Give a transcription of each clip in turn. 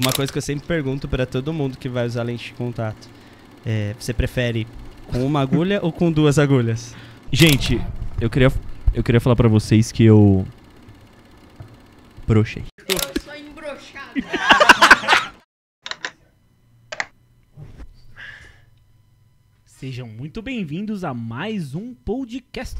Uma coisa que eu sempre pergunto para todo mundo que vai usar lente de contato: é, você prefere com uma agulha ou com duas agulhas? Gente, eu queria, eu queria falar para vocês que eu. brochei. Eu sou embrochado. Sejam muito bem-vindos a mais um podcast.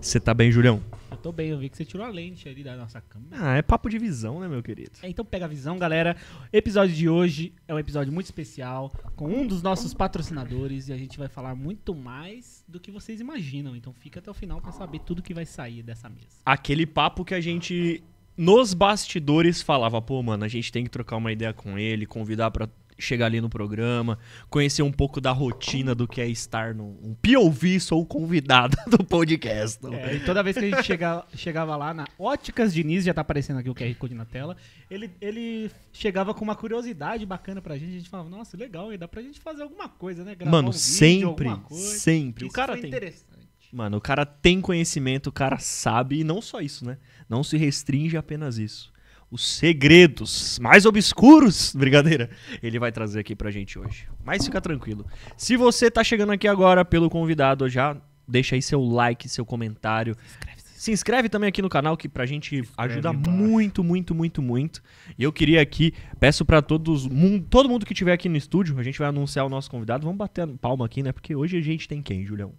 Você tá bem, Julião? tô bem, eu vi que você tirou a lente ali da nossa câmera. Ah, é papo de visão, né, meu querido? É, então pega a visão, galera. Episódio de hoje é um episódio muito especial com um dos nossos patrocinadores e a gente vai falar muito mais do que vocês imaginam. Então fica até o final para saber tudo que vai sair dessa mesa. Aquele papo que a gente nos bastidores falava, pô, mano, a gente tem que trocar uma ideia com ele, convidar para chegar ali no programa, conhecer um pouco da rotina do que é estar num um POV, sou convidado do podcast. É, e toda vez que a gente chega, chegava lá na Óticas Diniz, já tá aparecendo aqui o QR Code na tela, ele, ele chegava com uma curiosidade bacana pra gente, a gente falava, nossa, legal, e dá pra gente fazer alguma coisa, né? Gravar Mano, um sempre, vídeo, sempre. Isso o cara é tem... Mano, o cara tem conhecimento, o cara sabe, e não só isso, né? Não se restringe a apenas isso os segredos mais obscuros, brincadeira, ele vai trazer aqui pra gente hoje. Mas fica tranquilo. Se você tá chegando aqui agora pelo convidado, já deixa aí seu like, seu comentário. Se inscreve, também aqui no canal que pra gente ajuda muito, muito, muito, muito. E eu queria aqui, peço para todos, todo mundo que tiver aqui no estúdio, a gente vai anunciar o nosso convidado. Vamos bater palma aqui, né? Porque hoje a gente tem quem, Julião?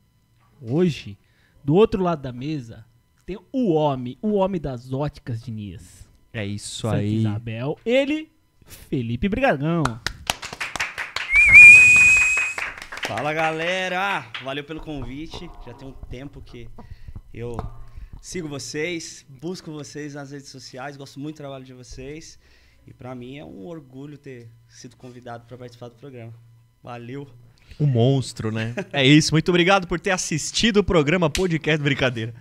Hoje, do outro lado da mesa, tem o homem, o homem das óticas de Nias. É isso Santa aí. Isabel. Ele, Felipe Brigadão. Fala galera, ah, valeu pelo convite. Já tem um tempo que eu sigo vocês, busco vocês nas redes sociais, gosto muito do trabalho de vocês. E para mim é um orgulho ter sido convidado para participar do programa. Valeu. Um monstro, né? é isso. Muito obrigado por ter assistido o programa Podcast Brincadeira.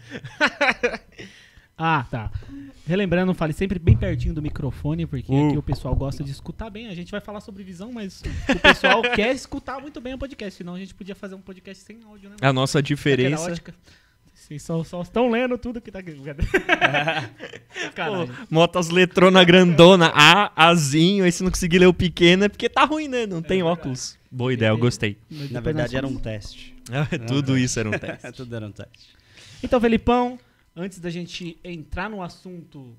ah, tá. Relembrando, fale sempre bem pertinho do microfone, porque uh. aqui o pessoal gosta de escutar bem. A gente vai falar sobre visão, mas o pessoal quer escutar muito bem o podcast, senão a gente podia fazer um podcast sem áudio, né? A nossa diferença. Vocês só, estão lendo tudo que tá aqui. Caralho. Pô, letrona grandona, A, Azinho, aí se não conseguir ler o pequeno é porque tá ruim, né? Não é tem verdade. óculos. Boa ideia, eu gostei. Na verdade era um teste. É, tudo isso era um teste. tudo era um teste. Então, Felipão, antes da gente entrar no assunto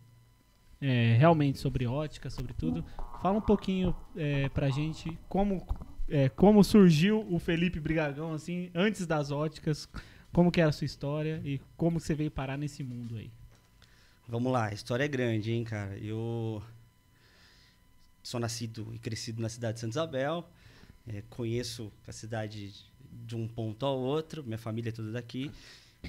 é, realmente sobre ótica, sobre tudo, fala um pouquinho é, pra gente como, é, como surgiu o Felipe Brigagão, assim, antes das óticas, como que era a sua história e como você veio parar nesse mundo aí. Vamos lá, a história é grande, hein, cara. Eu sou nascido e crescido na cidade de Santa Isabel, é, conheço a cidade de um ponto ao outro, minha família é toda daqui.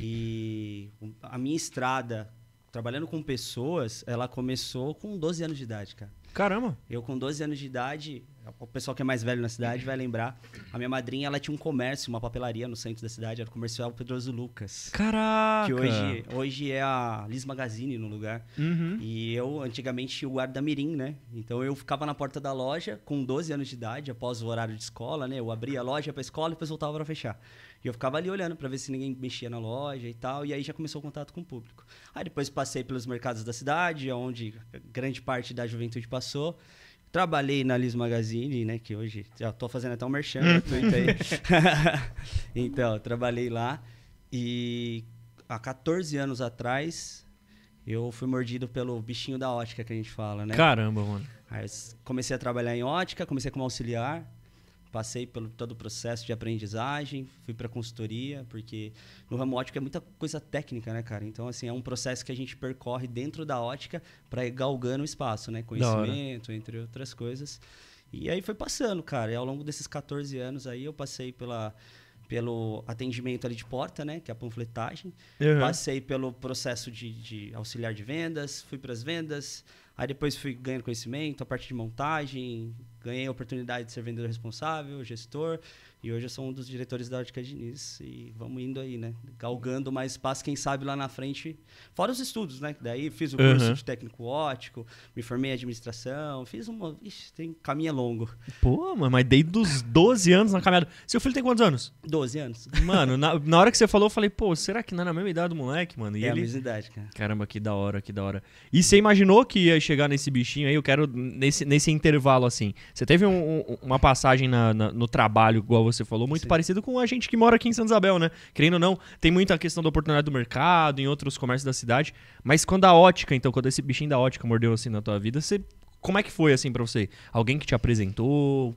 E a minha estrada trabalhando com pessoas, ela começou com 12 anos de idade, cara. Caramba! Eu com 12 anos de idade, o pessoal que é mais velho na cidade vai lembrar, a minha madrinha, ela tinha um comércio, uma papelaria no centro da cidade, era o comercial Pedroso Lucas. Caraca! Que hoje, hoje é a Liz Magazine no lugar. Uhum. E eu, antigamente, o guarda mirim, né? Então eu ficava na porta da loja com 12 anos de idade, após o horário de escola, né? Eu abria a loja pra escola e depois voltava pra fechar. E eu ficava ali olhando para ver se ninguém mexia na loja e tal. E aí já começou o contato com o público. Aí depois passei pelos mercados da cidade, onde grande parte da juventude passou. Trabalhei na Liz Magazine, né? Que hoje já tô fazendo até um merchan hum. aí. então, trabalhei lá. E há 14 anos atrás, eu fui mordido pelo bichinho da ótica que a gente fala, né? Caramba, mano. Aí comecei a trabalhar em ótica, comecei como auxiliar passei pelo todo o processo de aprendizagem, fui para consultoria, porque no ramo ótico é muita coisa técnica, né, cara? Então, assim, é um processo que a gente percorre dentro da ótica para ir galgando o espaço, né? Conhecimento, entre outras coisas. E aí foi passando, cara. E ao longo desses 14 anos aí, eu passei pela pelo atendimento ali de porta, né, que é a panfletagem. Uhum. Passei pelo processo de, de auxiliar de vendas, fui para as vendas, Aí depois fui ganhando conhecimento, a parte de montagem, ganhei a oportunidade de ser vendedor responsável, gestor, e hoje eu sou um dos diretores da Ótica Diniz. E vamos indo aí, né? Galgando mais espaço, quem sabe lá na frente. Fora os estudos, né? Daí fiz o curso uhum. de técnico ótico, me formei em administração, fiz uma. Ixi, tem caminho é longo. Pô, mano, mas desde os 12 anos na caminhada. Seu filho tem quantos anos? 12 anos. Mano, na, na hora que você falou, eu falei, pô, será que não é na mesma idade do moleque, mano? E é ele... a mesma idade, cara. Caramba, que da hora, que da hora. E você imaginou que ia chegar nesse bichinho aí, eu quero nesse, nesse intervalo assim. Você teve um, um, uma passagem na, na, no trabalho, igual você falou, muito Sim. parecido com a gente que mora aqui em Santa Isabel, né? Querendo ou não, tem muita questão da oportunidade do mercado, em outros comércios da cidade. Mas quando a ótica, então, quando esse bichinho da ótica mordeu assim na tua vida, você. Como é que foi assim pra você? Alguém que te apresentou?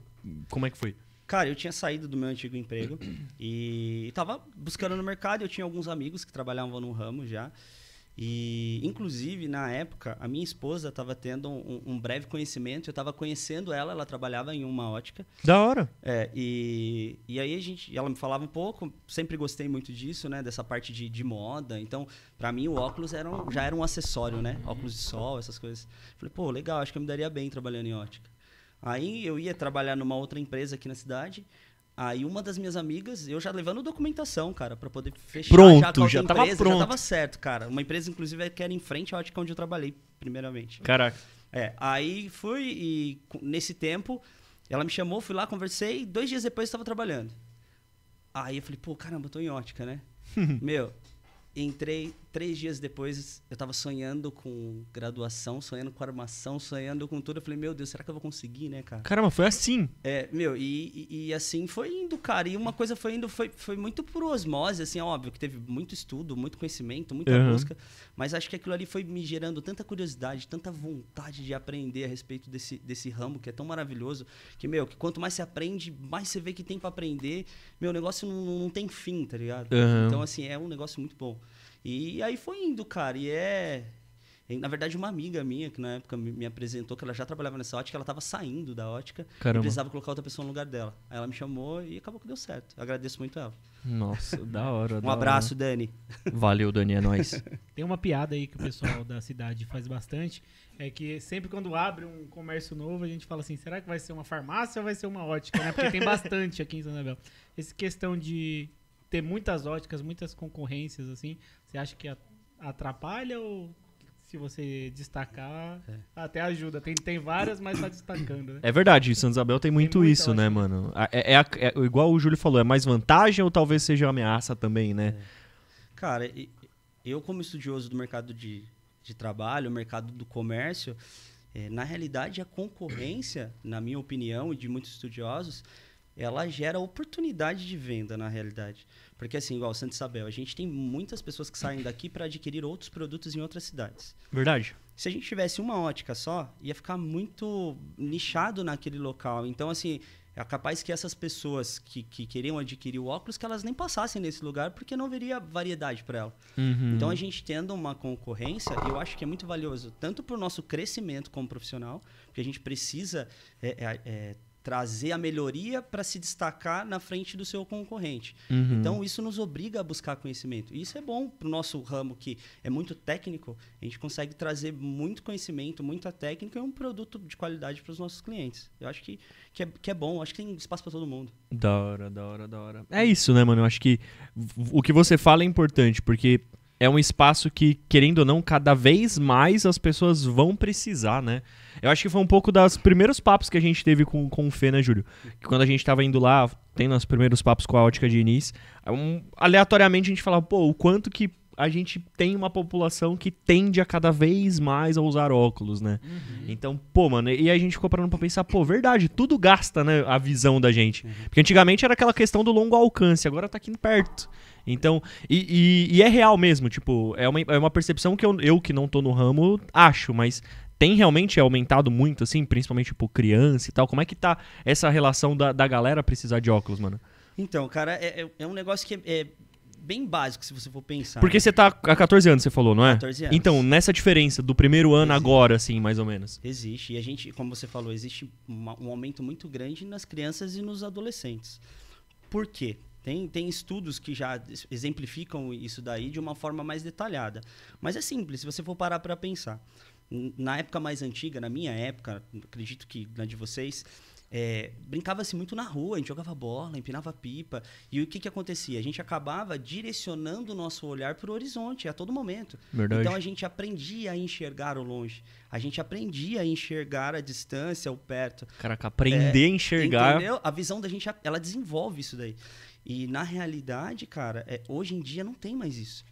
Como é que foi? Cara, eu tinha saído do meu antigo emprego e estava buscando no mercado. Eu tinha alguns amigos que trabalhavam no ramo já. E, inclusive, na época, a minha esposa estava tendo um, um, breve conhecimento, eu estava conhecendo ela, ela trabalhava em uma ótica. Da hora! É, e, e aí a gente, ela me falava um pouco, sempre gostei muito disso, né, dessa parte de, de moda. Então, para mim, o óculos era um, já era um acessório, né? Óculos de sol, essas coisas. Falei, pô, legal, acho que eu me daria bem trabalhando em ótica. Aí eu ia trabalhar numa outra empresa aqui na cidade Aí uma das minhas amigas, eu já levando documentação, cara, para poder fechar pronto, já com já empresa, tava pronto. já tava certo, cara. Uma empresa, inclusive, é que era em frente à ótica onde eu trabalhei, primeiramente. Caraca. É, aí fui e nesse tempo, ela me chamou, fui lá, conversei, dois dias depois eu tava trabalhando. Aí eu falei, pô, caramba, eu tô em ótica, né? Meu, entrei, três dias depois, eu estava sonhando com graduação, sonhando com armação, sonhando com tudo. Eu falei, meu Deus, será que eu vou conseguir, né, cara? Caramba, foi assim. É, meu, e, e, e assim foi indo, cara. E uma coisa foi indo, foi, foi muito por osmose, assim, óbvio, que teve muito estudo, muito conhecimento, muita uhum. busca. Mas acho que aquilo ali foi me gerando tanta curiosidade, tanta vontade de aprender a respeito desse, desse ramo que é tão maravilhoso. Que, meu, que quanto mais você aprende, mais você vê que tem para aprender. Meu, o negócio não, não tem fim, tá ligado? Uhum. Então, assim, é um negócio muito bom. E aí foi indo, cara. E é, é. Na verdade, uma amiga minha, que na época me apresentou, que ela já trabalhava nessa ótica, ela estava saindo da ótica Caramba. e precisava colocar outra pessoa no lugar dela. Aí ela me chamou e acabou que deu certo. Eu agradeço muito ela. Nossa, da hora. um da abraço, hora. Dani. Valeu, Dani, é nóis. Tem uma piada aí que o pessoal da cidade faz bastante. É que sempre quando abre um comércio novo, a gente fala assim, será que vai ser uma farmácia ou vai ser uma ótica? Né? Porque tem bastante aqui em São Isabel. Essa questão de ter muitas óticas, muitas concorrências, assim, você acha que atrapalha ou se você destacar, é. até ajuda. Tem, tem várias, mas tá destacando, né? É verdade, em Isabel tem muito tem isso, né, mano? É, é, é, igual o Júlio falou, é mais vantagem ou talvez seja ameaça também, né? É. Cara, eu como estudioso do mercado de, de trabalho, mercado do comércio, é, na realidade a concorrência, na minha opinião e de muitos estudiosos, ela gera oportunidade de venda, na realidade. Porque assim, igual Santa Isabel, a gente tem muitas pessoas que saem daqui para adquirir outros produtos em outras cidades. Verdade. Se a gente tivesse uma ótica só, ia ficar muito nichado naquele local. Então, assim, é capaz que essas pessoas que, que queriam adquirir o óculos, que elas nem passassem nesse lugar, porque não haveria variedade para ela. Uhum. Então, a gente tendo uma concorrência, eu acho que é muito valioso, tanto para o nosso crescimento como profissional, porque a gente precisa é, é, é, trazer a melhoria para se destacar na frente do seu concorrente. Uhum. Então, isso nos obriga a buscar conhecimento. E isso é bom para o nosso ramo, que é muito técnico. A gente consegue trazer muito conhecimento, muita técnica e um produto de qualidade para os nossos clientes. Eu acho que, que, é, que é bom, acho que tem espaço para todo mundo. Da hora, da hora, da hora. É isso, né, mano? Eu acho que o que você fala é importante, porque é um espaço que, querendo ou não, cada vez mais as pessoas vão precisar, né? Eu acho que foi um pouco dos primeiros papos que a gente teve com, com o Fê, né, Júlio? Que quando a gente tava indo lá, tendo os primeiros papos com a ótica de Inês. um, aleatoriamente a gente falava, pô, o quanto que a gente tem uma população que tende a cada vez mais a usar óculos, né? Uhum. Então, pô, mano, e a gente ficou parando pra pensar, pô, verdade, tudo gasta, né, a visão da gente. Uhum. Porque antigamente era aquela questão do longo alcance, agora tá aqui perto. Então, e, e, e é real mesmo, tipo, é uma, é uma percepção que eu, eu que não tô no ramo acho, mas tem realmente aumentado muito, assim, principalmente por tipo, criança e tal? Como é que tá essa relação da, da galera precisar de óculos, mano? Então, cara, é, é, é um negócio que é, é bem básico, se você for pensar. Porque né? você tá há 14 anos, você falou, não é? 14 anos. Então, nessa diferença do primeiro ano existe. agora, assim, mais ou menos. Existe. E a gente, como você falou, existe uma, um aumento muito grande nas crianças e nos adolescentes. Por quê? Tem, tem estudos que já exemplificam isso daí de uma forma mais detalhada. Mas é simples, se você for parar para pensar. Na época mais antiga, na minha época, acredito que na de vocês, é, Brincava-se muito na rua, a gente jogava bola, empinava pipa. E o que, que acontecia? A gente acabava direcionando o nosso olhar para o horizonte a todo momento. Verdade. Então a gente aprendia a enxergar o longe. A gente aprendia a enxergar a distância, o perto. Caraca, aprender é, a enxergar. Entendeu? A visão da gente, ela desenvolve isso daí. E na realidade, cara, é, hoje em dia não tem mais isso.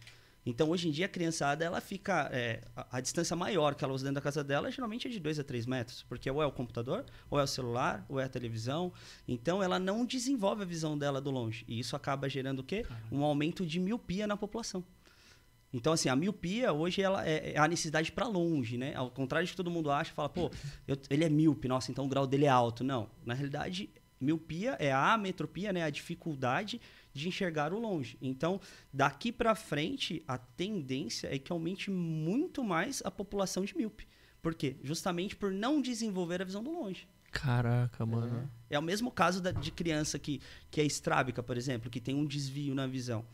Então, hoje em dia, a criançada, ela fica... É, a, a, distância maior que ela usa dentro da casa dela, geralmente é de 2 a 3 metros. Porque ou é o computador, ou é o celular, ou é a televisão. Então, ela não desenvolve a visão dela do longe. E isso acaba gerando o quê? Um aumento de miopia na população. Então, assim, a miopia hoje ela é, é a necessidade para longe, né? Ao contrário de que todo mundo acha, fala, pô, eu, ele é míope, nossa, então o grau dele é alto. Não, na realidade, miopia é a ametropia, né? A dificuldade de enxergar o longe. Então, daqui para frente, a tendência é que aumente muito mais a população de míope. Por quê? Justamente por não desenvolver a visão do longe. Caraca, é. mano. É, é o mesmo caso da, de criança que, que é estrábica, por exemplo, que tem um desvio na visão.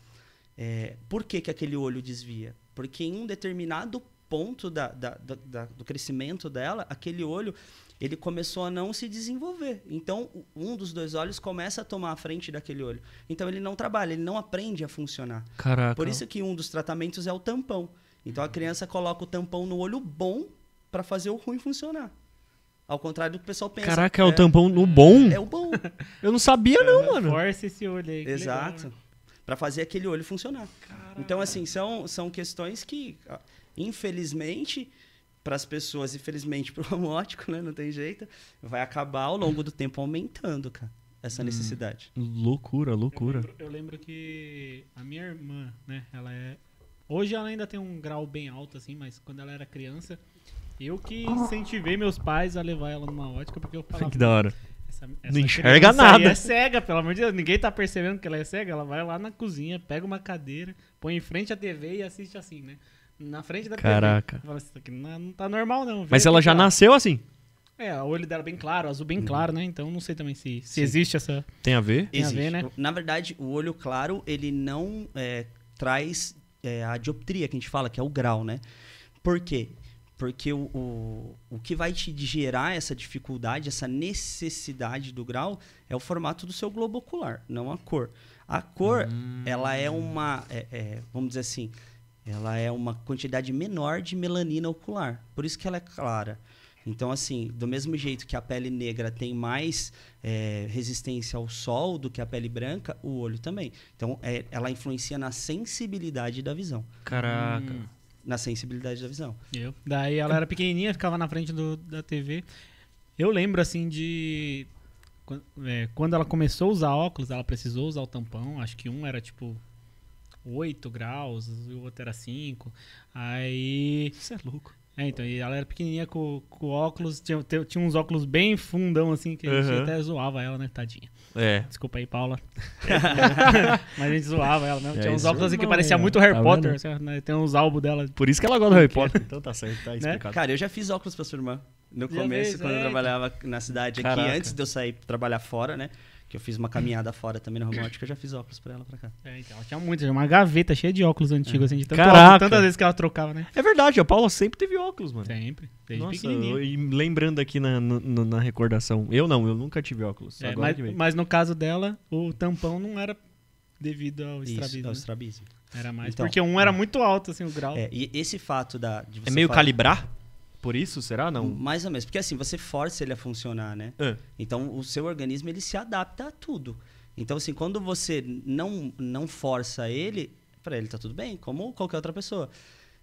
É, por que, que aquele olho desvia? Porque em um determinado ponto da, da, da, do crescimento dela, aquele olho ele começou a não se desenvolver. Então, um dos dois olhos começa a tomar a frente daquele olho. Então, ele não trabalha, ele não aprende a funcionar. Caraca. Por isso que um dos tratamentos é o tampão. Então, a uhum. criança coloca o tampão no olho bom para fazer o ruim funcionar. Ao contrário do que o pessoal pensa. Caraca, é, é o tampão no bom? É o bom. Eu não sabia, não, mano. Força esse olho aí. Exato. para fazer aquele olho funcionar. Caraca. Então, assim, são, são questões que, infelizmente, para as pessoas, infelizmente, pro homótico, né? Não tem jeito. Vai acabar ao longo do tempo aumentando, cara, essa hum, necessidade. Loucura, loucura. Eu lembro, eu lembro, que a minha irmã, né? Ela é. Hoje ela ainda tem um grau bem alto, assim, mas quando ela era criança, eu que ah. incentivei meus pais a levar ela numa ótica, porque eu falava. que da hora. Essa, essa não enxerga nada. é cega, pelo amor de Deus. Ninguém tá percebendo que ela é cega. Ela vai lá na cozinha, pega uma cadeira, põe em frente à TV e assiste assim, né? Na frente da Caraca. TV. Assim, é, não, tá normal, não. Mas ela já nasceu. nasceu assim? É, o olho dela bem claro, azul bem uhum. claro, né? Então não sei também se, se existe essa. Tem a ver? Tem a ver, né? Na verdade, o olho claro, ele não é, traz é, a dioptria que a gente fala, que é o grau, né? Por quê? Porque o, o, o que vai te gerar essa dificuldade, essa necessidade do grau, é o formato do seu globo ocular, não a cor. A cor, hum. ela é uma, é- é, vamos dizer assim, ela é uma quantidade menor de melanina ocular. Por isso que ela é clara. Então, assim, do mesmo jeito que a pele negra tem mais é, resistência ao sol do que a pele branca, o olho também. Então, é, ela influencia na sensibilidade da visão. Caraca. Hum. Na sensibilidade da visão. Eu. Daí ela era pequenininha, ficava na frente do, da TV. Eu lembro, assim, de. Quando, é, quando ela começou a usar óculos, ela precisou usar o tampão. Acho que um era tipo 8 graus, o outro era 5. Aí. Isso é louco. É, então, e ela era pequenininha com, com óculos, tinha, tinha uns óculos bem fundão, assim, que a gente uhum. até zoava ela, né, tadinha. É. Desculpa aí, Paula. Mas a gente zoava ela, né? É, tinha uns óculos assim que parecia muito tá Harry tá Potter, assim, né? tem uns álbuns dela. Por isso que ela gosta do Harry Potter. então tá certo, tá né? explicado. Cara, eu já fiz óculos pra sua irmã. No começo, quando é, eu trabalhava então. na cidade Caraca. aqui, antes de eu sair trabalhar fora, né? Que eu fiz uma caminhada fora também no que eu já fiz óculos pra ela pra cá. É, então, ela tinha muitos, uma gaveta cheia de óculos antigos, é. assim, de tanto Caraca. óculos, tantas vezes que ela trocava, né? É verdade, a Paula sempre teve óculos, mano. Sempre, desde Nossa, eu, e lembrando aqui na, na, na, recordação, eu não, eu nunca tive óculos. É, mas, mas, no caso dela, o tampão não era devido ao Isso, estrabismo. ao né? estrabismo. Né? Era mais, então, porque um era é. muito alto, assim, o grau. É, e esse fato da... é meio falar... calibrar? Por isso, será? Não? Mais ou menos. Porque assim, você força ele a funcionar, né? É. Então, o seu organismo, ele se adapta a tudo. Então, assim, quando você não, não força ele, para ele tá tudo bem, como qualquer outra pessoa.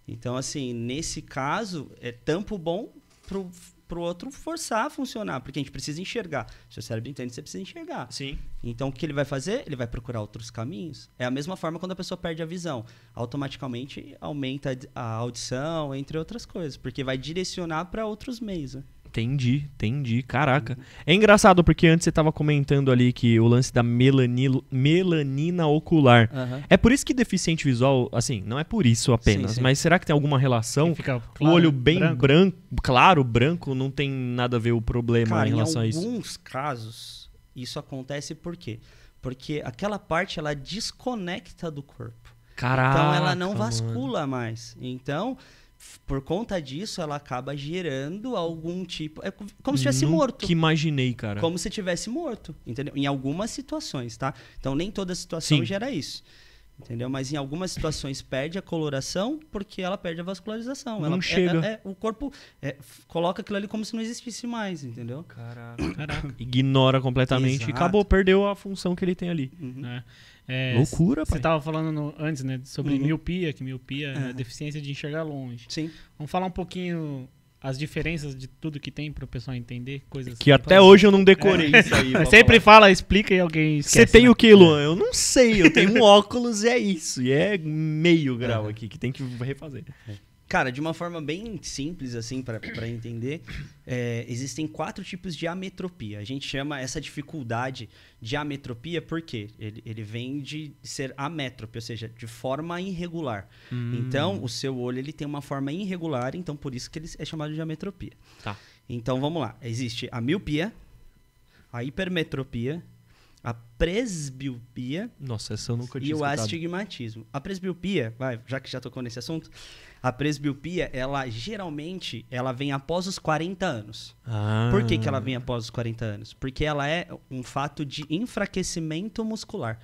Então, assim, nesse caso, é tampo bom pro pro outro forçar a funcionar, porque a gente precisa enxergar. Seu cérebro entende, você precisa enxergar. Sim. Então o que ele vai fazer? Ele vai procurar outros caminhos. É a mesma forma quando a pessoa perde a visão, automaticamente aumenta a audição, entre outras coisas, porque vai direcionar para outros meios. Né? Entendi, entendi. Caraca. É engraçado porque antes você estava comentando ali que o lance da melanilo, melanina ocular. Uhum. É por isso que deficiente visual, assim, não é por isso apenas, sim, sim. mas será que tem alguma relação? Claro, o olho bem branco. branco. claro, branco, não tem nada a ver o problema Cara, em relação em a isso. Em alguns casos, isso acontece por quê? Porque aquela parte ela desconecta do corpo. Caraca, então ela não vascula mano. mais. Então, por conta disso, ela acaba gerando algum tipo. É como se tivesse Nunca morto. Que imaginei, cara. Como se tivesse morto, entendeu? Em algumas situações, tá? Então nem toda situação Sim. gera isso. Entendeu? Mas em algumas situações perde a coloração porque ela perde a vascularização. Não ela, é, chega. É, é, o corpo é, coloca aquilo ali como se não existisse mais, entendeu? Caraca. Caraca. Ignora completamente Exato. e acabou, perdeu a função que ele tem ali. Uhum. Né? É, Loucura, Você estava falando no, antes, né, sobre uhum. miopia, que miopia uhum. é a deficiência de enxergar longe. Sim. Vamos falar um pouquinho as diferenças de tudo que tem para o pessoal entender coisas que até hoje eu não decorei é. isso aí. Sempre falar. fala, explica e alguém esquece. Você tem né? o que, Luan? É. Eu não sei. Eu tenho um óculos e é isso. E é meio grau é. aqui que tem que refazer. É. Cara, de uma forma bem simples, assim, para entender, é, existem quatro tipos de ametropia. A gente chama essa dificuldade de ametropia porque ele, ele vem de ser amétrope, ou seja, de forma irregular. Hum. Então, o seu olho ele tem uma forma irregular, então por isso que ele é chamado de ametropia. Tá. Então, vamos lá. Existe a miopia, a hipermetropia, a presbiopia. Nossa, essa eu nunca tinha E escutado. o astigmatismo. A presbiopia, vai, já que já tocou nesse assunto a presbiopia, ela geralmente, ela vem após os 40 anos. Ah. Por que, que ela vem após os 40 anos? Porque ela é um fato de enfraquecimento muscular.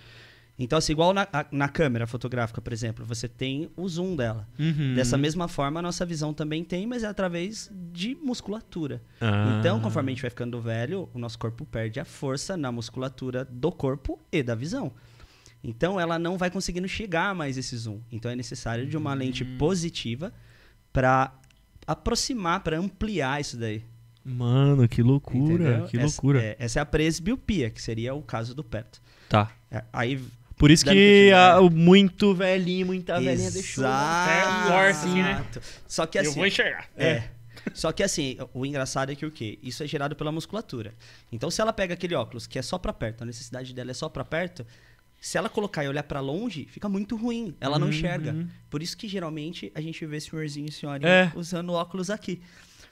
Então, assim, igual na, na câmera fotográfica, por exemplo, você tem o zoom dela. Uhum. Dessa mesma forma, a nossa visão também tem, mas é através de musculatura. Ah. Então, conforme a gente vai ficando velho, o nosso corpo perde a força na musculatura do corpo e da visão. Então ela não vai conseguindo chegar mais esse zoom. Então é necessário de uma hum. lente positiva para aproximar, para ampliar isso daí. Mano, que loucura, Entendeu? que essa, loucura. É, essa é a presbiopia, que seria o caso do perto. Tá. É, aí por isso que a, né? muito velhinho, muita velhinha deixou. Exato. Né? Só que assim. Eu vou enxergar. É. é. Só que assim, o engraçado é que o quê? Isso é gerado pela musculatura. Então, se ela pega aquele óculos que é só para perto, a necessidade dela é só para perto, se ela colocar e olhar para longe, fica muito ruim. Ela não uhum. enxerga. Uhum. Por isso que geralmente a gente vê senhorzinho e senhorinha é. usando óculos aqui.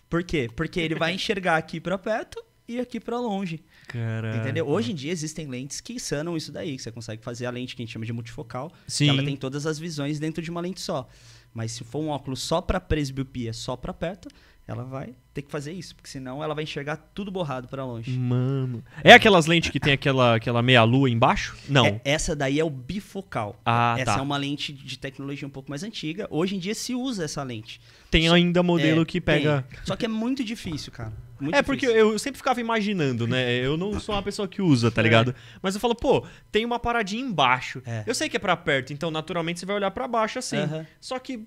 Por quê? Porque ele vai enxergar aqui para perto e aqui para longe. Caraca. Entendeu? Hoje em dia existem lentes que sanam isso daí, que você consegue fazer a lente que a gente chama de multifocal, Sim. que ela tem todas as visões dentro de uma lente só. Mas se for um óculos só para presbiopia, só para perto, ela vai tem que fazer isso, porque senão ela vai enxergar tudo borrado para longe. Mano. É aquelas lentes que tem aquela, aquela meia-lua embaixo? Não. É, essa daí é o bifocal. Ah, essa tá. é uma lente de tecnologia um pouco mais antiga. Hoje em dia se usa essa lente. Tem Só, ainda modelo é, que pega. Tem. Só que é muito difícil, cara. Muito é, difícil. porque eu sempre ficava imaginando, né? Eu não sou uma pessoa que usa, tá é. ligado? É. Mas eu falo, pô, tem uma paradinha embaixo. É. Eu sei que é para perto, então naturalmente você vai olhar para baixo assim. Uh -huh. Só que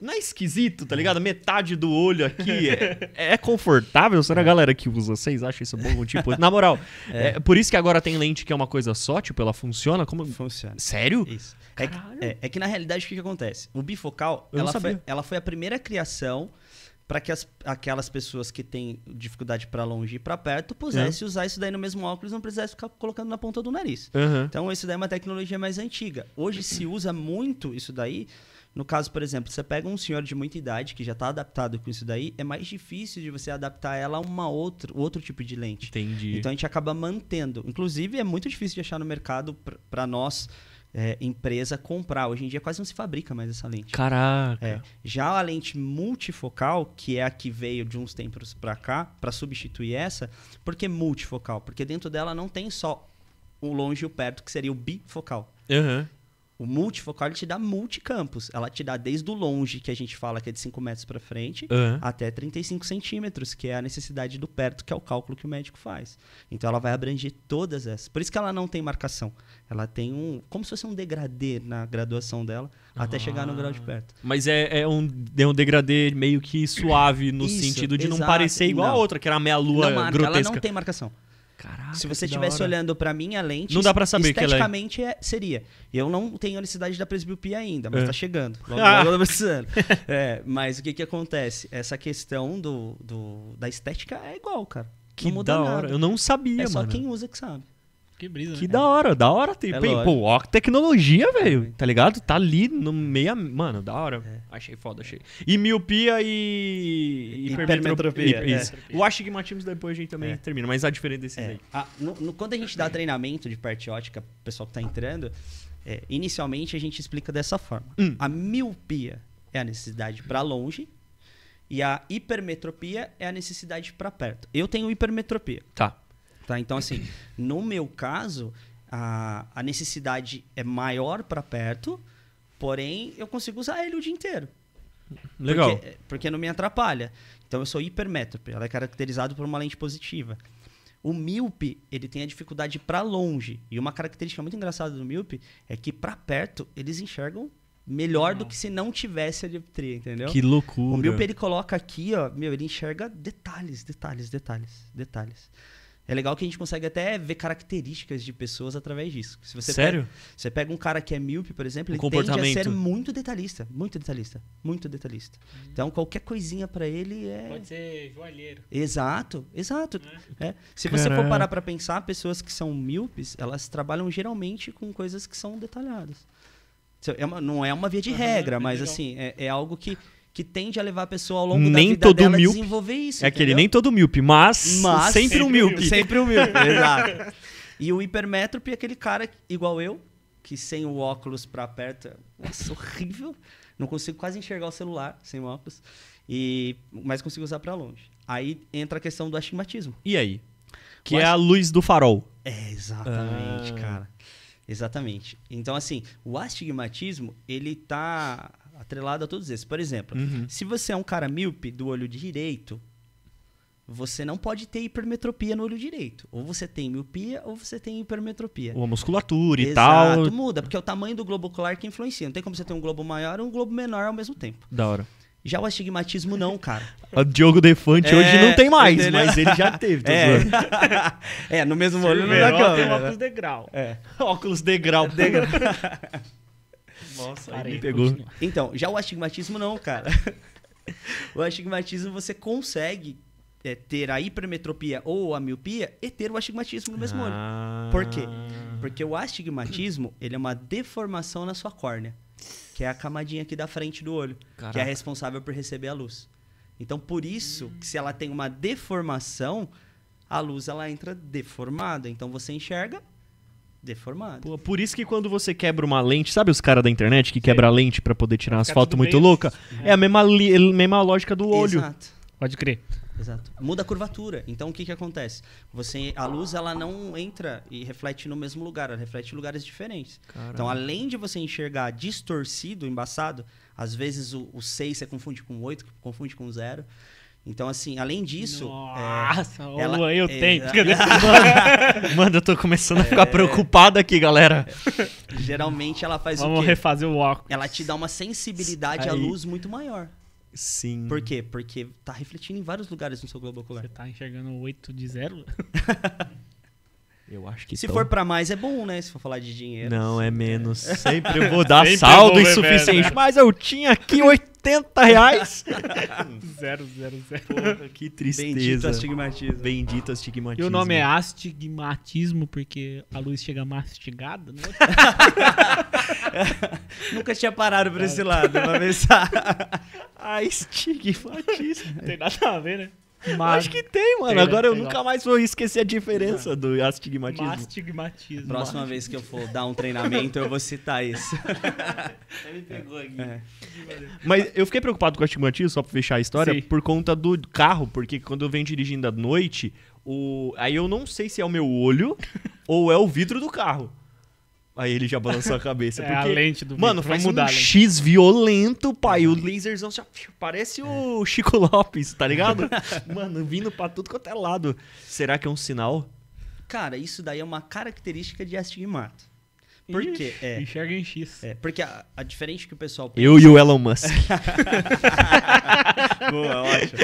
não é esquisito, tá ligado? Metade do olho aqui é-, é, é confortável. Será a galera que usa? Vocês acham isso bom? Tipo, na moral, é. é. por isso que agora tem lente que é uma coisa só, tipo, ela funciona como. Funciona. Sério? Isso. É que, é, é que, na realidade o que, que acontece? O bifocal, ela foi, ela foi a primeira criação para que as, aquelas pessoas que têm dificuldade para longe e para perto pudessem é. usar isso daí no mesmo óculos não precisasse ficar colocando na ponta do nariz. Uhum. Então, isso daí é uma tecnologia mais antiga. Hoje se usa muito isso daí no caso, por exemplo, você pega um senhor de muita idade que já está adaptado com isso daí, é mais difícil de você adaptar ela a uma outra, outro tipo de lente. Entendi. Então a gente acaba mantendo. Inclusive, é muito difícil de achar no mercado para nós. É, empresa comprar. Hoje em dia quase não se fabrica mais essa lente. Caraca! É. Já a lente multifocal, que é a que veio de uns tempos para cá, para substituir essa, por que multifocal? Porque dentro dela não tem só o longe e o perto, que seria o bifocal. Uhum. O multifocal ele te dá multicampos. Ela te dá desde o longe, que a gente fala que é de 5 metros para frente, uhum. até 35 centímetros, que é a necessidade do perto, que é o cálculo que o médico faz. Então ela vai abranger todas essas. Por isso que ela não tem marcação. Ela tem um. como se fosse um degradê na graduação dela, ah. até chegar no grau de perto. Mas é, é, um, é um degradê meio que suave, no isso, sentido de exato. não parecer igual não. a outra, que era a meia-lua grotesca. Ela não tem marcação. Caraca, Se você estivesse olhando para minha lente, não dá para saber esteticamente que ela é. é seria. Eu não tenho a necessidade da presbiopia ainda, mas está é. chegando. Logo, ah. logo é, mas o que que acontece? Essa questão do, do da estética é igual, cara. Que não muda da hora. Nada. Eu não sabia, é mano. É só quem usa que sabe. Que brisa, Que né? da hora, da hora. É pô, ó, tecnologia, é, velho. Tá ligado? Tá ali no meia. Mano, da hora. É. Achei foda, achei. E miopia e. Hipermetropia, hiper- é. isso. O astigmatismo depois a gente também é. termina, mas a diferença desses É. aí. Ah, no- no- quando a gente dá treinamento de parte ótica pro pessoal que tá entrando, é, inicialmente a gente explica dessa forma. Hum. A miopia é a necessidade para longe e a hipermetropia é a necessidade para perto. Eu tenho hipermetropia. Tá tá? Então, assim, no meu caso, a, a necessidade é maior para perto, porém eu consigo usar ele o dia inteiro. Legal. Porque, é, porque não me atrapalha. Então eu sou hipermétrope, ela é caracterizada por uma lente positiva. O míope, ele tem a dificuldade para longe. E uma característica muito engraçada do míope é que para perto eles enxergam melhor do que se não tivesse a dioptria, entendeu? Que loucura. O míope ele coloca aqui, ó, meu, ele enxerga detalhes, detalhes, detalhes, detalhes. É legal que a gente consegue até ver características de pessoas através disso. Se você Sério? Pega, você pega um cara que é míope, por exemplo, o ele comportamento. tende a ser muito detalhista. Muito detalhista. Muito detalhista. Hum. Então, qualquer coisinha para ele é... Pode ser joalheiro. Exato, exato. É. É. Se Caraca. você for parar para pensar, pessoas que são míopes, elas trabalham geralmente com coisas que são detalhadas. É uma, não é uma via de regra, é mas assim, é, é algo que que tende a levar a pessoa ao longo nem da vida todo dela desenvolver isso. É entendeu? aquele nem todo míope, mas, mas sempre, sempre um míope. Sempre um míope, exato. E o hipermétrope é aquele cara igual eu, que sem o óculos para perto, é, nossa, horrível. Não consigo quase enxergar o celular sem o óculos, e, mas consigo usar para longe. Aí entra a questão do astigmatismo. E aí? Que o é ast... a luz do farol. É, exatamente, ah. cara. Exatamente. Então, assim, o astigmatismo, ele tá atrelado a todos esses. Por exemplo, uhum. se você é um cara míope do olho direito, você não pode ter hipermetropia no olho direito. Ou você tem miopia ou você tem hipermetropia. Ou a musculatura Exato, e tal. Exato, muda, porque é o tamanho do globo ocular que influencia. Não tem como você ter um globo maior e um globo menor ao mesmo tempo. Da hora. Já o astigmatismo não, cara. O Diogo Defante é, hoje não é, tem mais, entendeu? mas ele já teve. Tá é. é. no mesmo olho não dá Tem óculos degrau. É. Óculos degrau. degrau. Nossa, Parei, aí me pegou. Continua. Então, já o astigmatismo não, cara. o astigmatismo você consegue é, ter a hipermetropia ou a miopia e ter o astigmatismo no mesmo ah. olho. Por quê? Ah. Porque o astigmatismo ele é uma deformação na sua córnea, que é a camadinha aqui da frente do olho, Caraca. que é responsável por receber a luz. Então, por isso, que se ela tem uma deformação, a luz ela entra deformada. Então, você enxerga Deformado. por isso que quando você quebra uma lente, sabe os caras da internet que quebra a lente para poder tirar as fotos muito louca É. é. a mesma, é mesma lógica do olho. Exato. Pode crer. Exato. Muda a curvatura. Então o que, que acontece? Você a luz ela não entra e reflete no mesmo lugar, ela reflete em lugares diferentes. Caramba. Então além de você enxergar distorcido, embaçado, às vezes o, 6 você confunde com o 8, confunde com o 0. Então, assim, além disso. Nossa, é, ela, eu é, tenho. É, Mano, eu tô começando a ficar é. preocupado aqui, galera. Geralmente ela faz Vamos o quê? refazer o óculos. Ela te dá uma sensibilidade Aí. à luz muito maior. Sim. Por quê? Porque tá refletindo em vários lugares no seu globo ocular. Você tá enxergando 8 de 0? Eu acho que Se for para mais é bom, né? Se for falar de dinheiro. Não, é assim, menos. É. Sempre eu vou dar Sempre saldo insuficiente. Mas eu tinha aqui 80 reais. zero, zero, zero. Porra, que tristeza. Bendito astigmatismo. Bendito astigmatismo. E o nome é astigmatismo porque a luz chega mastigada, né? Nunca tinha parado por esse lado pra pensar. Astigmatismo. Não tem nada a ver, né? Mas... Acho que tem, mano. Tem, Agora tem, eu tem, nunca mais vou esquecer a diferença do astigmatismo. Astigmatismo. Próxima vez que eu for dar um treinamento, eu vou citar isso. Ele pegou aqui. É. Mas eu fiquei preocupado com o astigmatismo, só pra fechar a história, Sim. por conta do carro, porque quando eu venho dirigindo à noite, o... aí eu não sei se é o meu olho ou é o vidro do carro. Aí ele já balançou a cabeça. é porque, a lente do Mano, faz mudar um X violento, pai. O laserzão assim, parece é. o Chico Lopes, tá ligado? mano, vindo pra tudo quanto é lado. Será que é um sinal? Cara, isso daí é uma característica de astigmato. Por quê? É, enxerga em X. É, porque a, a diferença que o pessoal pensa... Eu e o Elon Musk. Boa, ótimo.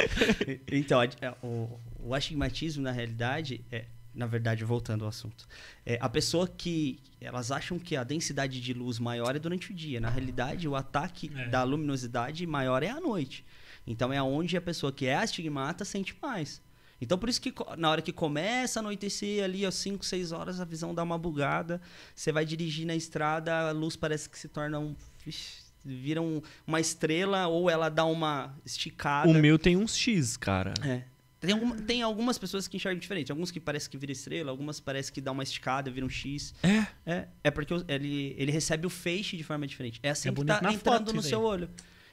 Então, a, é, o, o astigmatismo, na realidade, é, na verdade, voltando ao assunto. É, a pessoa que. Elas acham que a densidade de luz maior é durante o dia. Na realidade, o ataque é. da luminosidade maior é à noite. Então é onde a pessoa que é astigmata sente mais. Então por isso que na hora que começa a anoitecer ali às 5, 6 horas a visão dá uma bugada, você vai dirigir na estrada, a luz parece que se torna um vira um, uma estrela ou ela dá uma esticada. O meu tem uns X, cara. É. Tem, tem algumas pessoas que enxergam diferente. Alguns que parece que vira estrela, algumas parece que dá uma esticada, vira um X. É? É, é porque ele, ele recebe o feixe de forma diferente. É assim é que tá entrando no seu olho.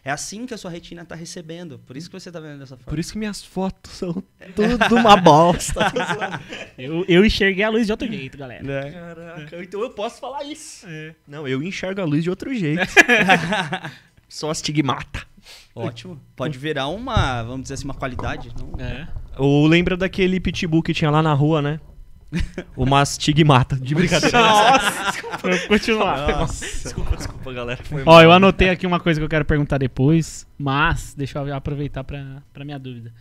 É assim que a sua retina tá recebendo. Por isso que você tá vendo dessa forma. Por isso que minhas fotos são é. tudo uma bosta. Tá eu, eu enxerguei a luz de outro jeito, galera. É. Caraca, então eu posso falar isso. É. Não, eu enxergo a luz de outro jeito. Só astigmata. Ótimo. Pode virar uma, vamos dizer assim, uma qualidade. Não? É. Ou lembra daquele pitbull que tinha lá na rua, né? O mastigmata. De brincadeira. Nossa, desculpa. continuar. Nossa. Desculpa, desculpa, galera. Foi Ó, eu anotei aqui uma coisa que eu quero perguntar depois, mas deixa eu aproveitar pra, pra minha dúvida.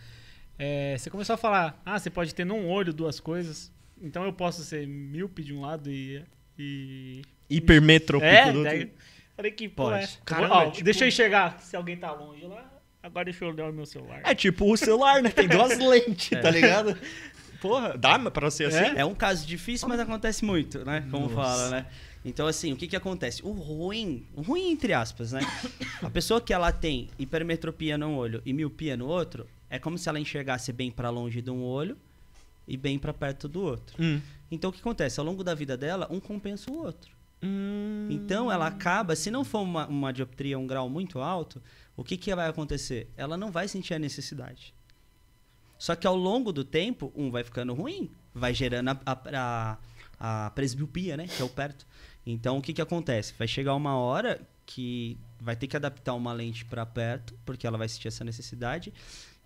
É, você começou a falar, ah, você pode ter num olho duas coisas, então eu posso ser míope de um lado e... e... Hipermetrópico é, do outro. falei que, pô, pode. É. Caramba, Ó, é tipo... Deixa eu enxergar se alguém tá longe lá. Agora deixa eu olhar o meu celular. É tipo o celular, né? Tem duas lentes, tá é. tá ligado? Porra, dá pra ser assim? É, é um caso difícil, mas acontece muito, né? Como Nossa. fala, né? Então, assim, o que que acontece? O ruim, ruim entre aspas, né? A pessoa que ela tem hipermetropia num olho e miopia no outro, é como se ela enxergasse bem para longe de um olho e bem para perto do outro. Hum. Então, o que acontece? Ao longo da vida dela, um compensa o outro. Hum. Então, ela acaba, se não for uma, uma dioptria, um grau muito alto, o que, que vai acontecer? Ela não vai sentir a necessidade. Só que ao longo do tempo, um vai ficando ruim, vai gerando a, a, a, a presbiopia, né? Que é o perto. Então, o que, que acontece? Vai chegar uma hora que vai ter que adaptar uma lente para perto, porque ela vai sentir essa necessidade.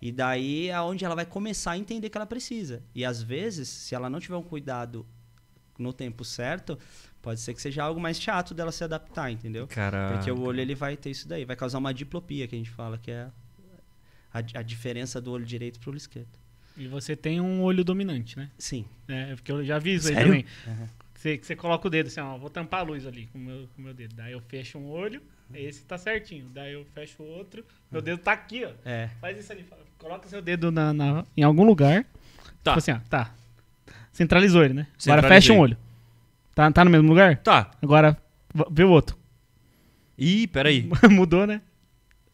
E daí é onde ela vai começar a entender que ela precisa. E às vezes, se ela não tiver um cuidado no tempo certo, Pode ser que seja algo mais chato dela se adaptar, entendeu? Caraca. Porque o olho ele vai ter isso daí, vai causar uma diplopia que a gente fala, que é a, a diferença do olho direito para o olho esquerdo. E você tem um olho dominante, né? Sim. É, porque eu já vi isso aí também. Você, coloca o dedo assim, ó, vou tampar a luz ali com o meu, com meu dedo. Daí eu fecho um olho, esse tá certinho. Daí eu fecho o outro, meu dedo tá aqui, ó. É. Faz isso ali, coloca seu dedo na, na em algum lugar. Tá. Tipo assim, ó, tá. Centralizou ele, né? Agora fecha um olho. Tá, tá no mesmo lugar? Tá. Agora, vê o outro. Ih, peraí. Mudou, né?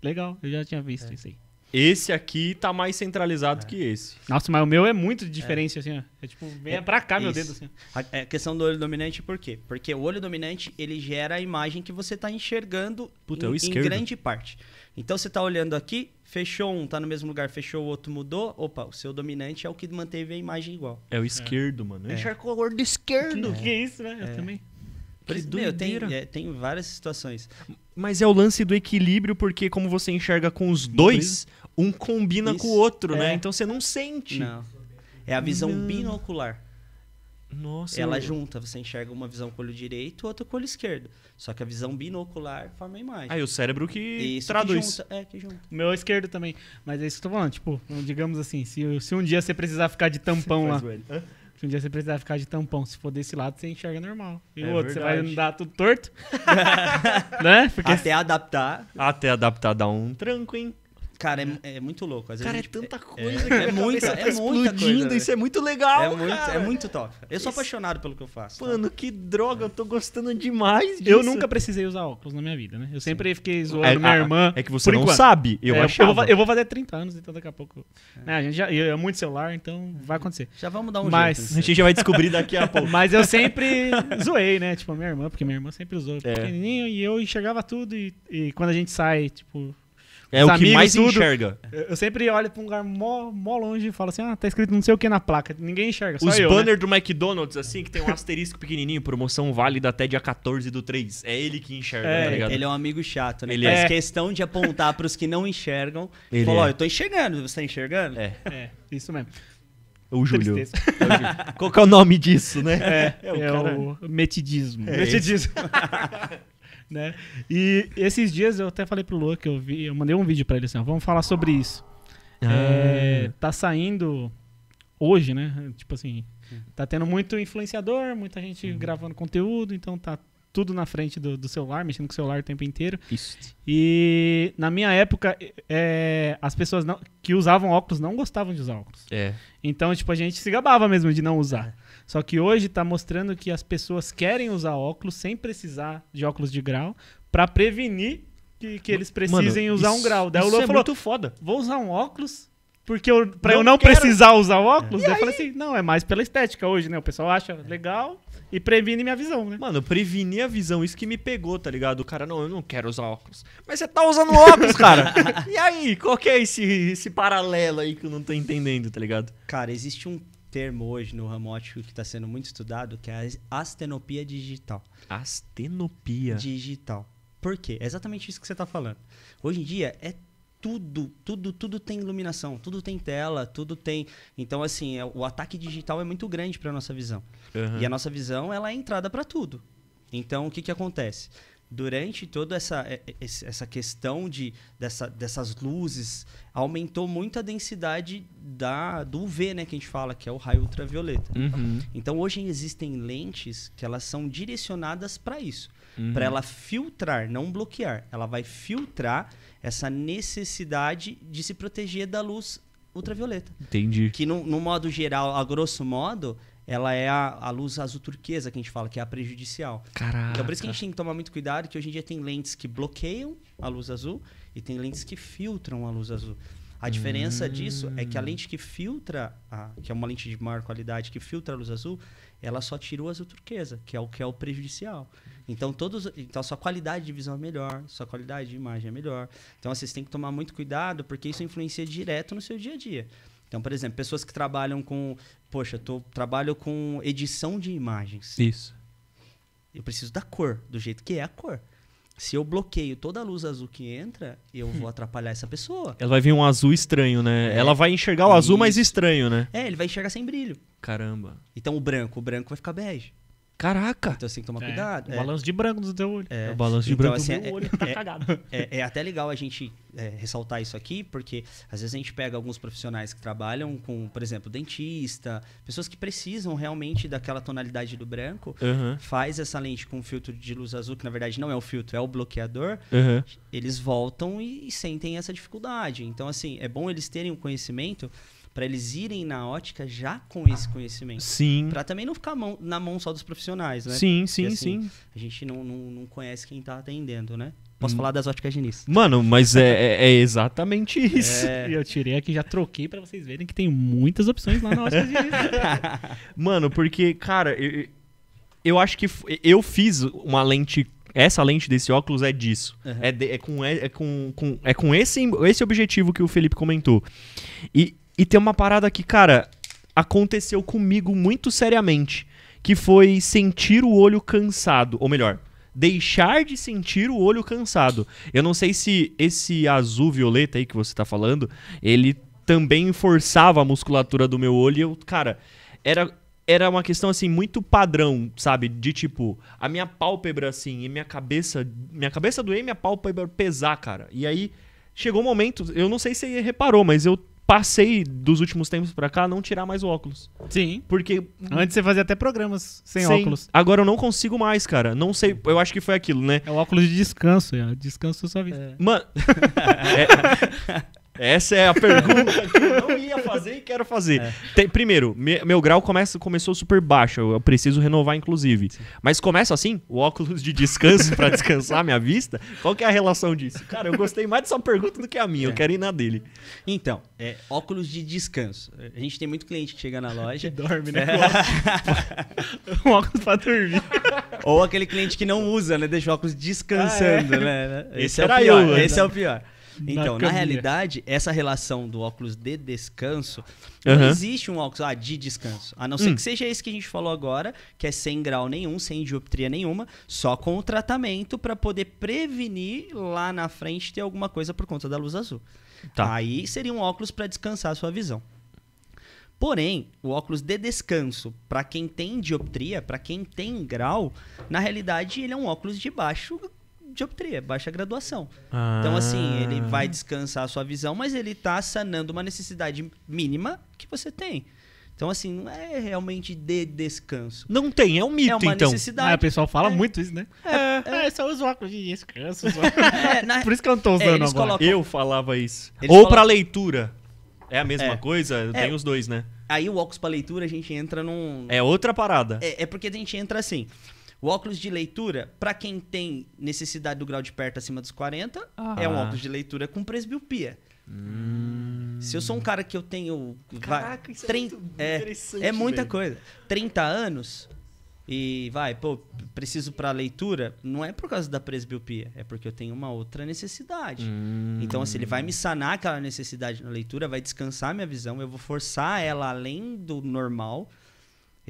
Legal, eu já tinha visto é. isso aí. Esse aqui tá mais centralizado é. que esse. Nossa, mas o meu é muito de é. assim, ó. É tipo, vem é, pra cá isso. meu dedo, assim. A é, questão do olho dominante, por quê? Porque o olho dominante, ele gera a imagem que você tá enxergando Puta, é em, em grande parte. Então você tá olhando aqui, fechou um, tá no mesmo lugar, fechou o outro, mudou. Opa, o seu dominante é o que manteve a imagem igual. É o esquerdo, mano. É. Enxerga o olho do esquerdo. Que, que é isso, né? Eu é. também. Meu, tem, é, tem várias situações. Mas é o lance do equilíbrio, porque como você enxerga com os dois, um combina Isso. com o outro, né? é. né? Então você não sente. Não. É a visão não. binocular. Nossa. Ela junta, você enxerga uma visão com o olho direito, outra com o olho esquerdo. Só que a visão binocular forma a imagem. Aí ah, o cérebro que isso traduz. Que junta, é, que junta. O meu é esquerdo também. Mas é isso que eu tô falando. Tipo, digamos assim, se, se um dia você precisar ficar de tampão lá. Se um dia você precisar ficar de tampão, se for desse lado, você enxerga normal. E é o outro, verdade. você vai andar tudo torto. né? Porque... Até adaptar. Até adaptar dá um tranco, hein? Cara, é, é muito louco. Às cara, vezes cara, é tanta é, coisa. É, é, é muita, é muita coisa. Né? Isso é muito legal, é muito, É muito top. Eu sou apaixonado pelo que eu faço. Mano, tá? que droga, eu tô gostando demais disso. Eu nunca precisei usar óculos na minha vida, né? Eu sempre Sim. fiquei é, zoando é, minha a, ah, irmã. É que você não enquanto. sabe, eu acho. É, eu, eu, vou fazer 30 anos, então daqui a pouco... Né, a gente já, eu, é muito celular, então vai acontecer. Já vamos dar um Mas, jeito. Né? A gente já vai descobrir daqui a pouco. Mas eu sempre zoei, né? Tipo, minha irmã, porque minha irmã sempre usou pequenininho e eu enxergava tudo. E, e quando a gente sai, tipo é o que mais tudo. enxerga. Eu sempre olho pra um lugar mó, mó longe e falo assim: ah, tá escrito não sei o que na placa. Ninguém enxerga. Os eu, né? banners né? do McDonald's, assim, que tem um asterisco pequenininho, promoção válida até dia 14 do 3. É ele que enxerga, tá é, tá ligado? Ele é um amigo chato, né? Ele é. Faz é. questão de apontar pros que não enxergam. Ele falou: é. oh, eu tô enxergando, você tá enxergando? É. é isso mesmo. O Júlio. É Qual que é o nome disso, né? É, é o, é o metidismo. É metidismo. né? E esses dias eu até falei pro Lou que eu vi, eu mandei um vídeo para ele assim, ó, vamos falar sobre isso. Ah. É, tá saindo hoje, né? Tipo assim, tá tendo muito influenciador, muita gente uhum. gravando conteúdo, então tá tudo na frente do, do, celular, mexendo com o celular o tempo inteiro. Isso. E na minha época, é, as pessoas não, que usavam óculos não gostavam de usar óculos. É. Então, tipo, a gente se gabava mesmo de não usar. É. Só que hoje está mostrando que as pessoas querem usar óculos sem precisar de óculos de grau para prevenir que, que, eles precisem Mano, usar isso, um grau. Daí o é falou: muito foda. Vou usar um óculos porque eu, pra eu não quero. precisar usar óculos, é. eu falei assim, não, é mais pela estética hoje, né? O pessoal acha legal e previne minha visão, né? Mano, prevenir a visão, isso que me pegou, tá ligado? O cara, não, eu não quero usar óculos. Mas você tá usando óculos, cara! e aí, qual que é esse, esse paralelo aí que eu não tô entendendo, tá ligado? Cara, existe um termo hoje no ramo que está sendo muito estudado, que é a astenopia digital. Astenopia? Digital. Por quê? É exatamente isso que você está falando. Hoje em dia é tudo, tudo, tudo tem iluminação, tudo tem tela, tudo tem. Então, assim, é, o ataque digital é muito grande para nossa visão. Uhum. E a nossa visão ela é entrada para tudo. Então, o que, que acontece? durante toda essa, é, é, essa questão de, dessa, dessas luzes, aumentou muito a densidade da, do UV, né, que a gente fala, que é o raio ultravioleta. Uhum. Então, hoje existem lentes que elas são direcionadas para isso. Uhum. Para ela filtrar, não bloquear. Ela vai filtrar essa necessidade de se proteger da luz ultravioleta. Entendi. Que, no, no modo geral, a grosso modo, ela é a, a, luz azul turquesa que a gente fala, que é a prejudicial. Caraca. Então por isso que a gente tem que tomar muito cuidado, que hoje em dia tem lentes que bloqueiam a luz azul e tem lentes que filtram a luz azul. A diferença hum. disso é que a lente que filtra, a, que é uma lente de maior qualidade, que filtra a luz azul, ela só tirou a azul turquesa, que é o que é o prejudicial. Então, todos, então sua qualidade de visão é melhor, sua qualidade de imagem é melhor. Então, vocês têm que tomar muito cuidado, porque isso influencia direto no seu dia a dia. Então, por exemplo, pessoas que trabalham com. Poxa, eu trabalho com edição de imagens. Isso. Eu preciso da cor, do jeito que é a cor. Se eu bloqueio toda a luz azul que entra, eu vou atrapalhar essa pessoa. Ela vai vir um azul estranho, né? É. Ela vai enxergar o azul, mais estranho, né? É, ele vai enxergar sem brilho. Caramba. Então o branco, o branco vai ficar bege. Caraca! Então você tem que tomar é, cuidado. O é. balanço de branco do teu olho. É, é o balanço de então, branco assim, do meu olho é, é, tá cagado. É, até legal a gente ressaltar isso aqui, porque às vezes a gente pega alguns profissionais que trabalham com, por exemplo, dentista, pessoas que precisam realmente daquela tonalidade do branco, uhum. faz essa lente com filtro de luz azul, que na verdade não é o filtro, é o bloqueador, uhum. eles voltam e, e sentem essa dificuldade. Então, assim, é bom eles terem o um conhecimento para eles irem na ótica já com esse conhecimento. Sim. Para também não ficar mão, na mão só dos profissionais, né? Sim, sim, Porque, assim, sim. A gente não, não, não conhece quem tá atendendo, né? Posso hum. falar das óticas Diniz. Mano, mas é, é, é exatamente é. isso. É... Eu tirei aqui, já troquei para vocês verem que tem muitas opções lá na ótica Diniz. Mano, porque, cara, eu, eu acho que eu fiz uma lente essa lente desse óculos é disso. Uhum. É, de, é, com, é, é, com, com, é com esse, esse objetivo que o Felipe comentou. E e tem uma parada que, cara, aconteceu comigo muito seriamente, que foi sentir o olho cansado, ou melhor, deixar de sentir o olho cansado. Eu não sei se esse azul violeta aí que você tá falando, ele também forçava a musculatura do meu olho e eu, cara, era era uma questão assim muito padrão, sabe? De tipo, a minha pálpebra assim e minha cabeça, minha cabeça doer, minha pálpebra pesar, cara. E aí chegou um momento, eu não sei se você reparou, mas eu passei dos últimos tempos pra cá não tirar mais o óculos. Sim. Porque. Antes você fazia até programas sem, sem, óculos. Agora eu não consigo mais, cara. Não sei. Eu acho que foi aquilo, né? É o óculos de descanso, já. É, descanso sua vida. É. Mano. é... Essa é a pergunta que eu não ia fazer e quero fazer. É. Tem, primeiro, me, meu grau começa, começou super baixo, eu, preciso renovar, inclusive. Sim. Mas começa assim, o óculos de descanso para descansar minha vista? Qual que é a relação disso? Cara, eu gostei mais dessa pergunta do que a minha, é. eu quero ir na dele. Então, é, óculos de descanso. A gente tem muito cliente que chega na loja... Que dorme, né? É. um óculos pra dormir. Ou aquele cliente que não usa, né? Deixa o óculos descansando, ah, é. né? Esse, Esse é o pior. Eu, né? esse é o pior. Então, na, na realidade, essa relação do óculos de descanso, uhum. não existe um óculos ah, de descanso. A não ser hum. que seja esse que a gente falou agora, que é sem grau nenhum, sem dioptria nenhuma, só com o tratamento para poder prevenir lá na frente ter alguma coisa por conta da luz azul. Tá. Aí seria um óculos para descansar a sua visão. Porém, o óculos de descanso, para quem tem dioptria, para quem tem grau, na realidade ele é um óculos de baixo dioptria, é baixa graduação. Ah. Então, assim, ele vai descansar a sua visão, mas ele está sanando uma necessidade mínima que você tem. Então, assim, não é realmente de descanso. Não tem, é um mito, é uma então. Necessidade. Ah, o pessoal fala é. muito isso, né? É, é, é, é só os óculos de descanso. É, na... Por isso que eu não tô usando agora. Colocam... Eu falava isso. Eles Ou colocam... para leitura. É a mesma coisa? Tem os dois, né? Aí o óculos para leitura a gente entra num. É outra parada. É, porque a gente entra assim. O óculos de leitura, para quem tem necessidade do grau de perto acima dos 40, ah. é um ah. óculos de leitura com presbiopia. Hum. Se eu sou um cara que eu tenho. Caraca, isso 30, é, é, é, muita coisa. 30 anos e vai, pô, preciso para leitura, não é por causa da presbiopia, é porque eu tenho uma outra necessidade. Hum. Então, assim, ele vai me sanar aquela necessidade na leitura, vai descansar minha visão, eu vou forçar ela além do normal,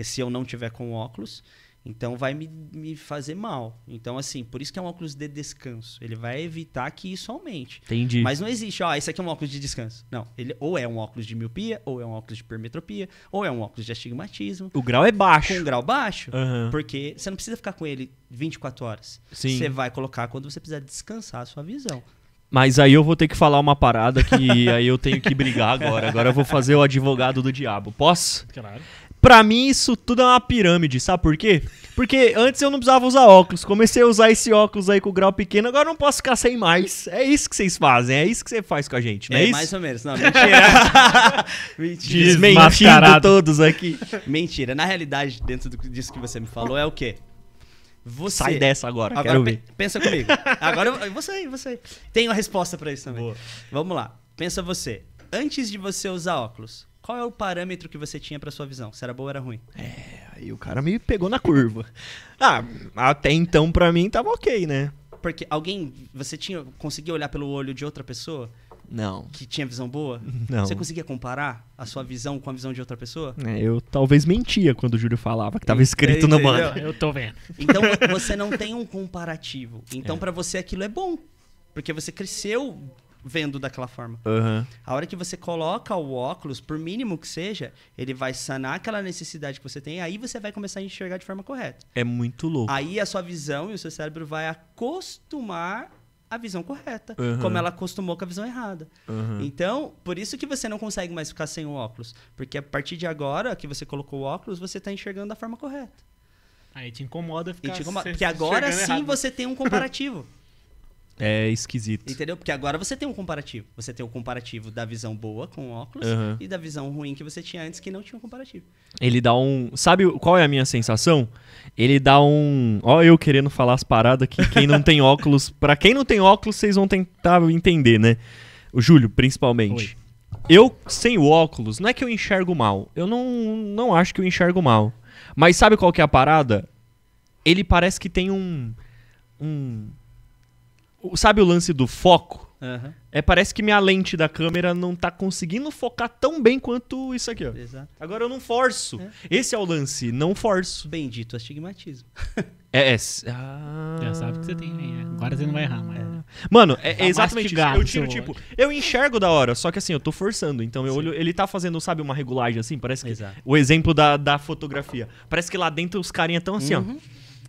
se eu não tiver com óculos. Então vai me, me fazer mal. Então, assim, por isso que é um óculos de descanso. Ele vai evitar que isso aumente. Entendi. Mas não existe, ó, esse aqui é um óculos de descanso. Não. Ele ou é um óculos de miopia, ou é um óculos de hipermetropia, ou é um óculos de astigmatismo. O grau é baixo. Com um grau baixo, uhum. porque você não precisa ficar com ele 24 horas. Sim. Você vai colocar quando você precisar descansar a sua visão. Mas aí eu vou ter que falar uma parada que aí eu tenho que brigar agora. Agora eu vou fazer o advogado do diabo. Posso? Claro. Pra mim, isso tudo é uma pirâmide, sabe por quê? Porque antes eu não precisava usar óculos. Comecei a usar esse óculos aí com grau pequeno, agora não posso ficar sem mais. É isso que vocês fazem, é isso que você faz com a gente, não é, é isso? mais ou menos. Não, mentira. mentira. Desmentindo todos aqui. Mentira. Na realidade, dentro disso que você me falou, é o quê? Você. Sai dessa agora, agora quero ver. Pensa comigo. Agora eu, você, você. Tenho a resposta para isso também. Boa. Vamos lá. Pensa você. Antes de você usar óculos, qual é o parâmetro que você tinha para sua visão? Se era boa ou era ruim? É, aí o cara me pegou na curva. Ah, até então para mim tava ok, né? Porque alguém, você tinha conseguia olhar pelo olho de outra pessoa? Não. Que tinha visão boa? Não. Você conseguia comparar a sua visão com a visão de outra pessoa? É, eu talvez mentia quando o Júlio falava que tava escrito no mano. Eu tô vendo. Então você não tem um comparativo. Então é. para você aquilo é bom. Porque você cresceu vendo daquela forma. Uhum. A hora que você coloca o óculos, por mínimo que seja, ele vai sanar aquela necessidade que você tem, aí você vai começar a enxergar de forma correta. É muito louco. Aí a sua visão e o seu cérebro vai acostumar a visão correta, uhum. como ela acostumou com a visão errada. Uhum. Então, por isso que você não consegue mais ficar sem o óculos, porque a partir de agora que você colocou o óculos, você está enxergando da forma correta. Aí te incomoda ficar. o óculos. porque agora sim errado. você tem um comparativo. É esquisito. Entendeu? Porque agora você tem um comparativo. Você tem o um comparativo da visão boa com óculos uhum. e da visão ruim que você tinha antes que não tinha um comparativo. Ele dá um. Sabe qual é a minha sensação? Ele dá um. Ó, eu querendo falar as paradas que quem não tem óculos. para quem não tem óculos, vocês vão tentar entender, né? O Júlio, principalmente. Oi. Eu, sem o óculos, não é que eu enxergo mal. Eu não, não acho que eu enxergo mal. Mas sabe qual que é a parada? Ele parece que tem um. Um Sabe o lance do foco? Uhum. É, parece que minha lente da câmera não tá conseguindo focar tão bem quanto isso aqui, ó. Exato. Agora eu não forço. É. Esse é o lance, não forço. Bendito astigmatismo. é, é. Ah... Já sabe que você tem, né? Agora você não vai errar, mas. É. Mano, é, é exatamente isso. Eu tiro, tipo, eu enxergo da hora, só que assim, eu tô forçando. Então eu olho. Ele tá fazendo, sabe, uma regulagem assim, parece que. Exato. O exemplo da, da fotografia. Parece que lá dentro os carinhas tão assim, uhum.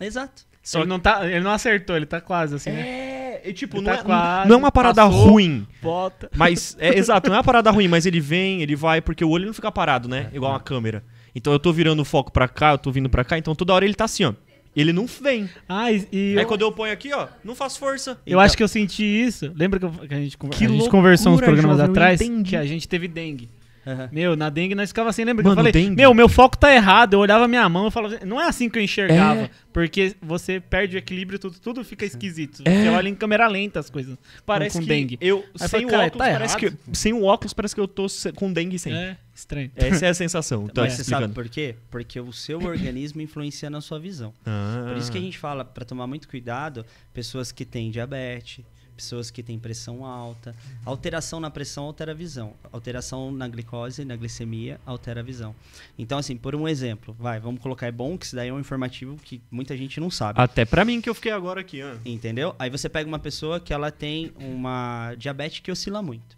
ó. Exato. Só ele, que... não tá, ele não acertou, ele tá quase assim, né? É e, é, tipo, não, tá é, quase, não é uma parada passou, ruim. Bota. Mas, é, exato, não é uma parada ruim, mas ele vem, ele vai, porque o olho não fica parado, né? É, Igual é. uma câmera. Então eu tô virando o foco pra cá, eu tô vindo pra cá, então toda hora ele tá assim, ó. Ele não vem. Ah, e, Aí eu... quando eu ponho aqui, ó, não faz força. Eu então. acho que eu senti isso. Lembra que, eu, que a gente, que a gente loucura, conversou uns programas jovem, atrás? Que a gente teve dengue. Uhum. Meu, na dengue nós ficava assim, lembra Mano, que eu falei? Dengue... Meu, meu foco tá errado. Eu olhava minha mão e falava, assim, não é assim que eu enxergava. É... Porque você perde o equilíbrio, tudo, tudo fica esquisito. É... Você olha em câmera lenta as coisas. Parece com, dengue. Eu, Aí sem o óculos, tá parece tá errado. que, sem o óculos, parece que eu tô com dengue sempre. É, estranho. Essa é a sensação. Mas tá você sabe por quê? Porque o seu organismo influencia na sua visão. Ah. Por isso que a gente fala, para tomar muito cuidado, pessoas que têm diabetes, pessoas que têm pressão alta. Alteração na pressão altera a visão. Alteração na glicose, na glicemia, altera a visão. Então, assim, por um exemplo, vai, vamos colocar é bom, que isso daí é um informativo que muita gente não sabe. Até para mim que eu fiquei agora aqui, ó. Entendeu? Aí você pega uma pessoa que ela tem uma diabetes que oscila muito.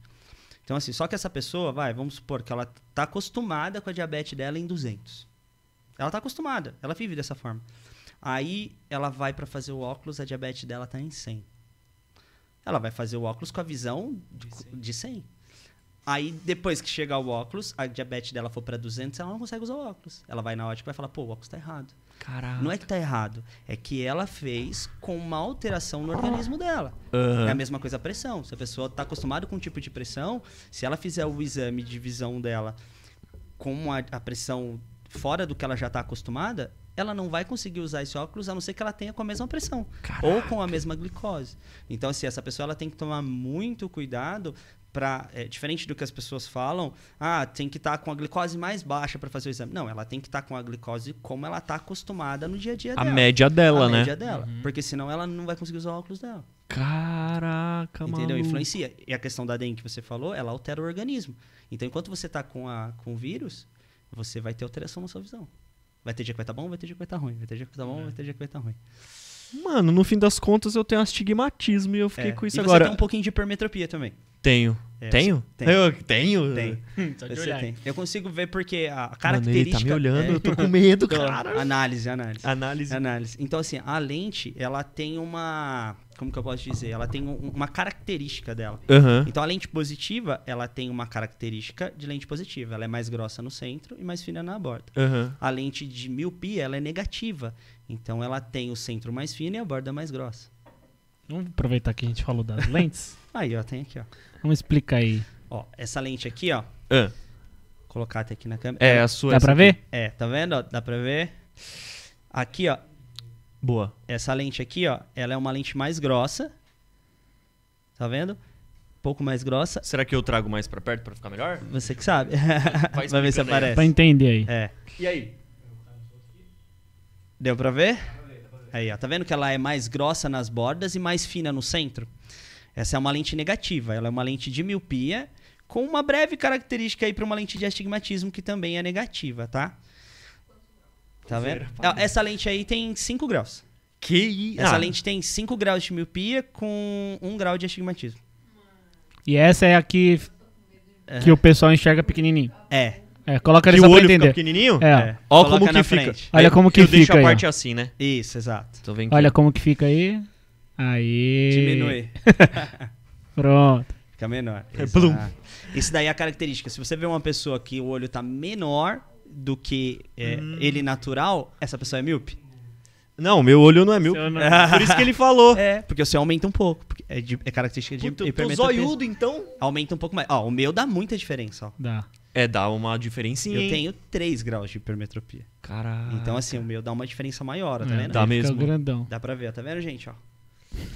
Então, assim, só que essa pessoa, vai, vamos supor que ela tá acostumada com a diabetes dela em 200. Ela tá acostumada, ela vive dessa forma. Aí ela vai para fazer o óculos, a diabetes dela tá em 100. Ela vai fazer o óculos com a visão de, de 100. Aí, depois que chegar o óculos, a diabetes dela for para 200, ela não consegue usar o óculos. Ela vai na ótica e vai falar, pô, o óculos tá errado. Caraca. Não é que tá errado, é que ela fez com uma alteração no organismo dela. Uhum. É a mesma coisa a pressão. Se a pessoa tá acostumada com um tipo de pressão, se ela fizer o exame de visão dela com a, a pressão fora do que ela já tá acostumada, ela não vai conseguir usar esse óculos a não ser que ela tenha com a mesma pressão Caraca. ou com a mesma glicose. Então, assim, essa pessoa ela tem que tomar muito cuidado para é, diferente do que as pessoas falam, ah, tem que estar tá com a glicose mais baixa para fazer o exame. Não, ela tem que estar tá com a glicose como ela está acostumada no dia a dia dela. A média dela, a né? A média dela, uhum. porque senão ela não vai conseguir usar o óculos dela. Caraca, mano. Entendeu? Maluco. Influencia. E a questão da dengue que você falou, ela altera o organismo. Então, enquanto você está com, a, com o vírus, você vai ter alteração na sua visão. Vai ter dia que vai estar tá bom, vai ter dia que vai estar tá ruim. Vai ter dia que vai estar tá bom, é. vai ter dia que vai estar tá ruim. Mano, no fim das contas eu tenho astigmatismo e eu fiquei é. com isso e agora. Você tem um pouquinho de hipermetropia também. Tenho. É, tenho? Tenho. Eu tenho? Só de você olhar. tem. Eu consigo ver porque a característica... Mano, ele tá me olhando, é... eu tô é. com medo, então, cara. Análise, análise. Análise. Análise. Então, assim, a lente, ela tem uma como que eu posso dizer? Ela tem um, uma característica dela. Uhum. Então a lente positiva, ela tem uma característica de lente positiva. Ela é mais grossa no centro e mais fina na borda. Uhum. A lente de miopia, ela é negativa. Então ela tem o centro mais fino e a borda mais grossa. Vamos aproveitar que a gente falou das lentes. aí, ó, tem aqui, ó. Vamos explicar aí. Ó, essa lente aqui, ó. Uhum. Colocar até aqui na câmera. É, a sua. Dá pra aqui. ver? É, tá vendo? dá pra ver? Aqui, ó, Boa. Essa lente aqui, ó, ela é uma lente mais grossa. Tá vendo? Um pouco mais grossa. Será que eu trago mais para perto para ficar melhor? Você que sabe. Vai ver se aparece. Pra entender aí. É. E aí? Deu pra ver? Aí, ó, tá vendo que ela é mais grossa nas bordas e mais fina no centro? Essa é uma lente negativa, ela é uma lente de miopia, com uma breve característica aí para uma lente de astigmatismo que também é negativa, tá? Tá vendo? ah, essa lente aí tem 5 graus. Que Essa ah. lente tem 5 graus de miopia com 1 um grau de astigmatismo. E essa é a que, é. que o pessoal enxerga pequenininho. É. É, coloca ele só pra entender. pequenininho? É. é. Olha como que fica. Olha como que fica. Eu deixo a parte aí, assim, né? Isso, exato. Olha como que fica aí. Aí. Diminui. Pronto. Fica menor. É, Isso daí é a característica. Se você vê uma pessoa que o olho tá menor, do que é, hum. ele natural, essa pessoa é míope? Não, meu olho não é míope. Não... É por isso que ele falou. É, porque você aumenta um pouco. É, de, é característica de hipermetropia. Puta, zoiudo, então? Aumenta um pouco mais. Ó, o meu dá muita diferença, ó. Dá. É, dá uma diferencinha. Eu tenho 3 graus de hipermetropia. Caraca. Então, assim, o meu dá uma diferença maior, tá é, vendo? Dá mesmo. grandão. Dá pra ver, tá vendo, gente, ó?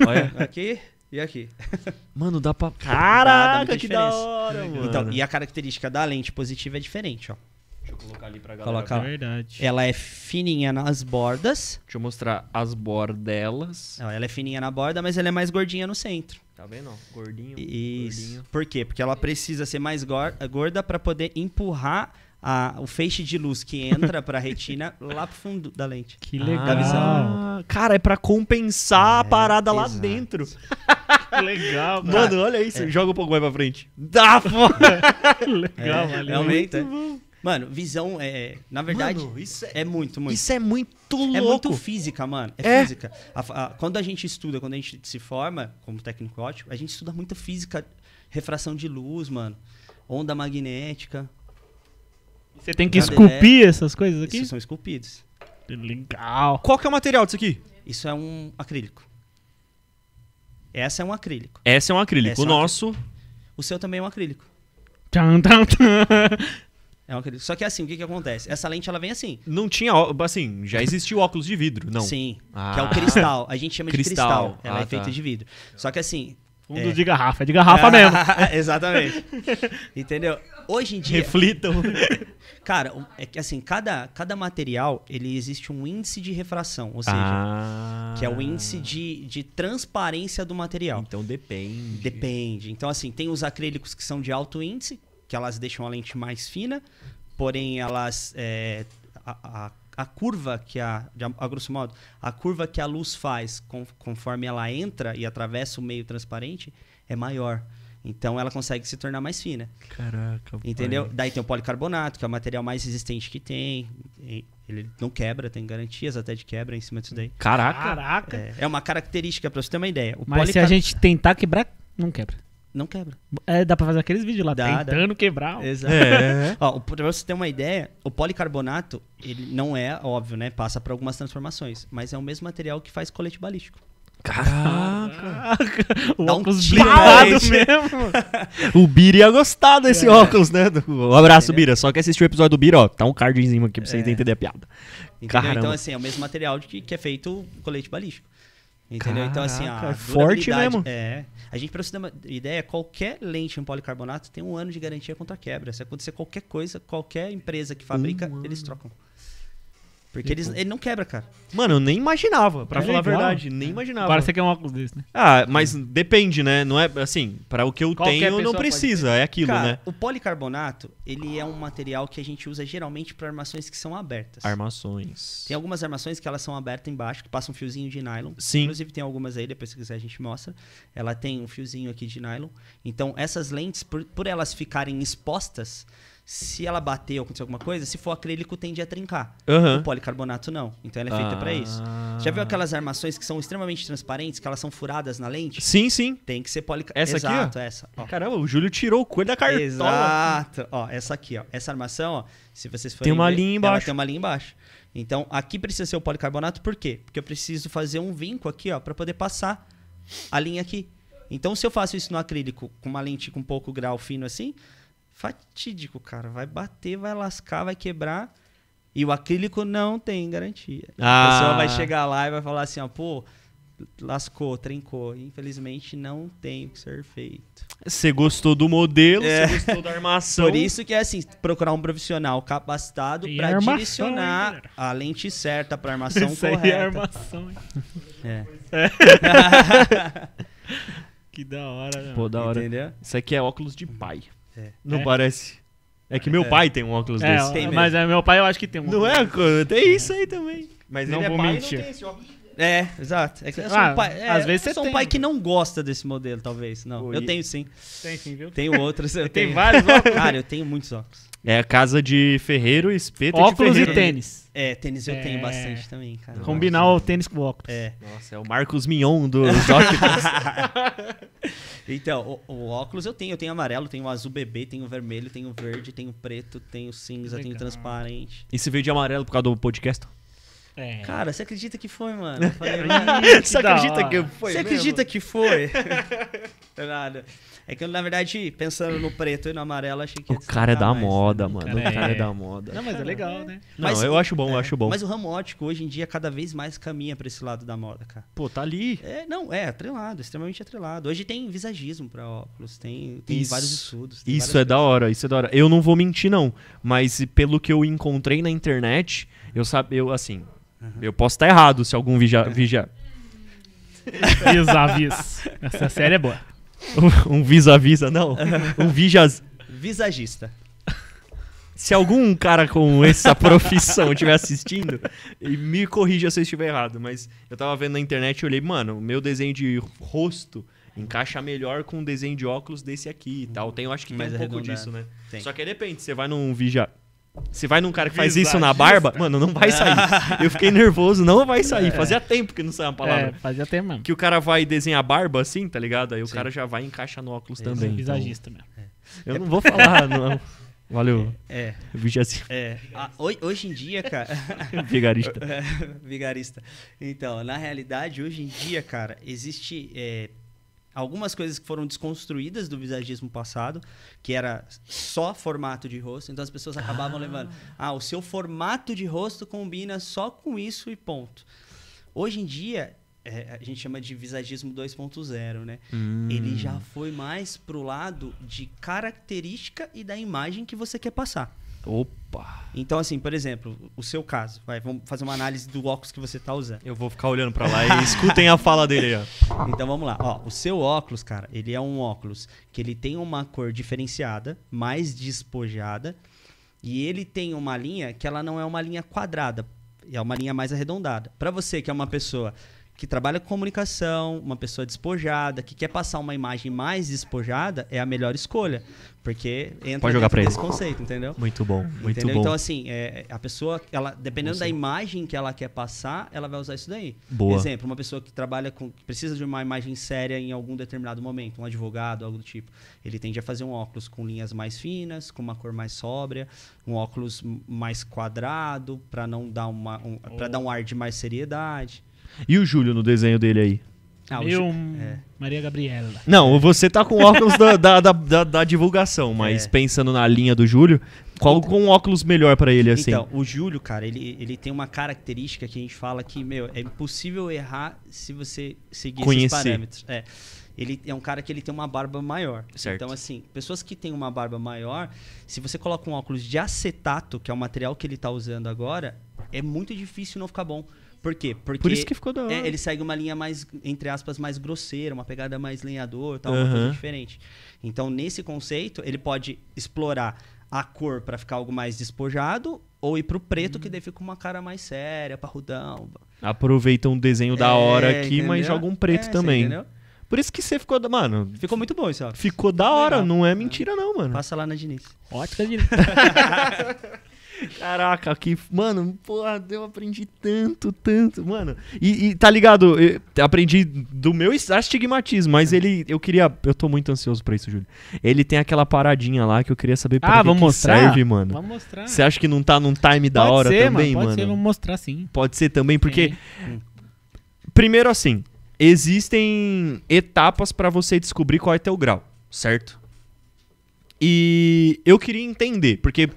Olha. Aqui... E aqui? Mano, dá pra. Caraca, dá, dá que da hora, então, mano. Então, e a característica da lente positiva é diferente, ó. Deixa eu colocar ali pra galera. Coloca, verdade. Ela é fininha nas bordas. Deixa eu mostrar as bordelas. ela é fininha na borda, mas ela é mais gordinha no centro. Tá vendo? Gordinho. Isso. Gordinho. Por quê? Porque ela precisa ser mais gorda para poder empurrar a, o feixe de luz que entra para a retina lá pro fundo da lente. Que legal. Cara, é para compensar é, a parada exato. lá dentro. Que legal, mano. Mano, olha isso. É. Joga um pouco mais pra frente. Dá, foda. legal, é, valeu. Realmente. Muito é. bom. Mano, visão é. Na verdade, mano, isso é, é, muito, muito. Isso é muito louco. É muito física, mano. É, é. física. A, a, quando a gente estuda, quando a gente se forma como técnico ótico, a gente estuda muita física, refração de luz, mano. Onda magnética. Você tem que esculpir essas coisas aqui? Isso são esculpidos. Legal. Qual que é o material disso aqui? Isso é um acrílico. Essa é um acrílico. Essa é um acrílico. Essa é o é um nosso. Acrílico. O seu também é um acrílico. Tchan, tchan, tchan. É uma... Só que é assim, o que, que acontece? Essa lente ela vem assim. Não tinha, assim, já existiu óculos de vidro, não? Sim, ah. que é o cristal. A gente chama de cristal. Ela é ah, é tá. feita de vidro. Só que assim, Fundo é. de garrafa, é de garrafa mesmo. Exatamente. Entendeu? Hoje em dia. Reflitam. Cara, é que assim, cada, cada material ele existe um índice de refração, ou seja, ah. que é o índice de, de transparência do material. Então depende. Depende. Então, assim, tem os acrílicos que são de alto índice, que elas deixam a lente mais fina, porém elas é, a, a, a, curva que a, a grosso modo, a curva que a luz faz com, conforme ela entra e atravessa o meio transparente é maior. Então ela consegue se tornar mais fina. Caraca. Entendeu? Pai. Daí tem o policarbonato, que é o material mais resistente que tem. Ele não quebra, tem garantias até de quebra em cima disso daí. Caraca. Caraca. É, é uma característica para você ter uma ideia. O Mas policar... se a gente tentar quebrar, não quebra. Não quebra. É, dá pra fazer aqueles vídeos lá, dá, tentando dá. quebrar. Exato. É. Ó, pra você ter uma ideia, o policarbonato, ele não é, óbvio, né? Passa por algumas transformações, mas é o mesmo material que faz colete balístico. Caraca! o óculos blindado mesmo! o Bira ia gostar desse é. óculos, né? Um abraço, Bira. Só que assistiu o episódio do Bira, ó, tá um cardzinho aqui pra vocês é. entenderem a piada. Então, assim, é o mesmo material de que, que é feito o colete balístico. Entendeu? Caraca, então, assim, a. Forte mesmo. É. A gente, para você ter uma ideia, qualquer lente em policarbonato tem um ano de garantia contra quebra. Se acontecer qualquer coisa, qualquer empresa que fabrica, um eles trocam. Porque eles, tipo. ele não quebra, cara. Mano, eu nem imaginava, pra é falar legal. a verdade. Nem é. imaginava. Parece que é um óculos desse, né? Ah, mas depende, né? Não é assim, para o que eu Qualquer tenho, não precisa. É aquilo, cara, né? O policarbonato, ele é um material que a gente usa geralmente para armações que são abertas. Armações. Tem algumas armações que elas são abertas embaixo, que passa um fiozinho de nylon. Sim. Inclusive, tem algumas aí, depois se quiser a gente mostra. Ela tem um fiozinho aqui de nylon. Então, essas lentes, por, por elas ficarem expostas, se ela bater ou acontecer alguma coisa, se for acrílico tende a trincar. Uhum. O policarbonato não. Então ela é feita ah. para isso. Já viu ah. aquelas armações que são extremamente transparentes, que elas são furadas na lente? Sim, sim. Tem que ser policarbonato. Essa Exato, aqui? Ó. essa. Ó. Caramba, o Júlio tirou o coelho da cartola. Exato. Ó, essa aqui, ó. Essa armação, ó, se vocês forem Tem uma ver, linha embaixo. tem uma linha embaixo. Então, aqui precisa ser o policarbonato, por quê? Porque eu preciso fazer um vinco aqui, ó, para poder passar a linha aqui. Então, se eu faço isso no acrílico com uma lente com pouco grau fino assim, fatídico, cara. Vai bater, vai lascar, vai quebrar. E o acrílico não tem garantia. Ah. A pessoa vai chegar lá e vai falar assim, ó, pô, lascou, trincou. Infelizmente não tem o que ser feito. Você gostou do modelo, é. você gostou da armação. Por isso que é assim, procurar um profissional capacitado para direcionar hein, a lente certa para armação isso correta. Aí é armação. Hein? É. é. que da hora, né? Pô, da hora. Entendeu? Isso aqui é óculos de pai. É. Não é. parece. É que meu é. pai tem um óculos é, desse. Tem mas é, meu pai eu acho que tem um. Não é? Tem isso aí também. Mas não ele é vou é pai mentir. não tem esse óculos. É, exato. É que, eu sou ah, um pai, é, às vezes você sou tem. um pai que não gosta desse modelo, talvez. Não, Oi. eu tenho sim. Tem sim, viu? Tenho outros. Eu tenho vários óculos. Cara, eu tenho muitos óculos. É a casa de ferreiro, espeto óculos de e tênis. É, tênis eu é... tenho bastante também, cara. Combinar o tênis com o óculos. É. Nossa, é o Marcos Mignon dos óculos. então, o, o, óculos eu tenho. Eu tenho amarelo, tenho azul bebê, tenho vermelho, tenho verde, tenho preto, tenho cinza, Legal. tenho transparente. E se veio de amarelo por causa do podcast? É. Cara, você acredita que foi, mano? você acredita que foi? Você acredita que foi? Nada. É que eu, na verdade, pensando no preto e no amarelo, achei que. O cara é da mais, né? moda, né? mano. Cara, o cara é. é. da moda. Não, mas é legal, né? Não, mas, eu acho bom, é. eu acho bom. Mas o ramo ótico hoje em dia cada vez mais caminha pra esse lado da moda, cara. Pô, tá ali. É, não, é atrelado, extremamente atrelado. Hoje tem visagismo pra óculos, tem, tem isso, vários estudos. Tem isso é coisas. da hora, isso é da hora. Eu não vou mentir, não. Mas pelo que eu encontrei na internet, eu sabe, eu assim, Uhum. Eu posso estar errado se algum vigia. vigia... Vis-a-vis. Essa série é boa. Um vis-a-vis, não. Um vijas... visagista. Se algum cara com essa profissão estiver assistindo, me corrija se eu estiver errado, mas eu tava vendo na internet e olhei, mano, meu desenho de rosto encaixa melhor com o desenho de óculos desse aqui e tal. Tem, eu acho que tem Mais um pouco disso, né? Tem. Só que aí depende, você vai num vija você vai num cara que faz isso na barba, mano, não vai sair. eu fiquei nervoso, não vai sair. É. Fazia tempo que não saía uma palavra. É, fazia tempo mesmo. Que o cara vai desenhar a barba assim, tá ligado? Aí Sim. o cara já vai e encaixa no óculos é, também. Visagista então... mesmo. É. Eu não vou falar, não. Valeu. É. É. Ah, hoje em dia, cara. Vigarista. É, vigarista. Então, na realidade, hoje em dia, cara, existe. É algumas coisas que foram desconstruídas do visagismo passado, que era só formato de rosto, então as pessoas acabavam ah. levando, ah, o seu formato de rosto combina só com isso e ponto. Hoje em dia, é, a gente chama de visagismo 2.0, né? Hum. Ele já foi mais pro lado de característica e da imagem que você quer passar. Opa! Então, assim, por exemplo, o seu caso, vai, vamos fazer uma análise do óculos que você está usando. Eu vou ficar olhando para lá e escutem a fala dele. Ó. Então vamos lá. Ó, o seu óculos, cara, ele é um óculos que ele tem uma cor diferenciada, mais despojada, e ele tem uma linha que ela não é uma linha quadrada, é uma linha mais arredondada. Para você que é uma pessoa que trabalha com comunicação, uma pessoa despojada, que quer passar uma imagem mais despojada, é a melhor escolha. Porque entra Pode jogar pra ele. conceito, entendeu? Muito bom, muito entendeu? bom. Então, assim, é, a pessoa, ela, dependendo da imagem que ela quer passar, ela vai usar isso daí. Boa. Exemplo, uma pessoa que trabalha com. Que precisa de uma imagem séria em algum determinado momento, um advogado, algo do tipo. Ele tende a fazer um óculos com linhas mais finas, com uma cor mais sóbria, um óculos mais quadrado, para não dar uma. Um, para dar um ar de mais seriedade. E o Júlio no desenho dele aí? Ah, Eu, é. Maria Gabriela. Não, você tá com óculos da, da, da, da, divulgação, mas é. pensando na linha do Júlio, qual então, um óculos melhor para ele assim? Então, o Júlio, cara, ele, ele tem uma característica que a gente fala que, meu, é impossível errar se você seguir Conhecer. esses parâmetros. É. Ele é um cara que ele tem uma barba maior. Certo. Então, assim, pessoas que têm uma barba maior, se você coloca um óculos de acetato, que é o material que ele tá usando agora, é muito difícil não ficar bom. Por quê? Porque Por isso que ficou da é, hora. É, ele segue uma linha mais, entre aspas, mais grosseira, uma pegada mais lenhador, tal, uhum. uma coisa diferente. Então, nesse conceito, ele pode explorar a cor para ficar algo mais despojado ou ir pro preto que hum. daí fica uma cara mais séria, parrudão. Aproveita um desenho da é, hora aqui, entendeu? mas joga um preto é, também. Por isso que você ficou, mano, ficou muito bom isso, ó. Ficou da hora, Legal. não é, é. mentira não, mano. Passa lá na Diniz. Ótica Diniz. Caraca, que. Mano, porra, eu aprendi tanto, tanto. Mano, e, e tá ligado? Eu aprendi do meu astigmatismo, mas ele. Eu queria. Eu tô muito ansioso pra isso, Júlio. Ele tem aquela paradinha lá que eu queria saber pra ah, que, vamos que mostrar? serve, mano. Vamos mostrar. Você acha que não tá num time da pode hora ser, também, mano? Pode mano? ser, vamos mostrar sim. Pode ser também, porque. Sim. Primeiro assim, existem etapas para você descobrir qual é teu grau, certo? E eu queria entender, porque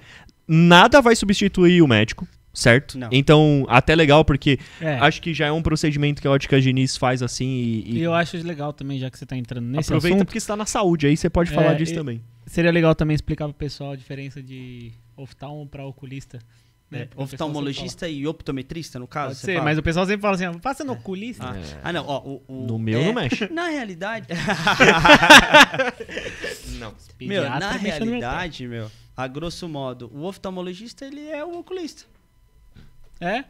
nada vai substituir o médico, certo? Não. Então, até legal, porque é. acho que já é um procedimento que a ótica Genis faz assim. E, e... eu acho legal também, já que você está entrando nesse Aproveita assunto. porque está na saúde, aí você pode falar é, disso também. Seria legal também explicar para o pessoal a diferença de oftalmo para oculista. Né? É, oftalmologista e optometrista, no caso? Pode ser, fala? mas o pessoal sempre fala assim, passa ah, no é. oculista. Ah, é. ah não, ó. O, o no meu é, não mexe. Na realidade... não. Meu, na realidade, meu a grosso modo, o oftalmologista ele é o oculista. É?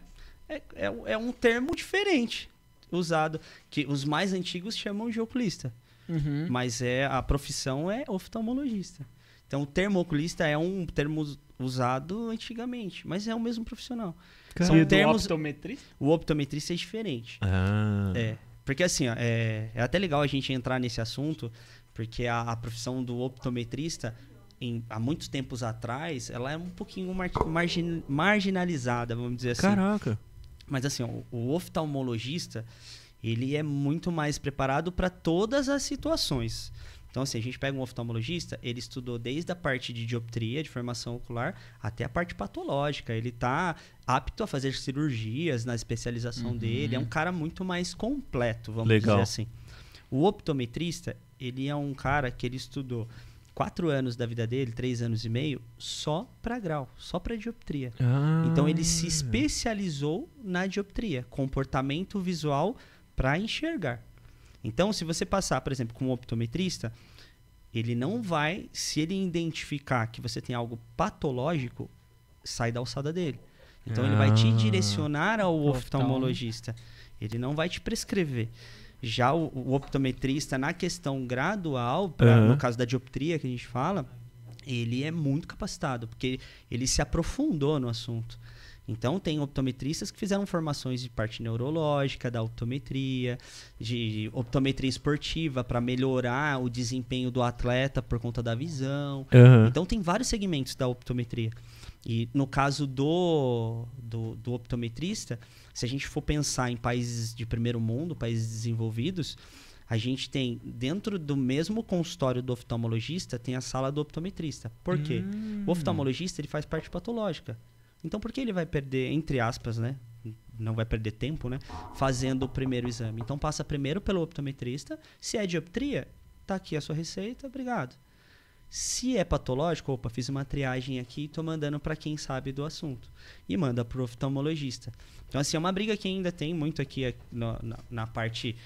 É, é, é um termo diferente usado, que os mais antigos chamam de oculista. Uhum. Mas é a profissão é oftalmologista. Então o termo oculista é um termo usado antigamente, mas é o mesmo profissional. São termos... O optometrista? O optometrista é diferente. Ah. É. Porque assim, ó, é, é até legal a gente entrar nesse assunto, porque a, a profissão do optometrista em, há muitos tempos atrás, ela é um pouquinho mar, margin, marginalizada, vamos dizer assim. Caraca. Mas assim, o, o oftalmologista, ele é muito mais preparado para todas as situações. Então, assim, a gente pega um oftalmologista, ele estudou desde a parte de dioptria, de formação ocular, até a parte patológica. Ele está apto a fazer cirurgias na especialização uhum. dele. É um cara muito mais completo, vamos Legal. dizer assim. O optometrista, ele é um cara que ele estudou quatro anos da vida dele, três anos e meio, só para grau, só para dioptria. Ah. Então ele se especializou na dioptria, comportamento visual para enxergar. Então, se você passar, por exemplo, com um optometrista, ele não vai, se ele identificar que você tem algo patológico, sai da alçada dele. Então ah. ele vai te ah. direcionar ao oftalmologista. Ele não vai te prescrever. Já o, o optometrista, na questão gradual, pra, uhum. no caso da dioptria que a gente fala, ele é muito capacitado, porque ele se aprofundou no assunto. Então, tem optometristas que fizeram formações de parte neurológica, da optometria, de optometria esportiva para melhorar o desempenho do atleta por conta da visão. Uhum. Então, tem vários segmentos da optometria. E no caso do, do, do optometrista, se a gente for pensar em países de primeiro mundo, países desenvolvidos, a gente tem dentro do mesmo consultório do oftalmologista tem a sala do optometrista. Por quê? Hum. O oftalmologista ele faz parte patológica. Então por que ele vai perder entre aspas, né? Não vai perder tempo, né? Fazendo o primeiro exame. Então passa primeiro pelo optometrista. Se é dioptria, tá aqui a sua receita, obrigado. Se é patológico, opa, fiz uma triagem aqui e tô mandando para quem sabe do assunto. E manda pro oftalmologista. Então, assim, é uma briga que ainda tem muito aqui é, no, na, na parte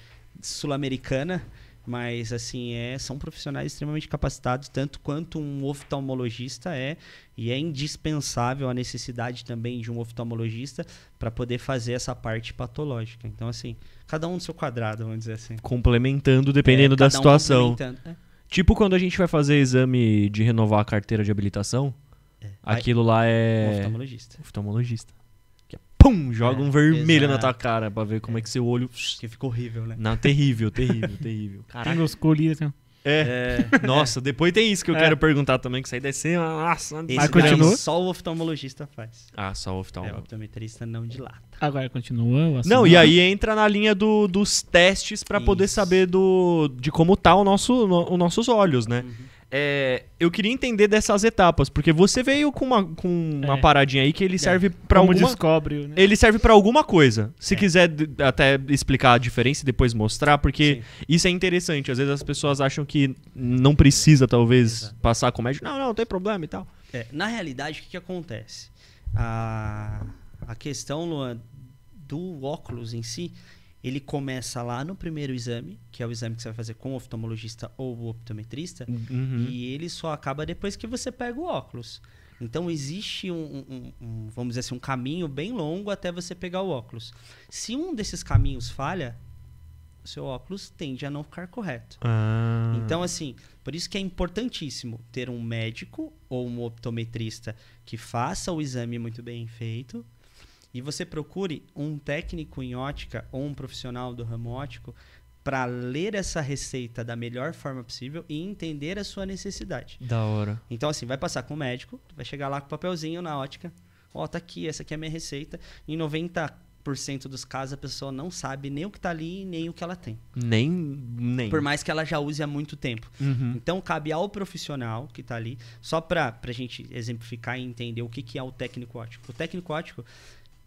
sul-americana, mas assim é são profissionais extremamente capacitados tanto quanto um oftalmologista é e é indispensável a necessidade também de um oftalmologista para poder fazer essa parte patológica então assim cada um no seu quadrado vamos dizer assim complementando dependendo é, da um situação é. Tipo quando a gente vai fazer exame de renovar a carteira de habilitação, é. aquilo lá é. oftalmologista. oftalmologista. Que é, pum! Joga é, um vermelho exato. na tua cara pra ver como é. é, que seu olho. Que ficou horrível, né? Não, terrível, terrível, terrível. Caraca. Tem os colírios, assim. É. é. Nossa, depois tem isso que eu é. quero perguntar também, que isso aí deve ser. Nossa, Esse continua. Só o oftalmologista faz. Ah, só o oftalmologista. É, o optometrista não dilata. Agora continua. não, e aí entra na linha do, dos testes para poder saber do, de como tá o nosso, no, os nossos olhos, né? Uhum. É, eu queria entender dessas etapas, porque você veio com uma, com uma é. paradinha aí que ele é. serve é. para alguma descobre, né? Ele serve para alguma coisa. Se é. quiser até explicar a diferença e depois mostrar, porque Sim. isso é interessante. Às vezes as pessoas acham que não precisa talvez Exato. passar com médico. Não, não, não tem problema e tal. É, na realidade, o que, que acontece? A, a questão Luan, do óculos em si, ele começa lá no primeiro exame, que é o exame que você vai fazer com o oftalmologista ou o optometrista, uhum. e ele só acaba depois que você pega o óculos. Então existe um, um, um, vamos dizer assim, um caminho bem longo até você pegar o óculos. Se um desses caminhos falha, o seu óculos tende a não ficar correto. Ah. Então, assim, por isso que é importantíssimo ter um médico ou um optometrista que faça o exame muito bem feito e você procure um técnico em ótica ou um profissional do ramo ótico para ler essa receita da melhor forma possível e entender a sua necessidade. Da hora. Então, assim, vai passar com o médico, vai chegar lá com o papelzinho na ótica. Ó, oh, tá aqui, essa aqui é a minha receita. Em 90% dos casos, a pessoa não sabe nem o que tá ali nem o que ela tem. Nem, nem. Por mais que ela já use há muito tempo. Uhum. Então, cabe ao profissional que tá ali, só pra, pra gente exemplificar e entender o que, que é o técnico ótico. O técnico ótico,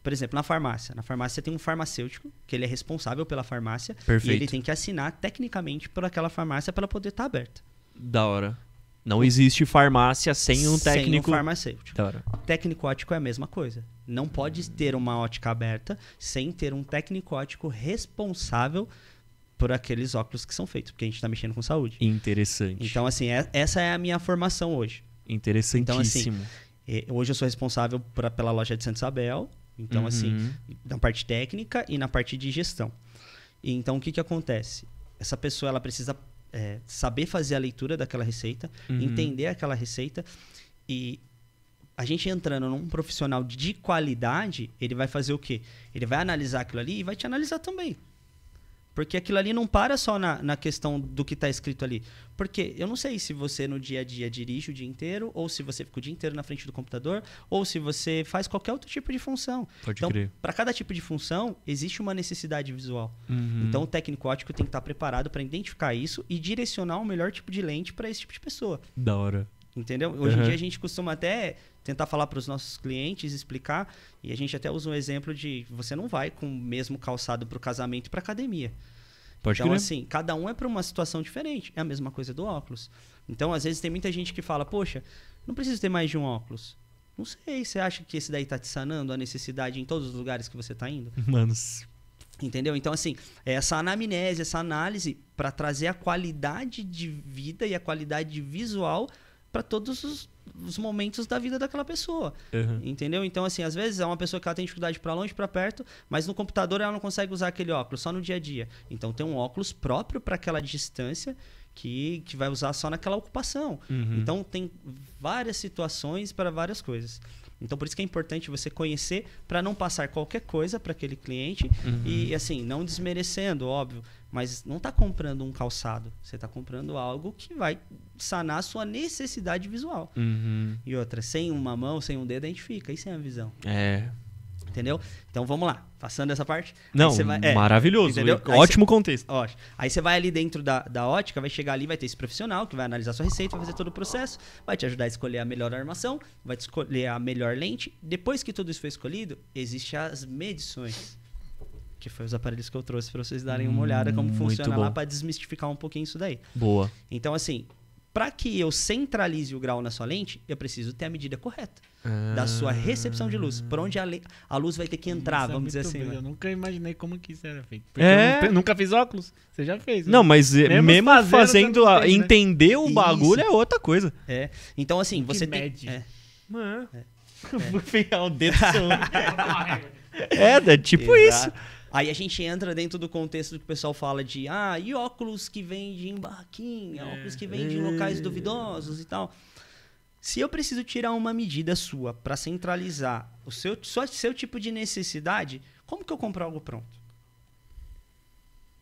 por exemplo, na farmácia. Na farmácia tem um farmacêutico, que ele é responsável pela farmácia. Perfeito. E ele tem que assinar tecnicamente por aquela farmácia para poder estar tá aberta. Da hora. Não existe farmácia sem um técnico. Sem um farmacêutico. Da hora. Técnico ótico é a mesma coisa. Não pode hum. ter uma ótica aberta sem ter um técnico ótico responsável por aqueles óculos que são feitos, porque a gente está mexendo com saúde. Interessante. Então, assim, é, essa é a minha formação hoje. Interessantíssimo. Então, assim, hoje eu sou responsável pra, pela loja de Santa Isabel, então, uhum. assim, na parte técnica e na parte de gestão. Então, o que, que acontece? Essa pessoa ela precisa é, saber fazer a leitura daquela receita, uhum. entender aquela receita e a gente entrando num profissional de qualidade, ele vai fazer o quê? Ele vai analisar aquilo ali e vai te analisar também. Porque aquilo ali não para só na, na questão do que está escrito ali. Porque eu não sei se você no dia a dia dirige o dia inteiro, ou se você fica o dia inteiro na frente do computador, ou se você faz qualquer outro tipo de função. Pode então, para cada tipo de função, existe uma necessidade visual. Uhum. Então, o técnico ótico tem que estar tá preparado para identificar isso e direcionar o melhor tipo de lente para esse tipo de pessoa. Da hora. Entendeu? Hoje uhum. em dia uhum. a gente costuma até tentar falar para os nossos clientes, explicar. E a gente até usa um exemplo de você não vai com o mesmo calçado para o casamento e para academia. Pode então, assim, cada um é para uma situação diferente. É a mesma coisa do óculos. Então, às vezes, tem muita gente que fala, poxa, não preciso ter mais de um óculos. Não sei, você acha que esse daí tá te sanando a necessidade em todos os lugares que você tá indo? Mano. Entendeu? Então, assim, é essa anamnese, essa análise para trazer a qualidade de vida e a qualidade visual para todos os, os, momentos da vida daquela pessoa. Uhum. Entendeu? Então, assim, às vezes é uma pessoa que ela tem dificuldade para longe, para perto, mas no computador ela não consegue usar aquele óculos, só no dia a dia. Então, tem um óculos próprio para aquela distância que, que vai usar só naquela ocupação. Uhum. Então, tem várias situações para várias coisas. Então, por isso que é importante você conhecer para não passar qualquer coisa para aquele cliente uhum. e, assim, não desmerecendo, óbvio, mas não está comprando um calçado. Você está comprando algo que vai sanar a sua necessidade visual. Uhum. E outra, sem uma mão, sem um dedo, a gente fica. E sem a visão? É, entendeu? Então vamos lá, passando essa parte. Não, vai, é, maravilhoso, entendeu? ótimo cê, contexto. Ótimo. Aí você vai ali dentro da, da ótica, vai chegar ali, vai ter esse profissional que vai analisar sua receita, vai fazer todo o processo, vai te ajudar a escolher a melhor armação, vai te escolher a melhor lente. Depois que tudo isso foi escolhido, existem as medições. Que foi os aparelhos que eu trouxe para vocês darem uma olhada como hum, funciona lá para desmistificar um pouquinho isso daí. Boa. Então, assim, para que eu centralize o grau na sua lente, eu preciso ter a medida correta ah. da sua ah. recepção de luz. Por onde a, a luz vai ter que entrar, é vamos dizer assim. Né? eu nunca imaginei como que isso era feito. É? nunca fiz óculos. Você já fez. Né? Não, né? mas eh, mesmo, mesmo fazendo, fazendo a, fez, né? entender o bagulho é outra coisa. É. Então, assim, você tem. Mede. É. Mano. É. É. Vou enfiar o dedo. é, é tipo Exato. isso. Aí a gente entra dentro do contexto que o pessoal fala de ah, e óculos que vende em barraquinha, é. óculos que vende é. em locais é. duvidosos e tal. Se eu preciso tirar uma medida sua para centralizar o seu, seu tipo de necessidade, como que eu compro algo pronto?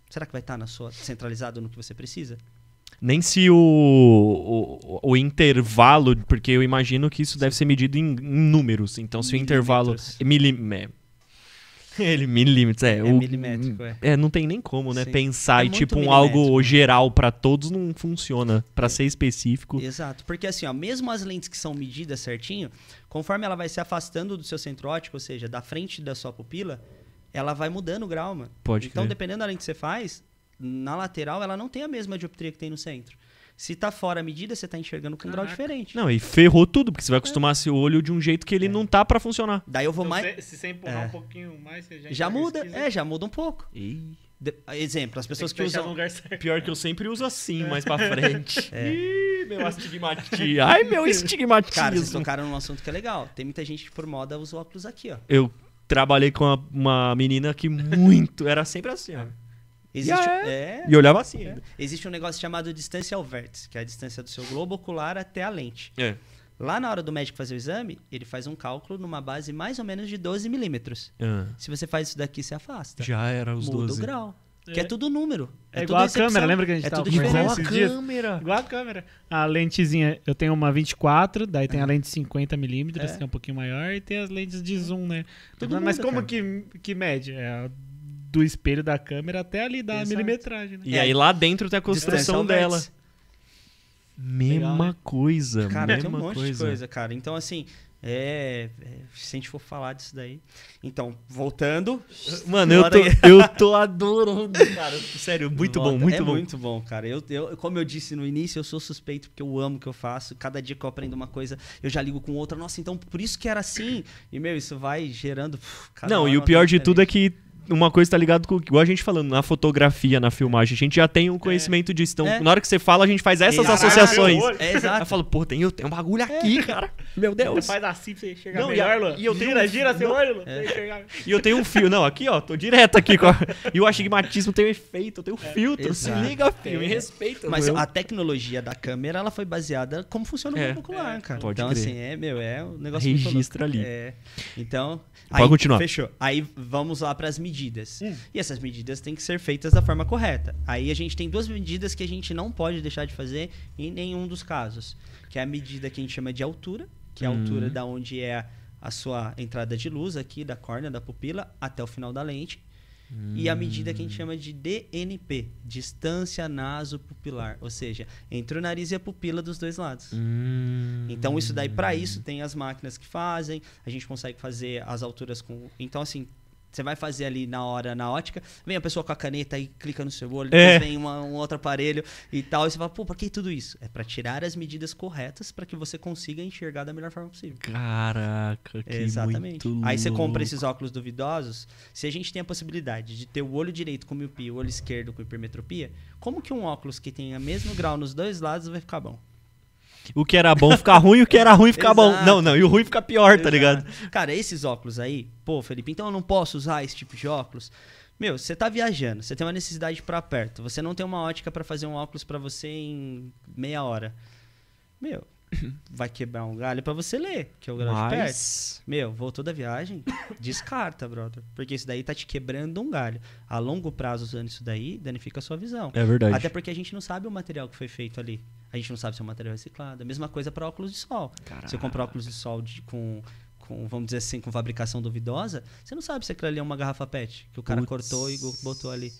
Será que vai estar tá na sua centralizado no que você precisa? Nem se o, o, o, intervalo, porque eu imagino que isso deve ser medido em, em números. Então, se o intervalo. É Milim, é, Ele, milímetros, é. É o, milimétrico, é. É, não tem nem como, né? Sim. Pensar é e tipo um algo né? geral para todos não funciona. para é. ser específico. Exato, porque assim, ó, mesmo as lentes que são medidas certinho, conforme ela vai se afastando do seu centro óptico, ou seja, da frente da sua pupila, ela vai mudando o grau, mano. Pode Então, crer. dependendo da lente que você faz, na lateral ela não tem a mesma dioptria que tem no centro. Se tá fora a medida, você tá enxergando com um grau diferente. Não, e ferrou tudo, porque você vai é. acostumar é. seu olho de um jeito que ele é. não tá para funcionar. Daí eu vou então, mais. Se, se você empurrar é. um pouquinho mais, você já. Já muda, é, já muda um pouco. E... De... Exemplo, as pessoas que, que usam. Pior que eu sempre uso assim, é. mais pra frente. É. Ih, meu astigmatismo. Ai, meu estigmatismo. Cara, vocês tocaram num assunto que é legal. Tem muita gente que, por moda, usa óculos aqui, ó. Eu trabalhei com uma, uma menina que muito. Era sempre assim, ó. Existe, yeah, é. e olhava assim. É. Existe um negócio chamado distância ao vértice, que é a distância do seu globo ocular até a lente. É. Lá na hora do médico fazer o exame, ele faz um cálculo numa base mais ou menos de 12 milímetros. Ah. Se você faz isso daqui, você afasta. Já era os Muda 12. Muda o grau. É. Que é tudo número. É, é igual a câmera, lembra que a gente é tava tudo igual a câmera. Igual a câmera. A lentezinha, eu tenho uma 24, daí tem a lente 50 milímetros, que é um pouquinho maior, e tem as lentes de zoom, né? Tudo Mas como que, que mede? É a do espelho da câmera até ali da Exato. milimetragem. Né? E é. aí lá dentro tem a construção dela. Mesma Legal, né? coisa, cara, mesma tem um monte coisa. de coisa, cara. Então, assim, é, é, se a gente for falar disso daí. Então, voltando. Mano, eu tô, eu tô adorando, cara. Sério, muito bom, é muito é bom. Muito bom, cara. Eu, eu, como eu disse no início, eu sou suspeito porque eu amo o que eu faço. Cada dia que eu aprendo uma coisa, eu já ligo com outra. Nossa, então por isso que era assim. E, meu, isso vai gerando. Pff, Não, e o pior de tudo é que uma coisa tá ligado com igual a gente falando na fotografia, na filmagem, a gente já tem um é. conhecimento é. disso. Então, é. na hora que você fala, a gente faz essas associações. É, exato. Eu falo, pô, tem, eu tenho um bagulho aqui, é. cara. Meu Deus. Você faz assim pra você chegar não, melhor, Luan. E eu tenho gira, um... gira seu olho, Luan. É. E eu tenho um fio, não, aqui, ó, tô direto aqui com a... E o astigmatismo tem um efeito, eu tenho um é, filtro. Exato. Se liga, filho, me respeita. Mas meu. a tecnologia da câmera, ela foi baseada como funciona o mundo ocular, cara. Pode então, crer. assim, é, meu, é um negócio Registra ali. É. Então, Pode aí, continuar. Fechou. Aí vamos lá para as medidas. Hum. E essas medidas têm que ser feitas da forma correta. Aí a gente tem duas medidas que a gente não pode deixar de fazer em nenhum dos casos, que é a medida que a gente chama de altura, que é a hum. altura da onde é a sua entrada de luz aqui da córnea da pupila até o final da lente Hum. E a medida que a gente chama de DNP, distância naso-pupilar, ou seja, entre o nariz e a pupila dos dois lados. Hum. Então, isso daí, para isso, tem as máquinas que fazem, a gente consegue fazer as alturas com. Então, assim, você vai fazer ali na hora, na ótica, vem a pessoa com a caneta e clica no seu olho, é. vem uma, um outro aparelho e tal, e você fala, pô, pra que tudo isso? É para tirar as medidas corretas para que você consiga enxergar da melhor forma possível. Caraca, que Exatamente. Muito Aí você compra esses óculos duvidosos, se a gente tem a possibilidade de ter o olho direito com miopia e o olho esquerdo com hipermetropia, como que um óculos que tem o mesmo grau nos dois lados vai ficar bom? o que era bom ficar ruim, o que era ruim ficar bom. Não, não, e o ruim fica pior, tá Exato. tá ligado? Cara, esses óculos aí, pô, Felipe, então eu não posso usar esse tipo de óculos? Meu, você tá viajando, você tem uma necessidade para perto, você não tem uma ótica para fazer um óculos para você em meia hora. Meu, vai quebrar um galho para você ler, que é o grau Mas... de perto. Meu, voltou da viagem, descarta, brother. Porque isso daí tá te quebrando um galho. A longo prazo, usando isso daí, danifica a sua visão. É verdade. Até porque a gente não sabe o material que foi feito ali a gente não sabe se é um material reciclado. A mesma coisa para óculos de sol. Caraca. Se eu comprar óculos de sol de, com, com, vamos dizer assim, com fabricação duvidosa, você não sabe se aquilo ali é uma garrafa PET, que o cara cortou e botou ali.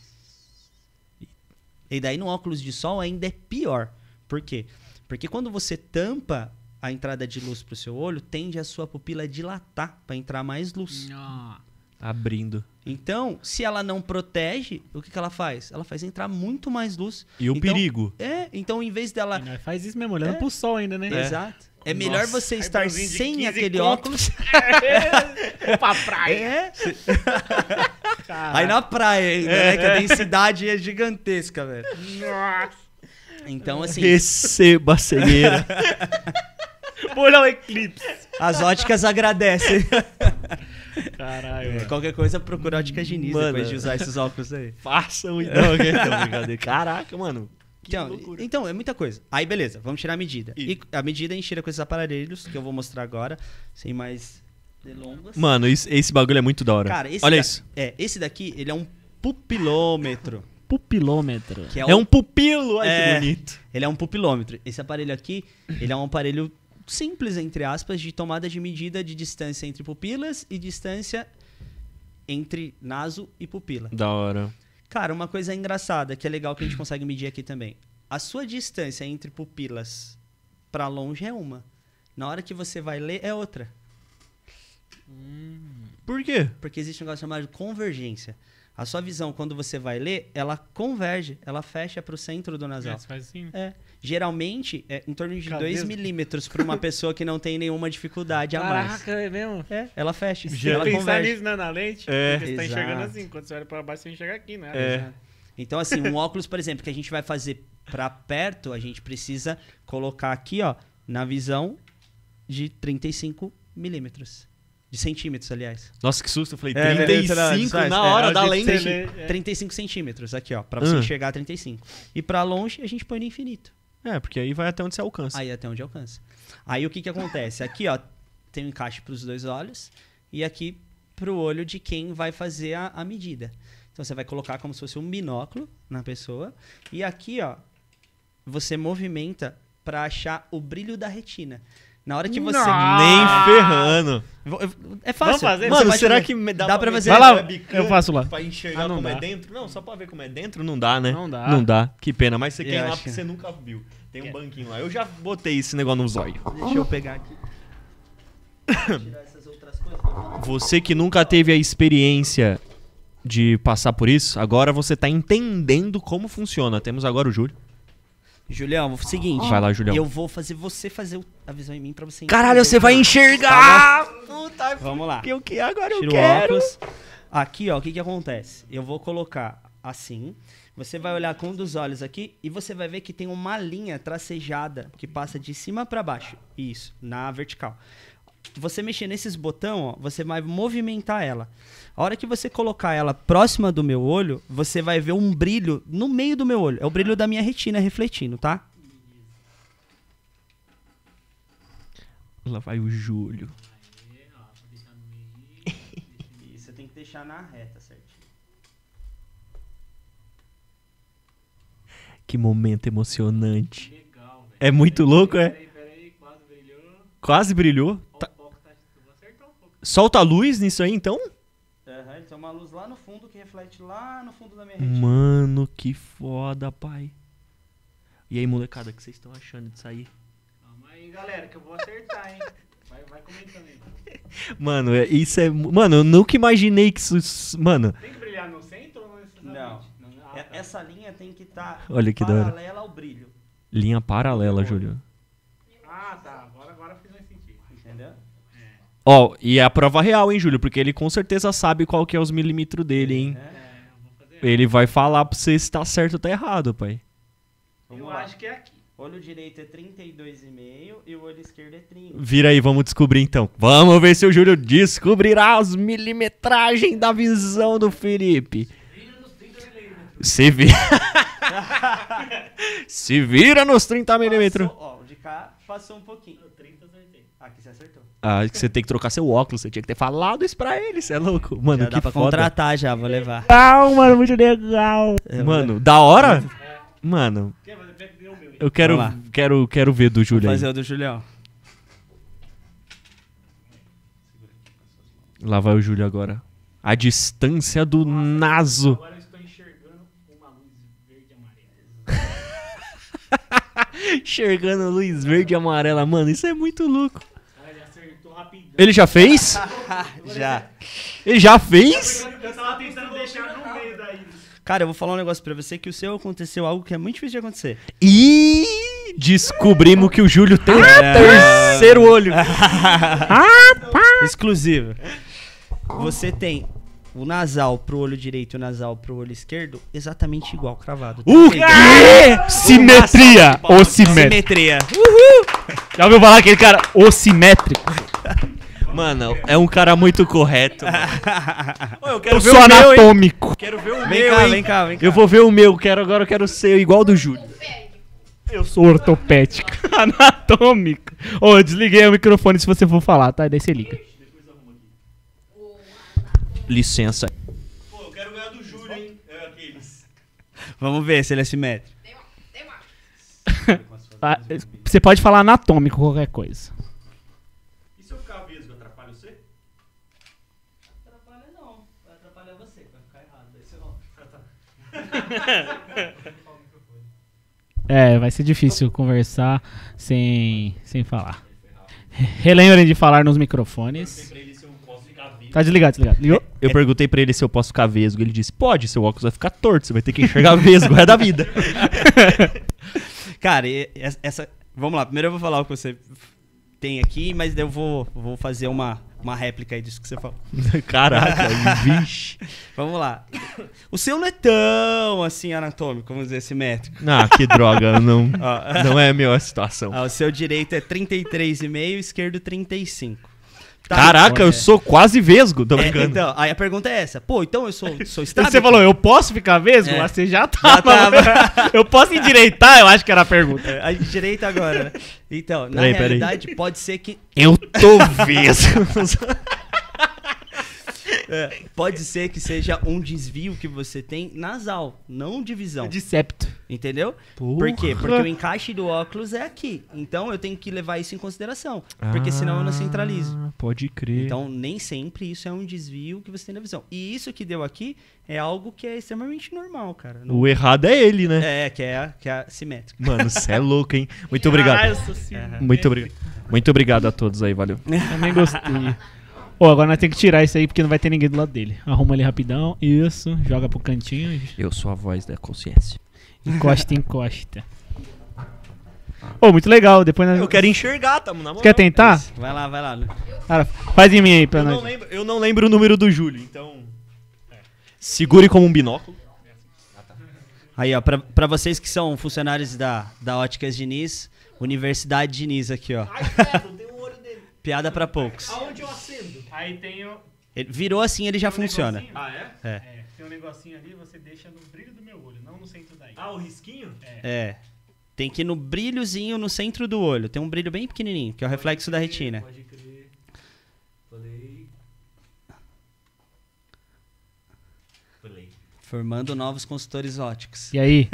E daí no óculos de sol ainda é pior. Por quê? Porque quando você tampa a entrada de luz para o seu olho, tende a sua pupila a dilatar para entrar mais luz. Oh. Abrindo. Então, se ela não protege, o que, que ela faz? Ela faz entrar muito mais luz. E então, o perigo. É, então em vez dela. E faz isso mesmo, olhando é, pro sol ainda, né? É. Exato. É melhor Nossa, você estar sem aquele óculos. É, pra praia. É. Aí na praia, ainda, né? Que a é. densidade é gigantesca, velho. Nossa. Então, assim. Receba a cegueira. Vou olhar o eclipse. As óticas agradecem. Caralho. É, qualquer coisa, procura óticas Diniz mano, depois de usar esses óculos aí. Façam então. Não, Caraca, mano. Então, então, é muita coisa. Aí, beleza, vamos tirar a medida. E, e a medida a é gente tira com esses aparelhos que eu vou mostrar agora, sem mais delongas. Mano, isso, esse bagulho é muito da hora. Cara, Olha da, isso. É, esse daqui, ele é um pupilômetro. pupilômetro. É, é, um pupilo, olha é, que bonito. Ele é um pupilômetro. Esse aparelho aqui, ele é um aparelho simples, entre aspas, de tomada de medida de distância entre pupilas e distância entre naso e pupila. Da hora. Cara, uma coisa engraçada que é legal que a gente consegue medir aqui também. A sua distância entre pupilas para longe é uma. Na hora que você vai ler é outra. Por quê? Porque existe um negócio chamado convergência. A sua visão, quando você vai ler, ela converge, ela fecha para o centro do nasal. É, faz assim. É. Geralmente, é em torno de 2 milímetros para uma pessoa que não tem nenhuma dificuldade a mais. Caraca, é mesmo? É, ela fecha. Já ela pensar converge. nisso né, na lente, é. você está enxergando assim. Quando você olha para baixo, você enxerga aqui, né? É. Então, assim, um óculos, por exemplo, que a gente vai fazer para perto, a gente precisa colocar aqui, ó, na visão de 35 milímetros. De centímetros, aliás. Nossa, que susto. Eu falei, é, 35 né, né, né? é, na hora é, da lente. 35 centímetros, aqui, ó. Pra você ah. chegar a 35. E pra longe, a gente põe no infinito. É, porque aí vai até onde você alcança. Aí até onde alcança. Aí o que que acontece? Aqui, ó, tem um encaixe pros dois olhos. E aqui pro olho de quem vai fazer a, a medida. Então você vai colocar como se fosse um binóculo na pessoa. E aqui, ó, você movimenta para achar o brilho da retina. Na hora que você. Não. Nem ferrando. É fácil. Vamos fazer? Mano, será que dá, dá pra fazer? Vai lá, eu faço lá. Pra enxergar Ah, não como é dá. é dentro? Não, só pra ver como é dentro não dá, né? Não dá. Não dá. Que pena. Mas você quer ir lá porque você nunca viu. Tem um banquinho lá. Eu já botei esse negócio no zóio. Deixa eu pegar aqui. Você que nunca teve a experiência de passar por isso, agora você tá entendendo como funciona. Temos agora o Júlio. Julião, seguinte. Vai lá, Julião. Eu vou fazer você fazer a visão em mim pra você enxergar. Caralho, você vai enxergar! Puta, Vamos lá. que eu que agora eu o quero. óculos. Aqui, ó, o que que acontece? Eu vou colocar assim. Você vai olhar com um dos olhos aqui e você vai ver que tem uma linha tracejada que passa de cima pra baixo. Isso, na vertical você mexer nesses botão, ó, você vai movimentar ela. A hora que você colocar ela próxima do meu olho, você vai ver um brilho no meio do meu olho. É o brilho da minha retina refletindo, tá? Lá vai o Júlio. ó, deixar no meio, você tem que deixar na reta, certinho. Que momento emocionante. Legal, é muito louco, é? Peraí, peraí, quase brilhou. Quase brilhou? solta a luz nisso aí, então? Aham, uhum, tem uma luz lá no fundo que reflete lá no fundo da minha rede. Mano, que foda, pai. E aí, molecada, o que vocês estão achando disso aí? Calma aí, galera, que eu vou acertar, hein? Vai, vai comentando aí. Mano, é, isso é. Mano, eu nunca imaginei que isso. Mano. Tem que brilhar no centro ou não necessariamente? Não. É, ah, tá. Essa linha tem que estar tá Olha que paralela ao brilho. Linha paralela, Júlio. Ah, tá. Agora, agora fez mais sentido. Entendeu? Ó, oh, e é a prova real, hein, Júlio? Porque ele com certeza sabe qual que é os milímetros dele, hein? É, fazer ele vai falar pra você se tá certo ou tá errado, pai. Vamos eu lá. acho que é aqui. Olho direito é 32,5 e o olho esquerdo é 30. Vira aí, vamos descobrir então. Vamos ver se o Júlio descobrirá as milimetragens da visão do Felipe. Se vira. nos 30 milímetros. Se vira nos 30 milímetros. Ó, de cá passou um pouquinho. Ah, que você tem que trocar seu óculos, você tinha que ter falado isso pra ele, você é louco. Mano, já que dá pra foda. contratar já, vou levar. Calma, mano, muito legal. É, mano, da hora? Mano. Eu quero, quero, quero ver do Julião. Fazer o do Julião. Lá vai o Júlio agora. A distância do Nossa, naso. Agora eu estou enxergando uma luz verde e amarela. enxergando luz verde e amarela, mano, isso é muito louco rapidão. Ele já fez? já. Ele já fez? Eu tava tentando deixar no meio daí. Cara, eu vou falar um negócio pra você que o seu aconteceu algo que é muito difícil de acontecer. E descobrimos que o Júlio tem um terceiro olho. Exclusivo. Você tem o nasal pro olho direito e o nasal pro olho esquerdo exatamente igual, cravado. o quê? Simetria! Ossimétrica. Simetria. Uhul! Já ouviu falar aquele cara simétrico. Mano, é um cara muito correto. Ô, eu quero eu ver sou o anatômico. quero ver o vem meu. Cá, vem cá, vem cá. Eu vou ver o meu, quero agora eu quero ser igual do Júlio. Eu sou ortopédico, anatômico. Ô, oh, desliguei o microfone se você for falar, tá? Daí você liga licença. Pô, eu quero ganhar do Júlio, hein? É, aqueles. Vamos ver se ele é simétrico. Tem uma, tem uma. Ah, você pode falar anatômico qualquer coisa. E se eu ficar atrapalha você? Atrapalha não. Vai atrapalhar você, vai ficar errado. Daí você volta. é, vai ser difícil conversar sem, sem falar. Relembrem de falar nos microfones. Tá desligado, tá desligado. Ligou? Eu é. perguntei pra ele se eu posso ficar vesgo. Ele disse: pode, seu óculos vai ficar torto, você vai ter que enxergar vesgo, é da vida. Cara, essa. Vamos lá, primeiro eu vou falar o que você tem aqui, mas eu vou, vou fazer uma, uma réplica aí disso que você falou. Caraca, vixe. Vamos lá. O seu não é tão assim anatômico, vamos dizer, simétrico. Ah, que droga, não, não é a melhor situação. Ah, o seu direito é 33,5, esquerdo 35. Tá Caraca, eu né? sou quase vesgo, tô é, brincando. É, então, aí a pergunta é essa. Pô, então eu sou, sou estável? Você falou, eu posso ficar vesgo? É. Ah, você já tava. Já tava. eu posso endireitar? Eu acho que era a pergunta. É, a gente direita agora, Então, na aí, realidade, pode ser que... Eu tô vesgo. É, pode ser que seja um desvio que você tem nasal, não de visão. De septo. Entendeu? Porra. Por quê? Porque o encaixe do óculos é aqui. Então eu tenho que levar isso em consideração. Porque ah, senão eu não ah, centralizo. Pode crer. Então nem sempre isso é um desvio que você tem na visão. E isso que deu aqui é algo que é extremamente normal, cara. Não... O errado é ele, né? É, que é, que é simétrico. Mano, você é louco, hein? Muito obrigado. Ah, eu sou Muito obrigado. Muito obrigado a todos aí, valeu. Nem gostei. Pô, agora nós temos que tirar isso aí porque não vai ter ninguém do lado dele. Arruma ele rapidão, isso, joga pro cantinho. Eu sou a voz da consciência. Encosta, encosta. Ô, oh, muito legal, depois nós... Eu quero enxergar, tá? mano. Quer tentar? É vai lá, vai lá. Né? Cara, faz em mim aí pra eu nós. Não lembro, eu não lembro o número do Júlio, então... É. Segure como um binóculo. Aí, ó, pra, pra vocês que são funcionários da, da Óticas Diniz, Universidade Diniz aqui, ó. Ai, Piada pra poucos. Aonde eu acendo? Aí tem o. Ele virou assim, ele já um funciona. Negocinho. Ah, é? é? é? Tem um negocinho ali, você deixa no brilho do meu olho, não no centro daí. Ah, o risquinho? É. é. Tem que ir no brilhozinho no centro do olho. Tem um brilho bem pequenininho, que é o pode reflexo crer, da retina. Pode crer. Play. Play. Formando novos consultores óticos. E aí?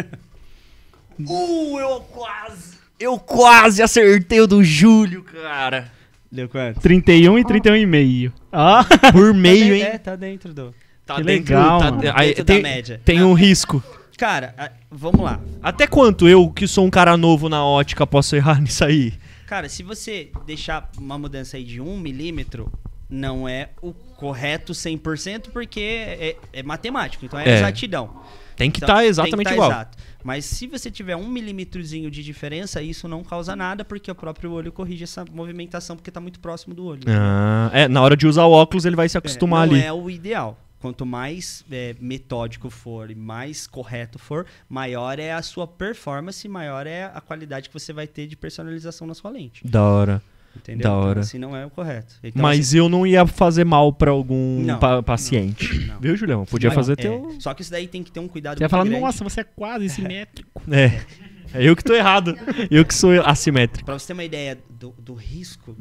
uh, eu quase! Eu quase acertei o do Júlio, cara! Deu quanto? 31 e 31,5. Ah. Por meio, tá hein? É, tá dentro do. Tá que dentro, legal. Tá dentro aí, da tem, média. Tem um risco. Cara, vamos lá. Até quanto eu, que sou um cara novo na ótica, posso errar nisso aí? Cara, se você deixar uma mudança aí de 1 um milímetro, não é o correto 100%, porque é, é matemático, então é, é. exatidão. Tem que estar então, tá exatamente que tá igual. Exato. Mas se você tiver um milimetrozinho de diferença, isso não causa nada, porque o próprio olho corrige essa movimentação, porque está muito próximo do olho. Né? Ah, é, na hora de usar o óculos, ele vai se é, acostumar é, não ali. Não é o ideal quanto mais é, metódico for e mais correto for, maior é a sua performance, maior é a qualidade que você vai ter de personalização na sua lente. Da hora. Entendeu? Da então, hora. Então, assim não é o correto. Então, Mas assim, eu não ia fazer mal para algum não, pa paciente. Não, não. Viu, Julião? Podia Mas, fazer é, teu. Só que isso daí tem que ter um cuidado. Você ia falar, grande. nossa, você é quase simétrico. é. É eu que tô errado. eu que sou assimétrico. Pra você ter uma ideia do, do risco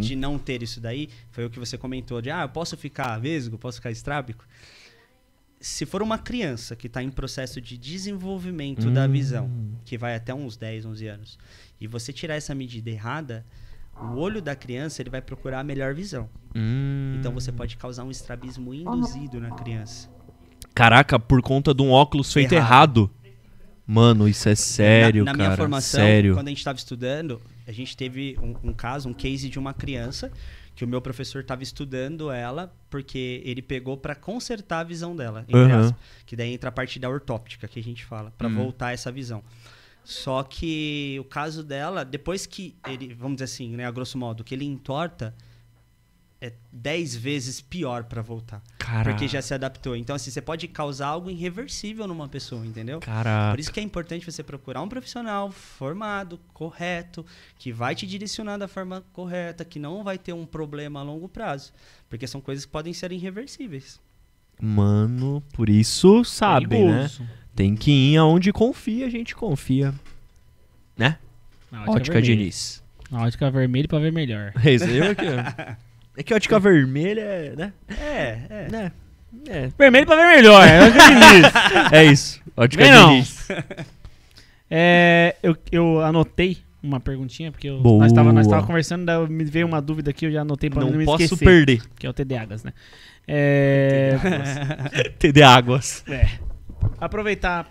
de não ter isso daí, foi o que você comentou de ah, eu posso ficar vesgo, posso ficar estrábico. Se for uma criança que está em processo de desenvolvimento hum. da visão, que vai até uns 10, 11 anos, e você tirar essa medida errada, o olho da criança ele vai procurar a melhor visão. Hum. Então você pode causar um estrabismo induzido na criança. Caraca, por conta de um óculos feito errado. errado. Mano, isso é sério, na, na cara. Na minha formação, sério. quando a gente estava estudando, a gente teve um, um caso, um case de uma criança que o meu professor estava estudando ela porque ele pegou para consertar a visão dela, uhum. que daí entra a parte da ortóptica que a gente fala para uhum. voltar essa visão. Só que o caso dela, depois que ele, vamos dizer assim, né, a grosso modo, que ele entorta, é dez vezes pior para voltar. Caraca. Porque já se adaptou. Então, assim, você pode causar algo irreversível numa pessoa, entendeu? Caraca. Por isso que é importante você procurar um profissional formado, correto, que vai te direcionar da forma correta, que não vai ter um problema a longo prazo. Porque são coisas que podem ser irreversíveis. Mano, por isso sabe, né? Tem que ir aonde confia, a gente confia. Né? ótica, ótica vermelha. Diniz. Na ótica vermelha pra ver melhor. É isso aí, aqui. É que ótica vermelha é, né? É, é. Né? É. Vermelho pra ver melhor, é ótica Diniz. é isso, ótica de Diniz. É, eu, eu anotei uma perguntinha, porque eu, nós estávamos conversando, daí me veio uma dúvida aqui, eu já anotei pra não, não me esquecer. Não posso perder. Que é o TD Águas, né? É... TD Águas. É aproveitar.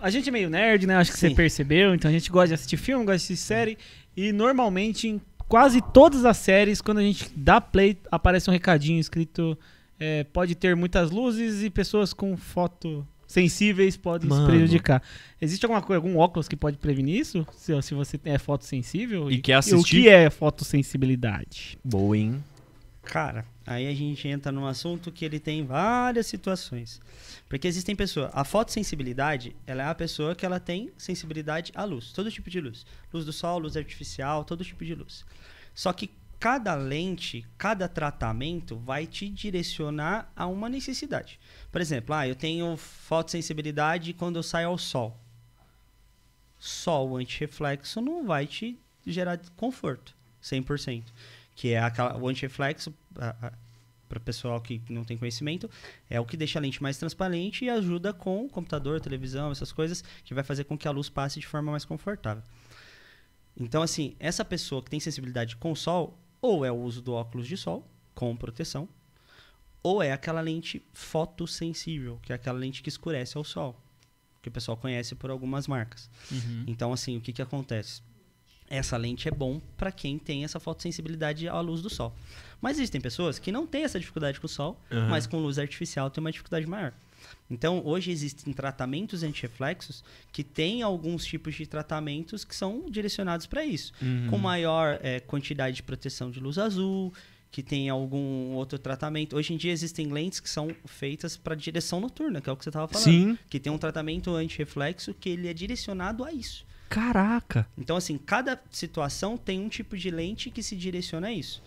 A gente é meio nerd, né? Acho que Sim. você percebeu. Então a gente gosta de assistir filme, gosta de assistir série. E normalmente, em quase todas as séries, quando a gente dá play, aparece um recadinho escrito: é, pode ter muitas luzes e pessoas com foto sensíveis podem Mano. se prejudicar. Existe alguma coisa, algum óculos que pode prevenir isso? Se, se você é fotossensível? E, e quer assistir? E o que é fotossensibilidade? Boa, hein? Cara, aí a gente entra num assunto que ele tem várias situações. Porque existem pessoas. A fotossensibilidade, ela é a pessoa que ela tem sensibilidade à luz, todo tipo de luz. Luz do sol, luz artificial, todo tipo de luz. Só que cada lente, cada tratamento vai te direcionar a uma necessidade. Por exemplo, ah, eu tenho fotossensibilidade quando eu saio ao sol. Sol antirreflexo não vai te gerar conforto 100%, que é aquela, o antirreflexo, para o pessoal que não tem conhecimento, é o que deixa a lente mais transparente e ajuda com computador, televisão, essas coisas, que vai fazer com que a luz passe de forma mais confortável. Então, assim, essa pessoa que tem sensibilidade com sol, ou é o uso do óculos de sol com proteção, ou é aquela lente fotossensível, que é aquela lente que escurece ao sol, que o pessoal conhece por algumas marcas. Uhum. Então, assim, o que, que acontece? Essa lente é bom para quem tem essa fotossensibilidade à luz do sol. Mas existem pessoas que não têm essa dificuldade com o sol, uhum. mas com luz artificial tem uma dificuldade maior. Então, hoje existem tratamentos antireflexos que têm alguns tipos de tratamentos que são direcionados para isso. Uhum. Com maior é, quantidade de proteção de luz azul, que tem algum outro tratamento. Hoje em dia existem lentes que são feitas para direção noturna, que é o que você estava falando. Sim. Que tem um tratamento antireflexo que ele é direcionado a isso. Caraca! Então, assim, cada situação tem um tipo de lente que se direciona a isso.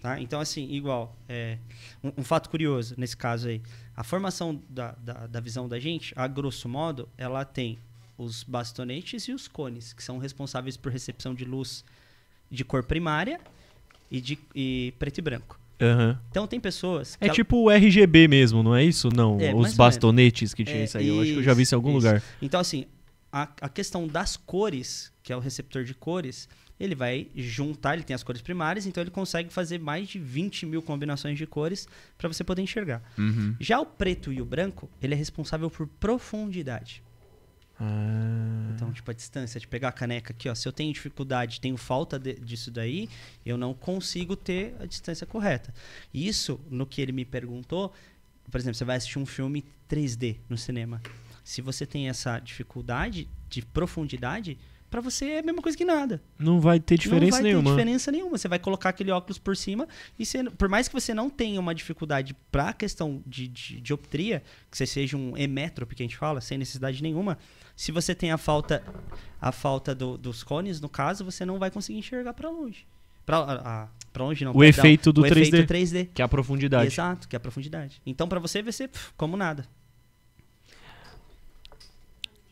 Tá? Então, assim, igual, é, um, um, fato curioso nesse caso aí. A formação da, da, da, visão da gente, a grosso modo, ela tem os bastonetes e os cones, que são responsáveis por recepção de luz de cor primária e de e preto e branco. Uhum. Então tem pessoas. é ela... tipo o RGB mesmo, não é isso? Não, é, os bastonetes que tinha é, isso aí. Eu acho que eu já vi isso em algum isso. lugar. Então, assim, a, a questão das cores, que é o receptor de cores, ele vai juntar, ele tem as cores primárias, então ele consegue fazer mais de 20 mil combinações de cores para você poder enxergar. Uhum. Já o preto e o branco, ele é responsável por profundidade. Ah. Então, tipo, a distância de pegar a caneca aqui, ó. Se eu tenho dificuldade, tenho falta de, disso daí, eu não consigo ter a distância correta. Isso, no que ele me perguntou, por exemplo, você vai assistir um filme 3D no cinema. Se você tem essa dificuldade de profundidade, para você é a mesma coisa que nada. Não vai ter diferença nenhuma. Não vai nenhuma. ter diferença nenhuma. Você vai colocar aquele óculos por cima e você, por mais que você não tenha uma dificuldade para a questão de, de, de optria, que você seja um emétrope que a gente fala, sem necessidade nenhuma, se você tem a falta a falta do, dos cones, no caso, você não vai conseguir enxergar para longe. Para longe não. O efeito do o 3D, efeito 3D. Que é a profundidade. Exato, que é a profundidade. Então para você vai ser como nada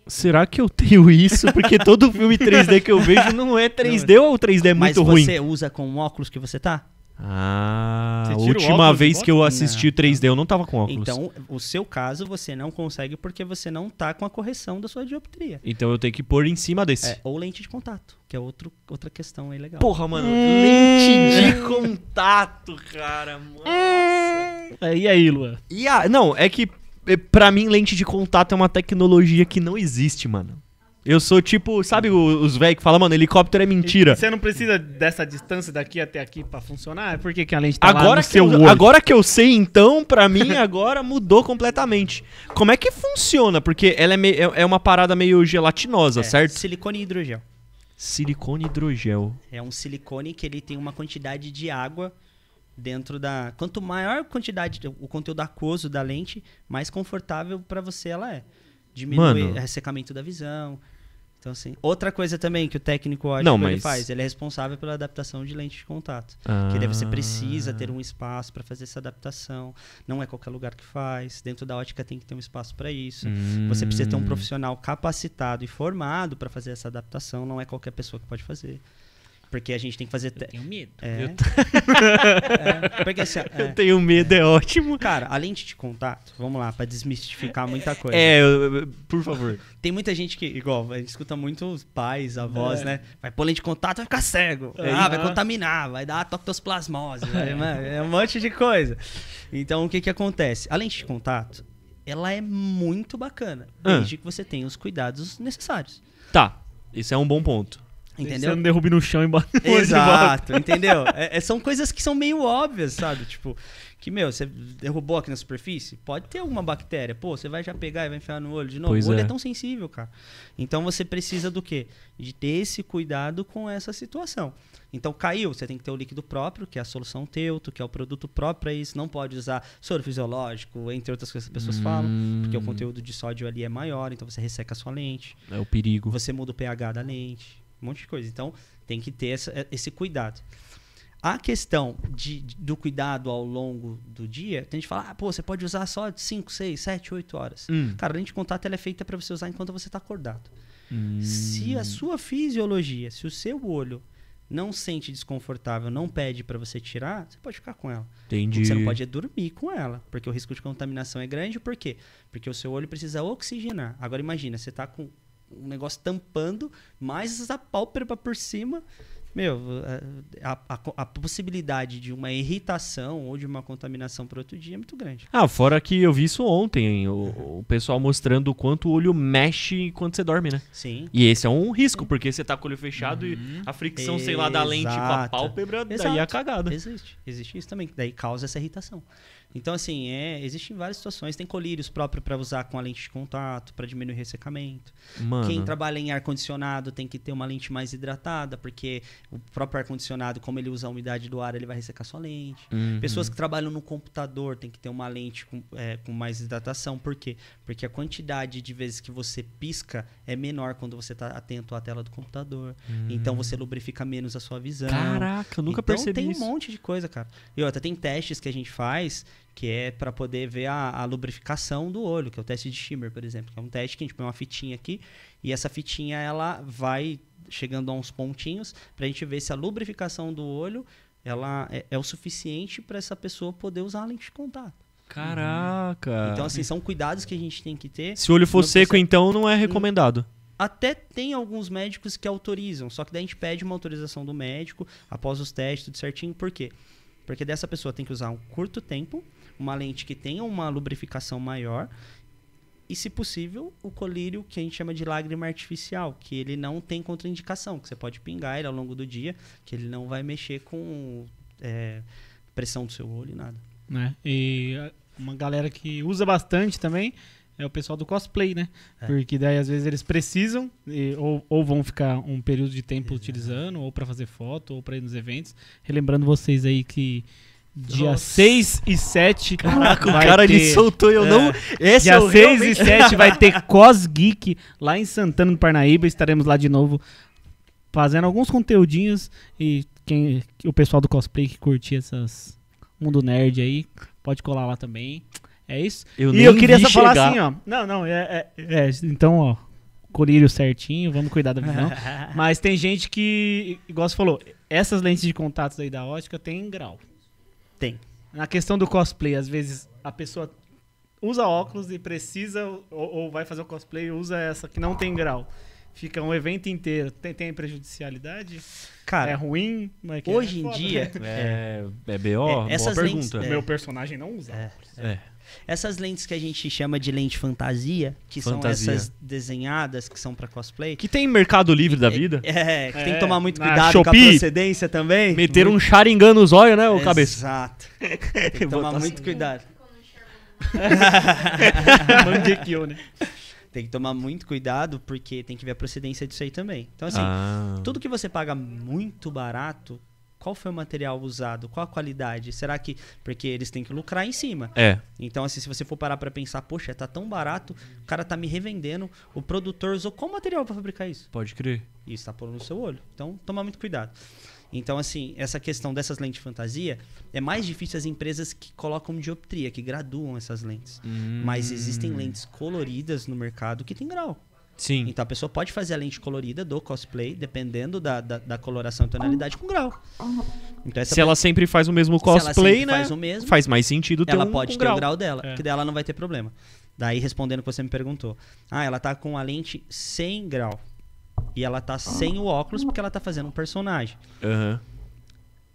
será que eu tenho isso? Porque todo filme 3D que eu vejo não é 3D não, ou 3D é muito ruim. Mas você usa com o óculos que você tá? Ah, a última vez que eu assisti não, 3D eu não tava com óculos. Então, o seu caso você não consegue porque você não tá com a correção da sua dioptria. Então eu tenho que pôr em cima desse. É, ou lente de contato, que é outro, outra questão aí legal. Porra, mano, hum. lente de contato, cara, mano. É, e aí, Lua? E a, não, é que é, para mim, lente de contato é uma tecnologia que não existe, mano. Eu sou tipo, sabe os velhos que falam, mano, helicóptero é mentira. você não precisa dessa distância daqui até aqui para funcionar? Por que, que a lente tá agora lá no seu eu, olho? Agora que eu sei, então, para mim, agora mudou completamente. Como é que funciona? Porque ela é, é, é, uma parada meio gelatinosa, é, certo? Silicone e hidrogel. Silicone e hidrogel. É um silicone que ele tem uma quantidade de água dentro da. Quanto maior quantidade o conteúdo aquoso da lente, mais confortável para você ela é. Diminui o ressecamento da visão. Então, assim. Outra coisa também que o técnico ótico Não, ele faz, ele é responsável pela adaptação de lente de contato. Ah. Que daí você precisa ter um espaço para fazer essa adaptação. Não é qualquer lugar que faz. Dentro da ótica tem que ter um espaço para isso. Você precisa ter um hum. profissional capacitado e formado para fazer essa adaptação. Não é qualquer pessoa que pode fazer. Porque a gente tem que fazer. Te... Eu tenho medo. É. Eu, t... é, porque, assim, é. eu tenho medo, é, é. ótimo. Cara, além de de contato, vamos lá, para desmistificar muita coisa. É, eu, eu, por favor. Tem muita gente que, igual, a gente escuta muito os pais, avós, é. né? Vai pôr lente de contato, vai ficar cego. É, ah, vai contaminar, vai dar toxoplasmose. Vai, é um monte de coisa. Então, o que que acontece? A lente de contato, ela é muito bacana, ah. desde que você tenha os cuidados necessários. Tá, isso é um bom ponto. Entendeu? Você não derrube no chão e bate no Exato, entendeu? É, é, são coisas que são meio óbvias, sabe? Tipo, que, meu, você derrubou aqui na superfície, pode ter alguma bactéria. Pô, você vai já pegar e vai enfiar no olho de novo. Pois o olho é. é. tão sensível, cara. Então você precisa do quê? De ter esse cuidado com essa situação. Então caiu, você tem que ter o líquido próprio, que é a solução teuto, que é o produto próprio para isso. Não pode usar soro fisiológico, entre outras coisas que as pessoas hum. falam, porque o hum. conteúdo de sódio ali é maior, então você resseca a sua lente. É o perigo. Você muda o pH da lente um monte de coisa. Então, tem que ter essa, esse cuidado. A questão de, do cuidado ao longo do dia, tem gente que fala, ah, pô, você pode usar só 5, 6, 7, 8 horas. Hum. Cara, a lente de contato ela é feita para você usar enquanto você está acordado. Hum. Se a sua fisiologia, se o seu olho não sente desconfortável, não pede para você tirar, você pode ficar com ela. Entendi. você não pode dormir com ela, porque o risco de contaminação é grande. Por quê? Porque o seu olho precisa oxigenar. Agora imagina, você está com um negócio tampando, mais a pálpebra por cima. Meu, a, a, a, possibilidade de uma irritação ou de uma contaminação para outro dia é muito grande. Ah, fora que eu vi isso ontem, o, uhum. o pessoal mostrando o quanto o olho mexe quando você dorme, né? Sim. E esse é um risco, porque você tá com o olho fechado uhum. e a fricção, Exato. sei lá, da lente com a pálpebra, Exato. daí é a cagada. Existe, existe isso também, daí causa essa irritação. Então, assim, é, existem várias situações. Tem colírios próprios para usar com a lente de contato, para diminuir o ressecamento. Mano. Quem trabalha em ar-condicionado tem que ter uma lente mais hidratada, porque o próprio ar-condicionado, como ele usa a umidade do ar, ele vai ressecar sua lente. Uhum. Pessoas que trabalham no computador tem que ter uma lente com, é, com mais hidratação. Por quê? Porque a quantidade de vezes que você pisca é menor quando você está atento à tela do computador. Uhum. Então, você lubrifica menos a sua visão. Caraca, eu nunca então, percebi isso. Então, tem um monte de coisa, cara. E até tem testes que a gente faz que é para poder ver a, a, lubrificação do olho, que é o teste de shimmer, por exemplo, que é um teste que a gente põe uma fitinha aqui e essa fitinha ela vai chegando a uns pontinhos para a gente ver se a lubrificação do olho ela é, é o suficiente para essa pessoa poder usar a lente de contato. Caraca! Então, assim, são cuidados que a gente tem que ter. Se o olho for seco, pessoa... então não é recomendado. Até tem alguns médicos que autorizam, só que daí a gente pede uma autorização do médico após os testes, tudo certinho. Por quê? Porque dessa pessoa tem que usar um curto tempo uma lente que tenha uma lubrificação maior e, se possível, o colírio que a gente chama de lágrima artificial, que ele não tem contraindicação, que você pode pingar ele ao longo do dia, que ele não vai mexer com é, pressão do seu olho, nada. Né? E é, uma galera que usa bastante também é o pessoal do cosplay, né? É. Porque daí às vezes eles precisam e, ou, ou vão ficar um período de tempo Exato. utilizando, ou para fazer foto, ou para ir nos eventos. Relembrando vocês aí que Dia 6 e 7. Caraca, o cara ter... ele soltou eu é. não. Esse Dia é o 6 realmente... e 7 vai ter Cos Geek lá em Santana do Parnaíba. Estaremos lá de novo fazendo alguns conteúdinhos. E quem o pessoal do cosplay que curtir essas mundo nerd aí, pode colar lá também. É isso. Eu e eu queria só chegar. falar assim, ó. Não, não, é, é, é então, ó. Colírio certinho, vamos cuidar da visão. Mas tem gente que, igual você falou, essas lentes de contato aí da ótica tem grau. Tem. Na questão do cosplay, às vezes a pessoa usa óculos e precisa, ou, ou vai fazer o cosplay e usa essa que não tem grau. Fica um evento inteiro. Tem, tem prejudicialidade? Cara, é ruim? É, é hoje é em foda, dia. Né? É, é BO? É, boa pergunta. Lentes, Meu personagem não usa. É, é. Essas lentes que a gente chama de lente fantasia, que fantasia. são essas desenhadas que são para cosplay. Que tem mercado livre da vida. É, é que é, tem que tomar muito cuidado Shopee, com a procedência também. Meter um charingã nos olhos, né, o cabeça? Exato. Tem que tomar muito cuidado. Mandequio, né? Tem que tomar muito cuidado porque tem que ver a procedência disso aí também. Então, assim, ah. tudo que você paga muito barato qual foi o material usado, qual a qualidade. Será que. Porque eles têm que lucrar em cima. É. Então, assim, se você for parar para pensar, poxa, tá tão barato, o cara tá me revendendo, o produtor usou qual material para fabricar isso? Pode crer. E está pondo no seu olho. Então, toma muito cuidado. Então, assim, essa questão dessas lentes de fantasia é mais difícil as empresas que colocam dioptria, que graduam essas lentes. Hum. Mas existem lentes coloridas no mercado que tem grau. Sim. Então a pessoa pode fazer a lente colorida do cosplay, dependendo da, da, da coloração e tonalidade com grau. Então, se ela sempre faz o mesmo cosplay, né? Faz, mesmo, faz mais sentido ter ela um Ela pode um ter o grau dela, é. que dela não vai ter problema. Daí respondendo o que você me perguntou. Ah, ela tá com a lente sem grau. E ela tá sem o óculos porque ela tá fazendo um personagem. Uhum.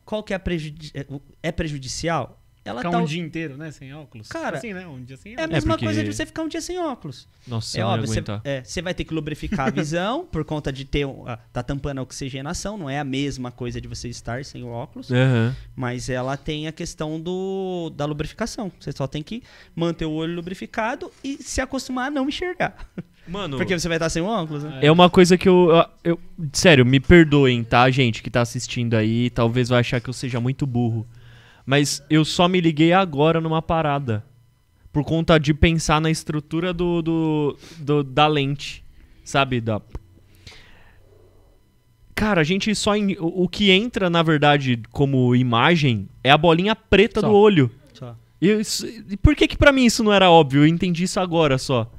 Qual que é, prejudici... é, é prejudicial? ela ficar tá... um dia inteiro, né? Sem óculos. Cara, assim, né? Um dia sem óculos. É a mesma é porque... coisa de você ficar um dia sem óculos. Nossa, é óbvio. Você, é, você vai ter que lubrificar a visão por conta de ter. tá tampando a oxigenação, não é a mesma coisa de você estar sem o óculos. Uhum. Mas ela tem a questão do, da lubrificação. Você só tem que manter o olho lubrificado e se acostumar a não enxergar. Mano. Porque você vai estar sem óculos, né? É. é uma coisa que eu, eu. Sério, me perdoem, tá, gente, que tá assistindo aí. Talvez vai achar que eu seja muito burro. Mas eu só me liguei agora numa parada. Por conta de pensar na estrutura do, do, do da lente. Sabe? Da... Cara, a gente só. In... O que entra, na verdade, como imagem é a bolinha preta só. do olho. Só. Eu, isso... Por que, que pra mim isso não era óbvio? Eu entendi isso agora só.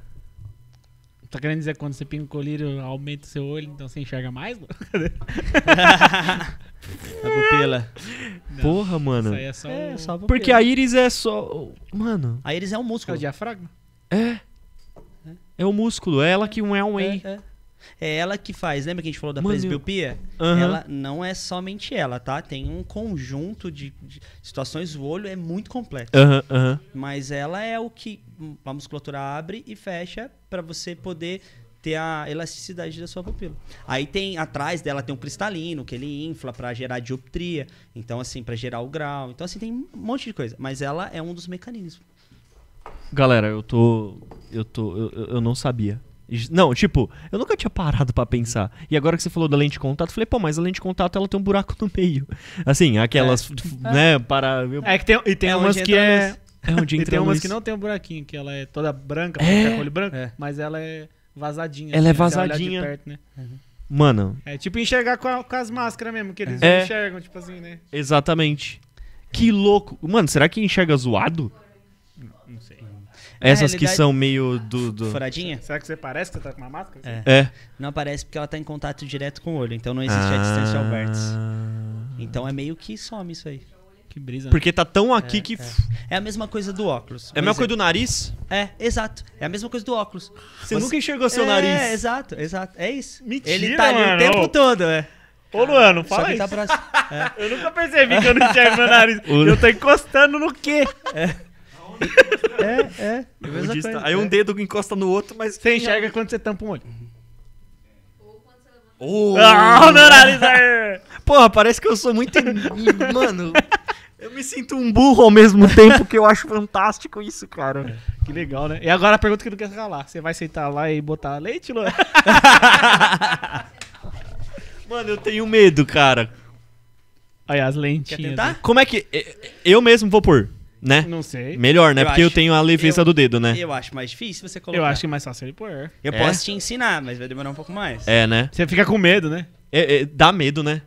Tá querendo dizer que quando você pinga o colírio, aumenta o seu olho, então você enxerga mais? A pupila. Não, Porra, mano. Isso aí é só, é, só a pupila. Porque a íris é só. Mano. A íris é um músculo. É o diafragma? É. É o músculo. É ela que um é um é, é. É ela que faz, lembra que a gente falou da Mano, presbiopia? Eu... Uhum. Ela não é somente ela, tá? Tem um conjunto de, de situações, o olho é muito complexo. Uhum, uhum. Mas ela é o que hum, a musculatura abre e fecha para você poder ter a elasticidade da sua pupila. Aí tem atrás dela tem um cristalino que ele infla para gerar dioptria, então assim para gerar o grau. Então assim tem um monte de coisa, mas ela é um dos mecanismos. Galera, eu tô eu tô eu, eu não sabia. Não, tipo, eu nunca tinha parado para pensar. E agora que você falou da lente de contato, eu falei, pô, mas a lente de contato ela tem um buraco no meio. Assim, aquelas, é. né, para meu... É que tem e tem é umas que é é onde entra e tem umas que não tem um buraquinho, que ela é toda branca, é. olho branco, é. mas ela é vazadinha. Ela é assim, né? vazadinha. Perto, né? uhum. Mano. É tipo enxergar com, a, com as máscaras mesmo, que eles é. não enxergam, tipo assim, né? Exatamente. Que louco. Mano, será que enxerga zoado? Não sei. É, essas que são meio do, do, Furadinha? Será que você parece que você tá com uma máscara? É. é. Não aparece porque ela tá em contato direto com o olho, então não existe ah... a distância Alberts. Ah. Então é meio que some isso aí. Que brisa. Né? Porque tá tão aqui é, que. É. é. a mesma coisa do óculos. É a mesma é. coisa do nariz? É, exato. É a mesma coisa do óculos. Você Mas... nunca enxergou seu é, nariz? É, exato, exato. É isso. Mentira. Ele tá mano. ali o tempo todo, é. Ô, Luan, não fala tá isso. Tá pra... É. Eu nunca percebi que eu não enxergo meu nariz. eu tô encostando no quê? É. É, é. Coisa, aí um é. dedo encosta no outro, mas. Você enxerga quando você tampa um olho. Oh. Ah, meu nariz! Porra, parece que eu sou muito. Mano, eu me sinto um burro ao mesmo tempo que eu acho fantástico isso, cara. É, que legal, né? E agora a pergunta que não quer calar. Você vai sentar lá e botar leite, Luan? Mano, eu tenho medo, cara. Olha as lentinhas. Quer né? tentar? Como é que... É, eu mesmo vou pôr, né? Não sei. Melhor, né? Eu Porque eu tenho a leveza eu- do dedo, né? Eu acho mais difícil você colocar. Eu acho que é mais fácil ele pôr. Eu É? posso te ensinar, mas vai demorar um pouco mais. É, né? Você fica com medo, né? É- é- dá medo, né?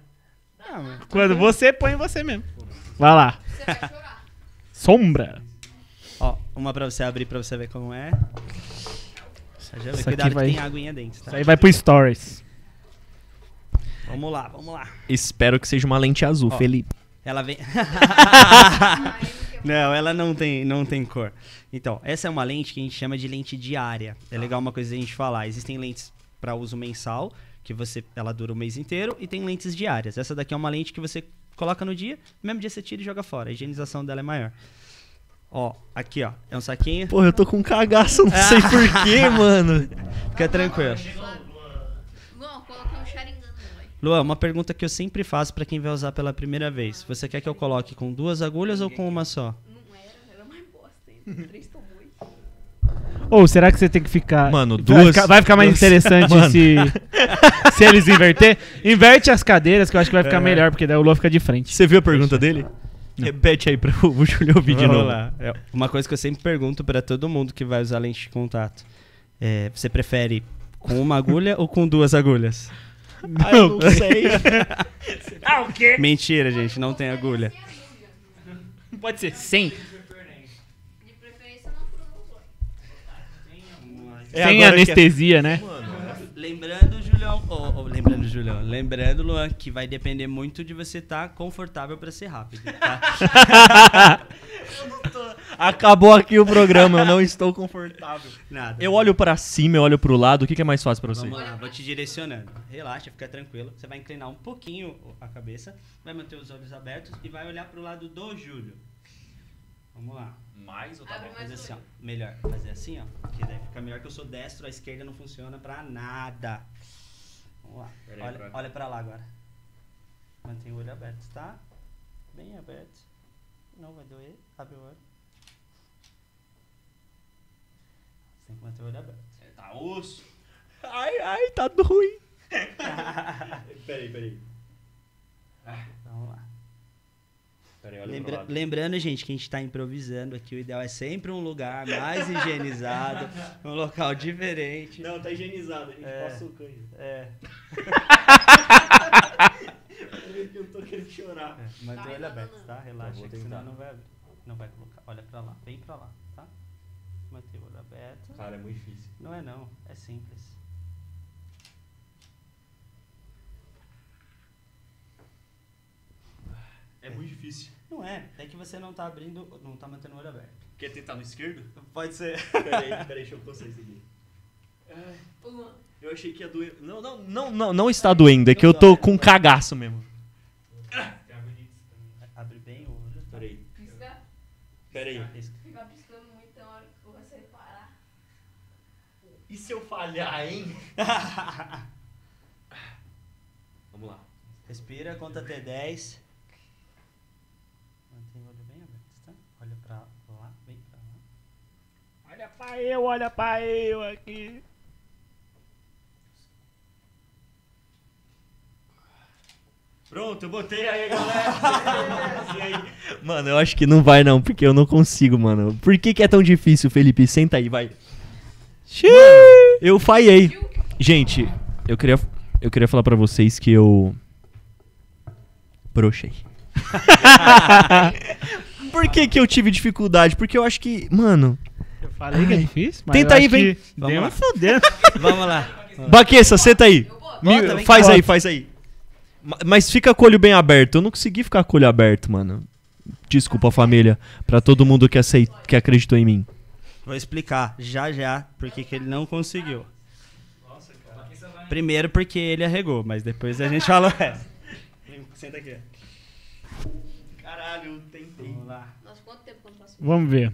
Quando você põe você mesmo. Vai lá. Você vai chorar. Sombra. Ó, uma pra você abrir pra você ver como é. Cuidado vai... que tem aguinha dentro, tá? Isso aí vai pro Stories. Vamos lá, vamos lá. Espero que seja uma lente azul, Ó, Felipe. Ela vem. não, ela não tem, não tem cor. Então, essa é uma lente que a gente chama de lente diária. É tá. legal uma coisa a gente falar. Existem lentes para uso mensal, que você ela dura o mês inteiro, e tem lentes diárias. Essa daqui é uma lente que você coloca no dia, no mesmo dia você tira e joga fora. A higienização dela é maior. Ó, aqui, ó. É um saquinho. Porra, eu tô com um cagaço, não sei porquê, mano. Fica tranquilo. Luan, coloquei um Luan, uma pergunta que eu sempre faço para quem vai usar pela primeira vez. Você quer que eu coloque com duas agulhas ou com uma só? Não era, era mais bosta Três Ou será que você tem que ficar. Mano, duas. Vai ficar, vai ficar mais interessante se. se eles inverter, inverte as cadeiras, que eu acho que vai ficar é. melhor, porque daí o Lô fica de frente. Você viu a pergunta dele? Não. Repete é, aí para o Júlio ouvir de novo. Lá. É uma coisa que eu sempre pergunto para todo mundo que vai usar lente de contato: é, você prefere com uma agulha ou com duas agulhas? Ah, eu não sei. ah, o quê? Mentira, gente, não tem agulha. Pode ser sem. Sem é, anestesia, né? Mano. Lembrando, Julião, lembrando, Julião, lembrando, Luan, que vai depender muito de você estar tá confortável para ser rápido, tá? eu não tô. Acabou aqui o programa, eu não estou confortável. Nada. Eu olho para cima, eu olho para o lado, o que, que, é mais fácil para você? Vamos lá, vou te direcionando. Relaxa, fica tranquilo. Você vai inclinar um pouquinho a cabeça, vai manter os olhos abertos e vai olhar para o lado do Júlio. Vamos lá mais outra tá Abre ah, mais assim, ó, melhor. Fazer é assim, ó. Porque daí fica melhor que eu sou destro, a esquerda não funciona pra nada. Vamos lá. olha, pra... olha pra lá agora. Mantém o olho aberto, tá? Bem aberto. Não vai doer. Abre o olho. Você tem que manter o olho aberto. É, tá osso. Ai, ai, tá ruim. peraí, peraí. Ah. Vamos lá cara. Lembra lembrando, gente, que a gente está improvisando aqui. O ideal é sempre um lugar mais higienizado, um local diferente. Não, tá higienizado. A gente é. passa o canho. É. eu tô querendo chorar. É, mas tá, olha aberto, tá? Relaxa, então que senão não vai, não vai colocar. Olha pra lá, bem pra lá, tá? Manter o olho aberto. Cara, é muito difícil. Não é não, é simples. É muito difícil. Não é, é que você não tá abrindo, não tá mantendo o olho aberto. Quer tentar no esquerdo? Pode ser. Peraí, peraí, deixa eu conseguir isso aqui. Ai, Eu achei que ia doer. Não, não, não, não, não está doendo, é que eu tô com um cagaço mesmo. Abre bem o olho. Peraí, peraí. ficar piscando muito na então, hora que você parar. E se eu falhar, hein? Vamos lá. Respira, conta até 10. Olha pra eu, olha pra eu aqui. Pronto, eu botei aí, galera. mano, eu acho que não vai não, porque eu não consigo, mano. Por que, que é tão difícil, Felipe? Senta aí, vai. Mano, eu falhei. Gente, eu queria, eu queria falar pra vocês que eu... Brochei. Por que que eu tive dificuldade? Porque eu acho que, mano... Eu falei Ai. que é difícil, mas Tenta aí, vem. Vamos lá. Fodendo. Vamos lá. Baqueça, senta aí. Me, faz aí, faz aí. Mas fica com o olho bem aberto. Eu não consegui ficar com o olho aberto, mano. Desculpa, família, para todo mundo que, aceit... que acreditou em mim. Vou explicar já já porque que ele não conseguiu. Primeiro porque ele arregou, mas depois a gente fala essa. Senta aqui. Caralho, tentei. Vamos lá. Nossa, quanto tempo passou? Vamos ver.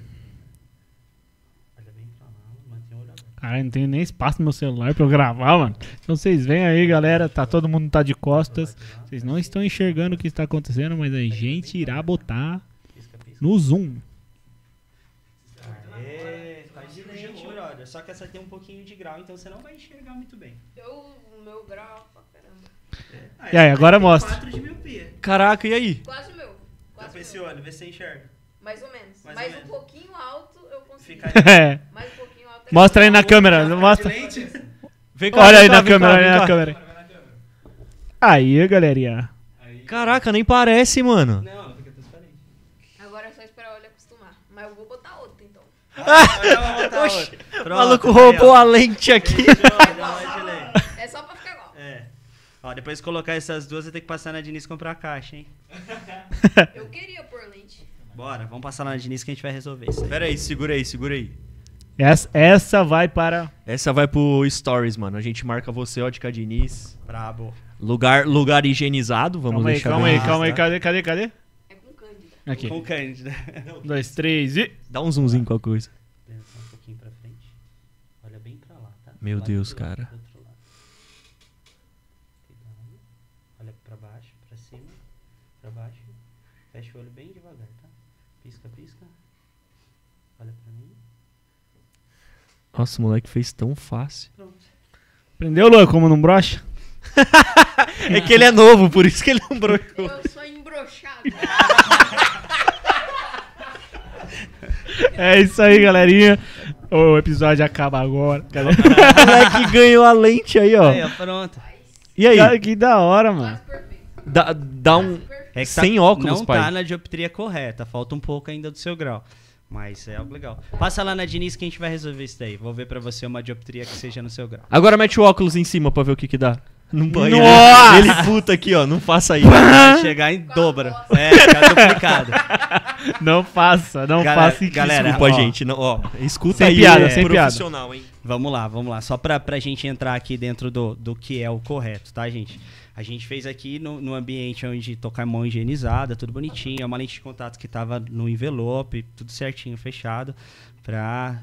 Cara, não tenho nem espaço no meu celular pra eu gravar, mano. Então vocês vêm aí, galera. Tá todo mundo tá de costas. Vocês não estão enxergando o que está acontecendo, mas a gente irá botar no Zoom. É, tá Só que essa tem um pouquinho de grau, então você não vai enxergar muito bem. o meu grau pra caramba. É. E aí, agora mostra. Caraca, e aí? Quase o meu. Quase olho vê se você enxerga. Mais ou menos. Mais, Mais ou um menos. pouquinho alto eu consigo. Fica aí. É. Mais um pouquinho Mostra aí na câmera. Tá mostra. Vem cá, Olha aí na câmera, olha aí na câmera. Aí, galerinha. Caraca, nem parece, mano. Não, fica transparente. Agora é só esperar ele acostumar. Mas eu vou botar outro, então. Ah, Oxi, o maluco roubou a lente aqui. É só pra ficar igual. É. Ó, depois de colocar essas duas, eu tenho que passar na Diniz e comprar a caixa, hein? Eu queria pôr lente. Bora, vamos passar na Diniz que a gente vai resolver isso aí. Pera aí, segura aí, segura aí. Essa, essa vai para. Essa vai pro Stories, mano. A gente marca você, Ótica Diniz. Brabo. Lugar, lugar higienizado, vamos calma deixar aí, Calma aí, calma aí, cadê, cadê, cadê? É com Cândida. Aqui. Com o Cândida. Um, dois, três e. Dá um zoomzinho com a coisa. Pensa um pouquinho pra frente. Olha bem pra lá, tá? Meu lá Deus, cara. Lado. Tá? Nossa, o moleque fez tão fácil. Pronto. Aprendeu, Luan, como não brocha? é que ele é novo, por isso que ele não brochou. Eu sou embrochado. é isso aí, galerinha. O episódio acaba agora. o moleque ganhou a lente aí, ó. Aí, ó, pronto. E aí? Cara, que da hora, mano. Dá, dá um. É tá Sem óculos, não pai. Não tá na dioptria correta, falta um pouco ainda do seu grau. Mas é algo legal. Passa lá na Diniz que a gente vai resolver isso daí. Vou ver pra você uma dioptria que seja no seu grau. Agora mete o óculos em cima pra ver o que que dá. Num banheiro. Nossa! Ele puta aqui, ó. Não faça isso. chegar em dobra. É, tá complicado. Não faça, não galera, faça isso. Galera, Desculpa, ó, gente. Não, ó, escuta sem aí. Piada, é, sem profissional, piada. hein? Vamos lá, vamos lá. Só pra, pra gente entrar aqui dentro do, do que é o correto, tá, gente? A gente fez aqui no, no ambiente onde tocar mão higienizada, tudo bonitinho. É uma lente de contato que estava no envelope, tudo certinho, fechado, para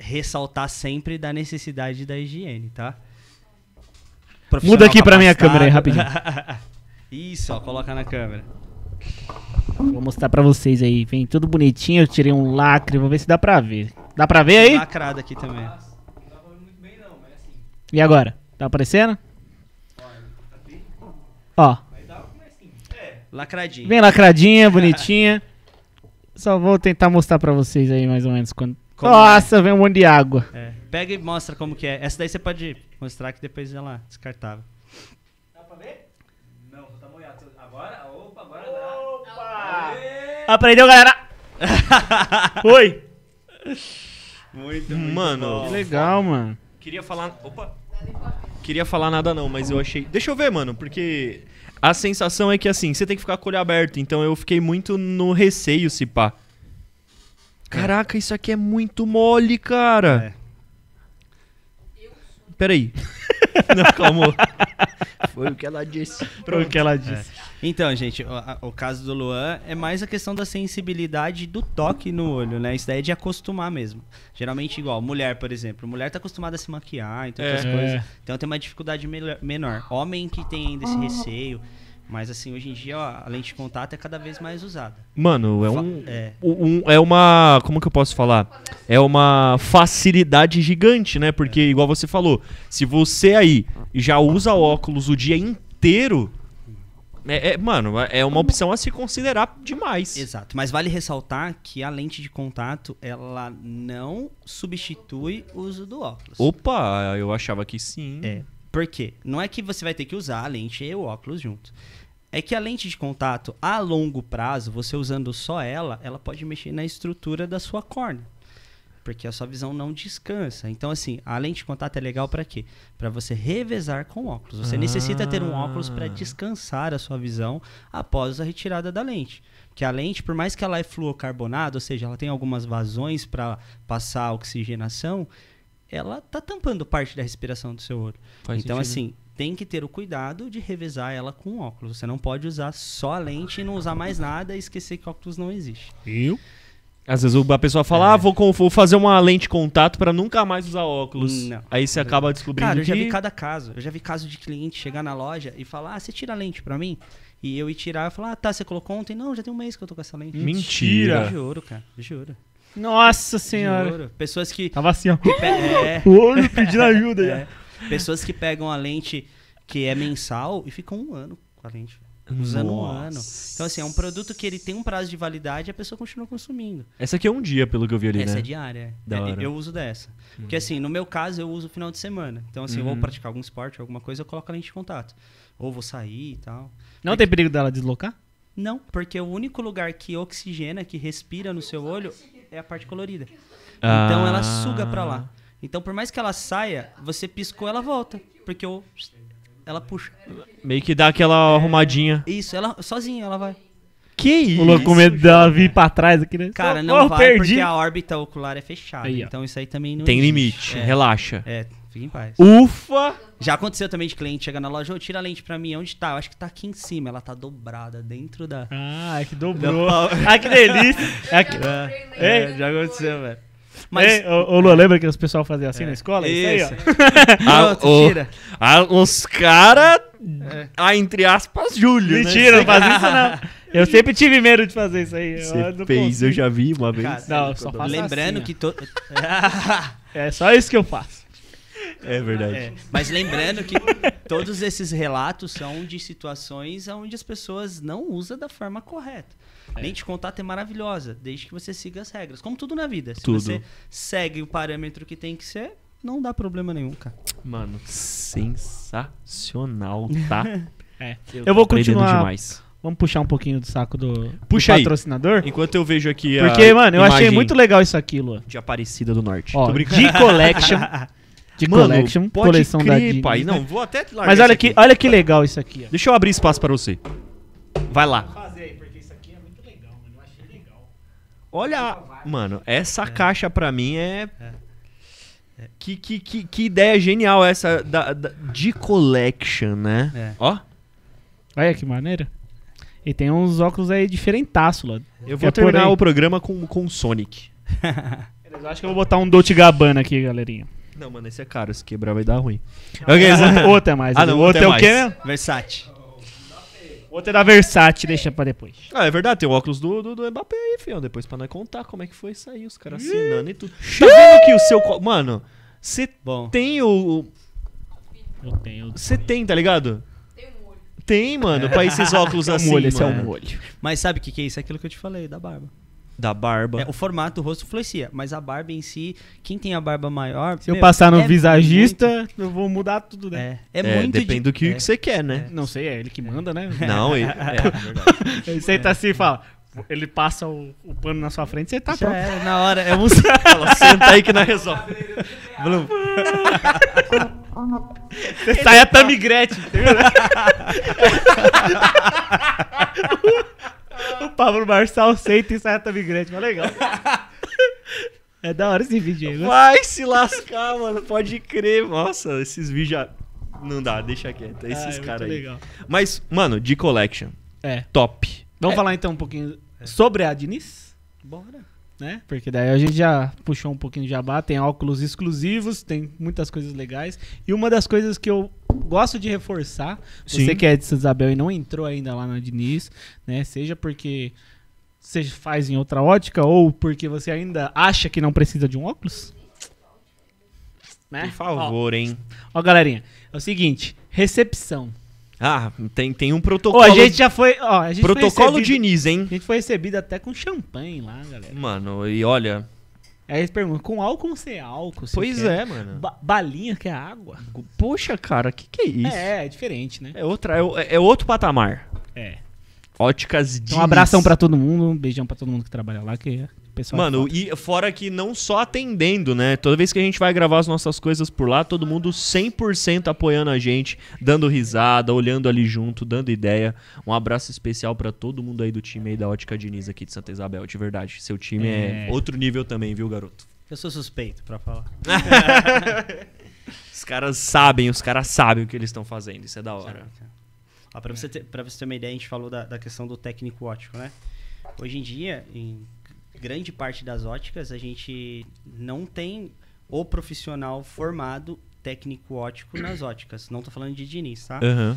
ressaltar sempre da necessidade da higiene, tá? Muda aqui para minha câmera aí, rapidinho. Isso, ó, coloca na câmera. Vou mostrar pra vocês aí. Vem tudo bonitinho, eu tirei um lacre, vou ver se dá pra ver. Dá pra ver aí? Lacrado aqui também. É assim. E agora? Tá aparecendo? Ó. Lacradinha. Bem lacradinha, bonitinha. Só vou tentar mostrar pra vocês aí mais ou menos quando. Como é? Nossa, é. vem um monte de água. É. Pega e mostra como que é. Essa daí você pode mostrar que depois ela descartava. Dá pra ver? Não, tá molhado. Agora, opa, agora dá. Opa! Aprendeu, galera! Oi! Muito, muito Mano, bom. legal, mano. Queria falar. Opa! queria falar nada não, mas eu achei. Deixa eu ver, mano, porque a sensação é que assim, você tem que ficar com o olho aberto, então eu fiquei muito no receio, se pá. É. Caraca, isso aqui é muito mole, cara. É. Peraí. não, calma. Foi o que ela disse. Foi o que ela disse. É. Então, gente, o, o, caso do Luan é mais a questão da sensibilidade do toque no olho, né? Isso daí é de acostumar mesmo. Geralmente, igual mulher, por exemplo. Mulher tá acostumada a se maquiar, então é. coisas. É. Então tem uma dificuldade menor. Homem que tem ainda esse receio. Mas assim, hoje em dia ó, a lente de contato é cada vez mais usada. Mano, é um, é. um, É uma. Como que eu posso falar? É uma facilidade gigante, né? Porque, é. igual você falou, se você aí já usa óculos o dia inteiro, é, é, mano, é uma opção a se considerar demais. Exato, mas vale ressaltar que a lente de contato ela não substitui o uso do óculos. Opa, eu achava que sim. É. Por quê? Não é que você vai ter que usar a lente e o óculos junto. É que a lente de contato a longo prazo, você usando só ela, ela pode mexer na estrutura da sua córnea porque a sua visão não descansa. Então, assim, a lente de contato é legal para quê? Para você revezar com óculos. Você ah. necessita ter um óculos para ah. descansar a sua visão após a retirada da lente. Que a lente, por mais que ela é fluocarbonada, ou seja, ela tem algumas vazões para passar a oxigenação, ela tá tampando parte da respiração do seu olho. Faz então, sentido. assim, tem que ter o cuidado de revezar ela com óculos. Você não pode usar só a lente e não usar mais nada e esquecer que óculos não existe. Eu às vezes a pessoa fala, ah, é. ah, vou, vou, fazer uma lente contato para nunca mais usar óculos. Não. Aí você acaba descobrindo Cara, eu já vi cada caso. Eu já vi caso de cliente chegar na loja e falar, ah, você tira a lente para mim? E eu ir tirar e falar, ah, tá, você colocou ontem? Não, já tem um mês que eu tô com essa lente. Mentira! Eu juro, cara, juro. Nossa senhora! Juro. Pessoas que... Tava assim, ó. pe... é. O olho pedindo ajuda. é. Pessoas que pegam a lente que é mensal e ficam um ano com a lente usando Nossa. um ano. Então, assim, é um produto que ele tem um prazo de validade e a pessoa continua consumindo. Essa aqui é um dia, pelo que eu vi ali, Essa né? é diária. É, eu uso dessa. Uhum. Porque, assim, no meu caso, eu uso final de semana. Então, assim, eu vou uhum. praticar algum esporte, alguma coisa, eu coloco a lente de contato. Ou vou sair e tal. Não tem perigo dela deslocar? Não, porque o único lugar que oxigena, que respira no seu olho, é a parte colorida. Ah. Então, ela suga pra lá. Então, por mais que ela saia, você piscou, ela volta. Porque o ela puxa. Meio que dá aquela arrumadinha. Isso, ela sozinha ela vai. Que isso? O louco com medo dela vir pra trás aqui, né? Cara, não oh, vai perdi. porque a órbita ocular é fechada. Aí, então isso aí também não Tem limite, é. relaxa. É, fica em paz. Ufa! Já aconteceu também de cliente chegar na loja, eu tira a lente pra mim, onde tá? Eu acho que tá aqui em cima, ela tá dobrada dentro da... Ah, é que dobrou. ah, que delícia! É, é, é, é, já aconteceu, velho. Mas... Ei, ô, Lu, lembra que os pessoal fazia assim é. na escola? Isso, aí, ó. a, ah, o, A, ah, os caras, é. Ah, entre aspas, Júlio. Né? Mentira, né? não faz isso não. Eu sempre tive medo de fazer isso aí. Você eu fez, eu assim. já vi uma vez. Cara, não, só faço Lembrando assim, que todo. é só isso que eu faço. É verdade. É. Mas lembrando que todos esses relatos são de situações onde as pessoas não usam da forma correta. É. de contato é maravilhosa, desde que você siga as regras. Como tudo na vida. Se tudo. você segue o parâmetro que tem que ser, não dá problema nenhum, cara. Mano, sensacional, tá? é. Eu, eu vou continuar. Demais. Vamos puxar um pouquinho do saco do, Puxa do patrocinador? Enquanto eu vejo aqui Porque, mano, eu achei muito legal isso aqui, Lua. De Aparecida do Norte. Ó, de Collection. De mano, Collection. Pode coleção crer, da pai. Não, vou até largar Mas olha aqui. que, olha que legal isso aqui. Ó. Deixa eu abrir espaço para você. Vai lá. Olha, mano, essa é. caixa pra mim é, é. é. Que, que, que, que ideia genial essa da, da- de collection, né? É. Ó, Olha que maneira. E tem uns óculos aí diferentaço lá. eu vou É terminar o programa com, com Sonic. Eu acho que eu vou botar um Dolce Gabbana aqui, galerinha. Não, mano, esse é caro. Se quebrar vai dar ruim. Ok, Outro é mais. Ah, não, outro é o que? quê? Versace. Outra é da Versace, deixa pra depois. Ah, é verdade, tem o óculos do, do, do Mbappé aí, fião. Depois pra nós contar como é que foi isso aí, os caras assinando e tudo. Tá vendo que o seu. Mano, você tem o. Eu tenho. Você tem, tá ligado? Tem, mano, pra esses óculos assim. Esse é um molho, assim, esse é um mano. Mas sabe o que, que é isso? É aquilo que eu te falei, da barba da barba. É, o formato do rosto influencia, mas a barba em si, quem tem a barba maior. Se meu, eu passar no é visagista, muito... eu vou mudar tudo, né? É, é, é muito. Depende de... do que, que é. você quer, né? É. Não sei, é ele que manda, né? Não, ele. É, é, é Senta tá assim e fala. Ele passa o, o, pano na sua frente, você tá Já pronto. É, na hora, é um Fala, senta aí que não resolve. você sai a Tammy Gretchen, entendeu? o Pablo Marçal senta e sai a migrante, mas legal. É da hora esse vídeo aí, né? Vai se lascar, mano. Pode crer. Nossa, esses vídeos já. Não dá, deixa quieto. É ah, esses ah, é caras aí. Legal. Mas, mano, de collection. É. Top. Vamos é. falar então um pouquinho sobre a Diniz? Bora. Né? Porque daí a gente já puxou um pouquinho de jabá, tem óculos exclusivos, tem muitas coisas legais. E uma das coisas que eu gosto de reforçar. Sim. Você que é de São Isabel e não entrou ainda lá na Diniz, né? Seja porque você faz em outra ótica ou porque você ainda acha que não precisa de um óculos. Né? Por favor, ó, hein? Ó, galerinha, é o seguinte, recepção. Ah, tem, tem um protocolo. Ó, a gente já foi. Ó, a gente protocolo foi recebido, Diniz, hein? A gente foi recebido até com champanhe lá, galera. Mano, e olha, Aí eles perguntam, com álcool ou sem álcool? pois é, mano. Ba balinha que é água. Poxa, cara, que que é isso? É, é diferente, né? É, outra, é, é, é outro patamar. É. Óticas de. Então, um abração para todo mundo, um beijão para todo mundo que trabalha lá, que é pessoal. É Mano, e fora que não só atendendo, né? Toda vez que a gente vai gravar as nossas coisas por lá, todo mundo 100% apoiando a gente, dando risada, olhando ali junto, dando ideia. Um abraço especial para todo mundo aí do time aí da Ótica Diniz aqui de Santa Isabel, de verdade. Seu time é, é outro nível também, viu, garoto? Eu sou suspeito para falar. os caras sabem, os caras sabem o que eles estão fazendo, isso é da hora. Ó, pra, você ter, você ter uma ideia, a gente falou da, da questão do técnico ótico, né? Hoje em dia, em grande parte das óticas, a gente não tem o profissional formado técnico ótico nas óticas. Não tô falando de Diniz, tá? Uhum.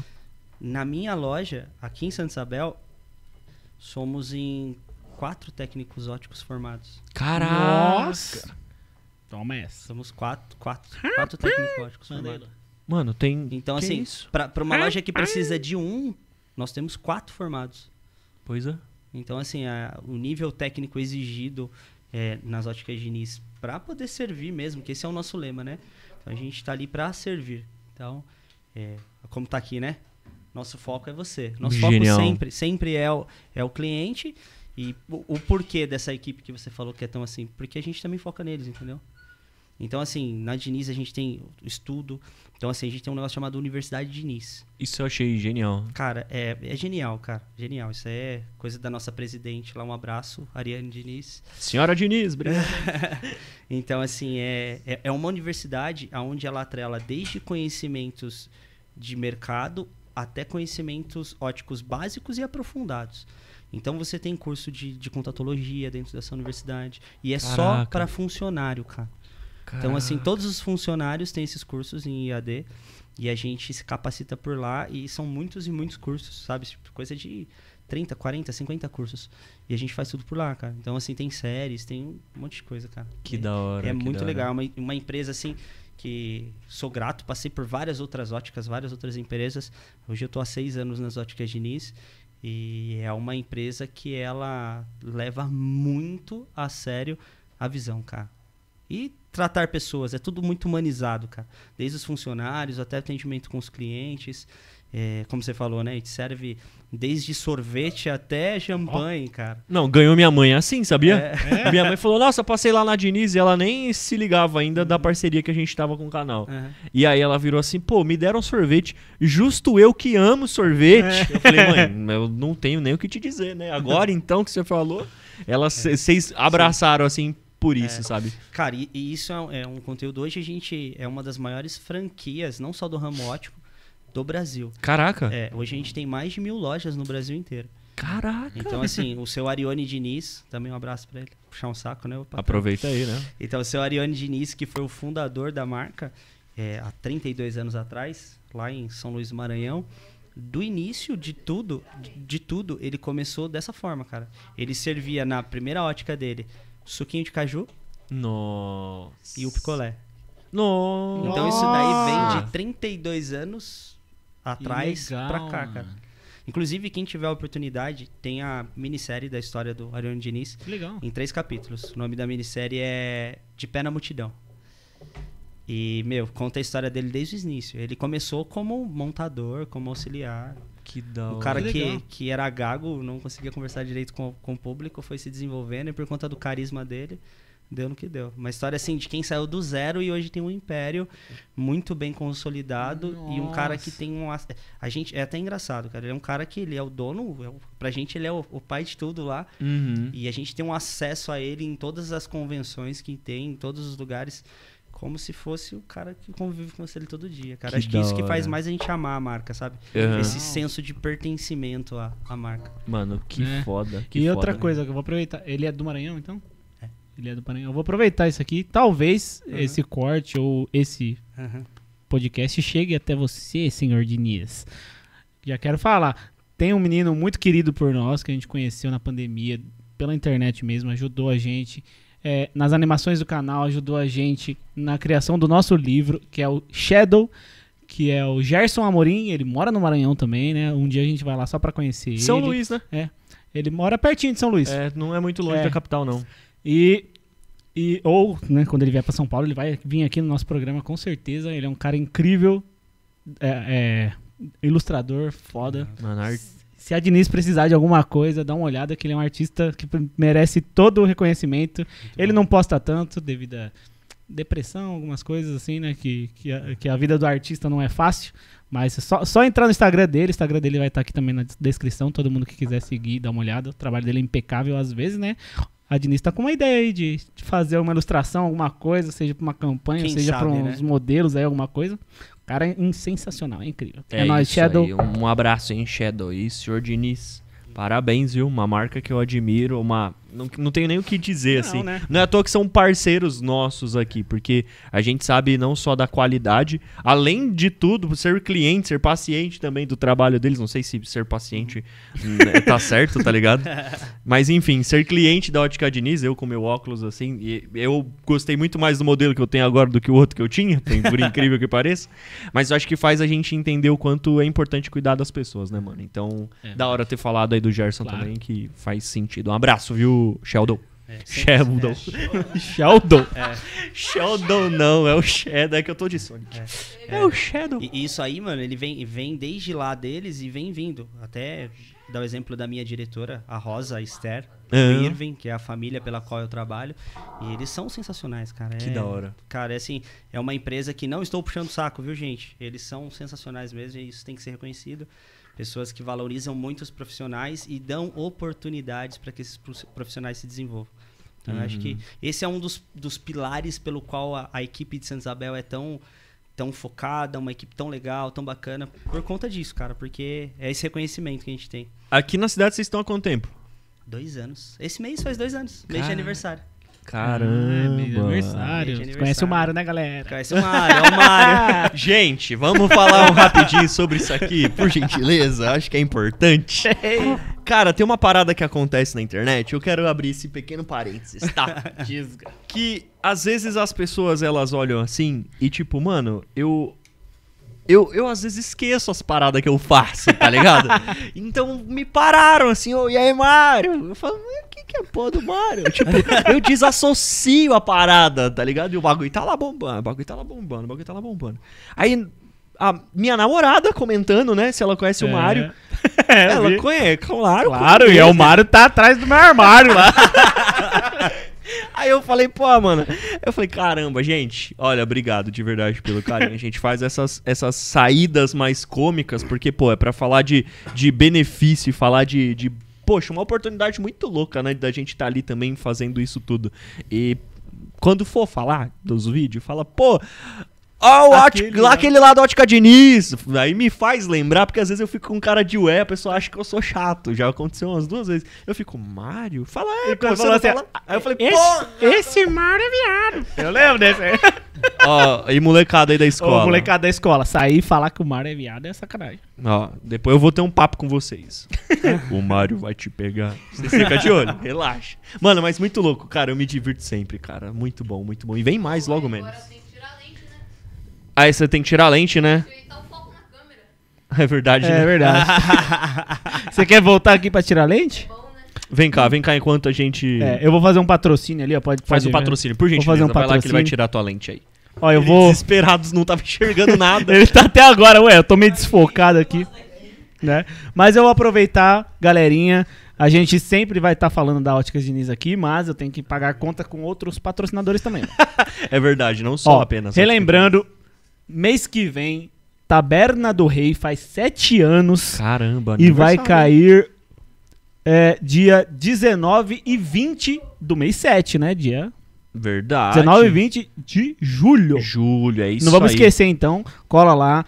Na minha loja, aqui em Santa Isabel, somos em quatro técnicos óticos formados. Caraca! Nossa. Toma essa. Somos quatro, quatro, quatro técnicos óticos formados. Mano, tem. Então, que assim, é para uma loja que precisa de um, nós temos quatro formados. Pois é. Então, assim, a, o nível técnico exigido é, nas óticas Diniz para poder servir mesmo, que esse é o nosso lema, né? Então, a gente está ali para servir. Então, é, como está aqui, né? Nosso foco é você. Nosso Genial. foco sempre, sempre é o, é o cliente. E o, o porquê dessa equipe que você falou que é tão assim? Porque a gente também foca neles, entendeu? Então, assim, na Diniz a gente tem estudo, então, assim, a gente tem um negócio chamado Universidade de Nice. Isso eu achei genial. Cara, é, é genial, cara. Genial. Isso é coisa da nossa presidente lá. Um abraço, Ariane Diniz. Senhora Diniz, obrigado. então, assim, é, é, é uma universidade onde ela atrela desde conhecimentos de mercado até conhecimentos óticos básicos e aprofundados. Então você tem curso de, de contatologia dentro dessa universidade. E é Caraca. só para funcionário, cara. Então, assim, todos os funcionários têm esses cursos em IAD e a gente se capacita por lá e são muitos e muitos cursos, sabe? Tipo, coisa de 30, 40, 50 cursos. E a gente faz tudo por lá, cara. Então, assim, tem séries, tem um monte de coisa, cara. Que é, da hora. É muito hora. legal. Uma, uma empresa, assim, que sou grato, passei por várias outras óticas, várias outras empresas. Hoje eu estou há seis anos nas óticas Diniz e é uma empresa que ela leva muito a sério a visão, cara. E tratar pessoas. É tudo muito humanizado, cara. Desde os funcionários até atendimento com os clientes. É, como você falou, né? A gente serve desde sorvete até champanhe, oh. cara. Não, ganhou minha mãe assim, sabia? É. É. Minha mãe falou, nossa, passei lá na Diniz e ela nem se ligava ainda uhum. da parceria que a gente tava com o canal. Uhum. E aí ela virou assim, pô, me deram sorvete, justo eu que amo sorvete. É. Eu falei, mãe, eu não tenho nem o que te dizer, né? Agora então que você falou, elas, vocês é. abraçaram assim, por é. isso, é. sabe? Cara, e, e isso é, é, um conteúdo. Hoje a gente é uma das maiores franquias, não só do ramo ótico, do Brasil. Caraca! É, hoje a gente tem mais de mil lojas no Brasil inteiro. Caraca! Então, assim, o seu Arione Diniz, também um abraço para ele, puxar um saco, né? Opa, Aproveita aí, né? Então, o seu Arione Diniz, que foi o fundador da marca é, há 32 anos atrás, lá em São Luís do Maranhão, do início de tudo, de, de tudo, ele começou dessa forma, cara. Ele servia na primeira ótica dele suquinho de caju. Nossa. E o picolé. Nossa. Então isso daí vem de 32 anos atrás Legal, pra cá, cara. Inclusive, quem tiver a oportunidade, tem a minissérie da história do Ariano Diniz. Legal. Em três capítulos. O nome da minissérie é De Pé na Multidão. E, meu, conta a história dele desde o início. Ele começou como montador, como auxiliar. Que da O cara que, que, que, era gago, não conseguia conversar direito com, com o público, foi se desenvolvendo e por conta do carisma dele, deu no que deu. Uma história assim de quem saiu do zero e hoje tem um império muito bem consolidado Nossa. e um cara que tem um a gente é até engraçado, cara. Ele é um cara que ele é o dono, é o, pra gente ele é o, o pai de tudo lá. Uhum. E a gente tem um acesso a ele em todas as convenções que tem, em todos os lugares como se fosse o cara que convive com você ele todo dia, cara. Que Acho que isso que faz mais a gente amar a marca, sabe? Uhum. Esse senso de pertencimento à, à marca. Mano, que é. foda. Que e foda, outra né? coisa que eu vou aproveitar. Ele é do Maranhão, então? É. Ele é do Maranhão. Eu vou aproveitar isso aqui. Talvez uhum. esse corte ou esse uhum. podcast chegue até você, senhor Diniz. Já quero falar. Tem um menino muito querido por nós, que a gente conheceu na pandemia, pela internet mesmo, ajudou a gente é, nas animações do canal, ajudou a gente na criação do nosso livro, que é o Shadow, que é o Gerson Amorim, ele mora no Maranhão também, né? Um dia a gente vai lá só para conhecer São ele. São Luís, né? É. Ele mora pertinho de São Luís. É, não é muito longe é. da capital, não. E e, ou, né, quando ele vier para São Paulo, ele vai vir aqui no nosso programa com certeza. Ele é um cara incrível, é, é, ilustrador, foda. Mano, se a Diniz precisar de alguma coisa, dá uma olhada, que ele é um artista que merece todo o reconhecimento. Muito ele bom. não posta tanto devido a depressão, algumas coisas assim, né? Que, que, a, que a vida do artista não é fácil. Mas é só, só entrar no Instagram dele, o Instagram dele vai estar tá aqui também na descrição. Todo mundo que quiser seguir, dá uma olhada. O trabalho dele é impecável às vezes, né? A Diniz tá com uma ideia aí de fazer uma ilustração, alguma coisa, seja para uma campanha, Quem seja para uns né? modelos aí, alguma coisa. Cara, é sensacional, é incrível. É, é nóis, Shadow. Aí, um abraço, hein, Shadow. E senhor Diniz, parabéns, viu? Uma marca que eu admiro, uma não, não tenho nem o que dizer, não, assim. Né? Não é à toa que são parceiros nossos aqui, porque a gente sabe não só da qualidade, além de tudo, ser cliente, ser paciente também do trabalho deles. Não sei se ser paciente hum, né, tá certo, tá ligado? Mas enfim, ser cliente da Ótica Diniz, eu com meu óculos assim, eu gostei muito mais do modelo que eu tenho agora do que o outro que eu tinha, por incrível que pareça. Mas eu acho que faz a gente entender o quanto é importante cuidar das pessoas, né, mano? Então, é, da hora ter falado aí do Gerson claro. também, que faz sentido. Um abraço, viu? Sheldon. É, Sheldon. É, Sheldon. É. Sheldon não, é o Shadow, é que eu tô de Sonic. É, é o Shadow. E isso aí, mano, ele vem, vem desde lá deles e vem vindo. Até dar o exemplo da minha diretora, a Rosa a Esther, uhum. Irving, que é a família pela qual eu trabalho. E eles são sensacionais, cara. Que é, da hora. Cara, é assim, é uma empresa que não estou puxando saco, viu, gente? Eles são sensacionais mesmo e isso tem que ser reconhecido pessoas que valorizam muito os profissionais e dão oportunidades para que esses profissionais se desenvolvam. Então, uhum. eu acho que uhum. esse é um dos, dos pilares pelo qual a, a equipe de Santa Isabel é tão tão focada, uma equipe tão legal, tão bacana, por conta disso, cara, porque é esse reconhecimento que a gente tem. Aqui na cidade vocês estão há quanto tempo? Dois anos. Esse mês faz dois anos, mês de aniversário. Caramba. Ah, aniversário. Conhece o Mário, né, galera? Conhece o Mário, é o Mário. gente, vamos falar um rapidinho sobre isso aqui, por gentileza. Acho que é importante. Cara, tem uma parada que acontece na internet. Eu quero abrir esse pequeno parênteses, tá? que às vezes as pessoas elas olham assim e tipo, mano, eu eu, eu às vezes esqueço as paradas que eu faço, tá ligado? então me pararam assim, oh, e aí, Mário? Eu falo, o que, que é porra do Mário? Tipo, eu desassocio a parada, tá ligado? E o bagulho tá lá bombando, o bagulho tá lá bombando, o bagulho tá lá bombando. Aí a minha namorada comentando, né? Se ela conhece é. o Mário. É, ela vi. conhece, claro. Claro, conhece. e é o Mário tá atrás do meu armário lá. Aí eu falei, pô, mano. Eu falei, caramba, gente, olha, obrigado de verdade pelo carinho. A gente faz essas, essas saídas mais cômicas, porque, pô, é pra falar de, de benefício, falar de, de. Poxa, uma oportunidade muito louca, né? Da gente estar tá ali também fazendo isso tudo. E, quando for falar dos vídeos, fala, pô, ah, aquele, lá, aquele lá da Ótica Diniz. Aí me faz lembrar, porque às vezes eu fico com cara de ué, a pessoa acha que eu sou chato. Já aconteceu umas duas vezes. Eu fico, Mário? Fala, aí é, pô, você assim, fala... Aí eu falei, esse, porra! Esse Mário é viado. Eu lembro desse. Ó, e molecada aí da escola. molecada da escola, sair e falar que o Mário é viado é sacanagem. Ó, depois eu vou ter um papo com vocês. o Mário vai te pegar. Você fica de olho, relaxa. Mano, mas muito louco, cara. Eu me divirto sempre, cara. Muito bom, muito bom. E vem mais logo menos. Aí você tem que tirar a lente, né? Então é verdade, É né? verdade. Você quer voltar aqui pra tirar lente? É né? Vem cá, vem cá enquanto a gente É, eu vou fazer um patrocínio ali, ó. Pode, faz o patrocínio. Por Vou gentileza, fazer um vai lá que ele vai tirar a tua lente aí. Ó, eu Ele vou. Desesperados, não tava enxergando nada. Ele tá até agora, ué, eu tô meio desfocado aqui. Né? Mas eu vou aproveitar, galerinha. A gente sempre vai estar tá falando da Óticas Diniz aqui, mas eu tenho que pagar conta com outros patrocinadores também. É verdade, não só Ó, apenas. relembrando, Mês que vem, Taberna do Rei faz sete anos. Caramba, E vai cair é, dia 19 e 20 do mês 7, né? Dia. Verdade. 19 e 20 de julho. Julho, é isso. Não vamos aí. esquecer então. Cola lá,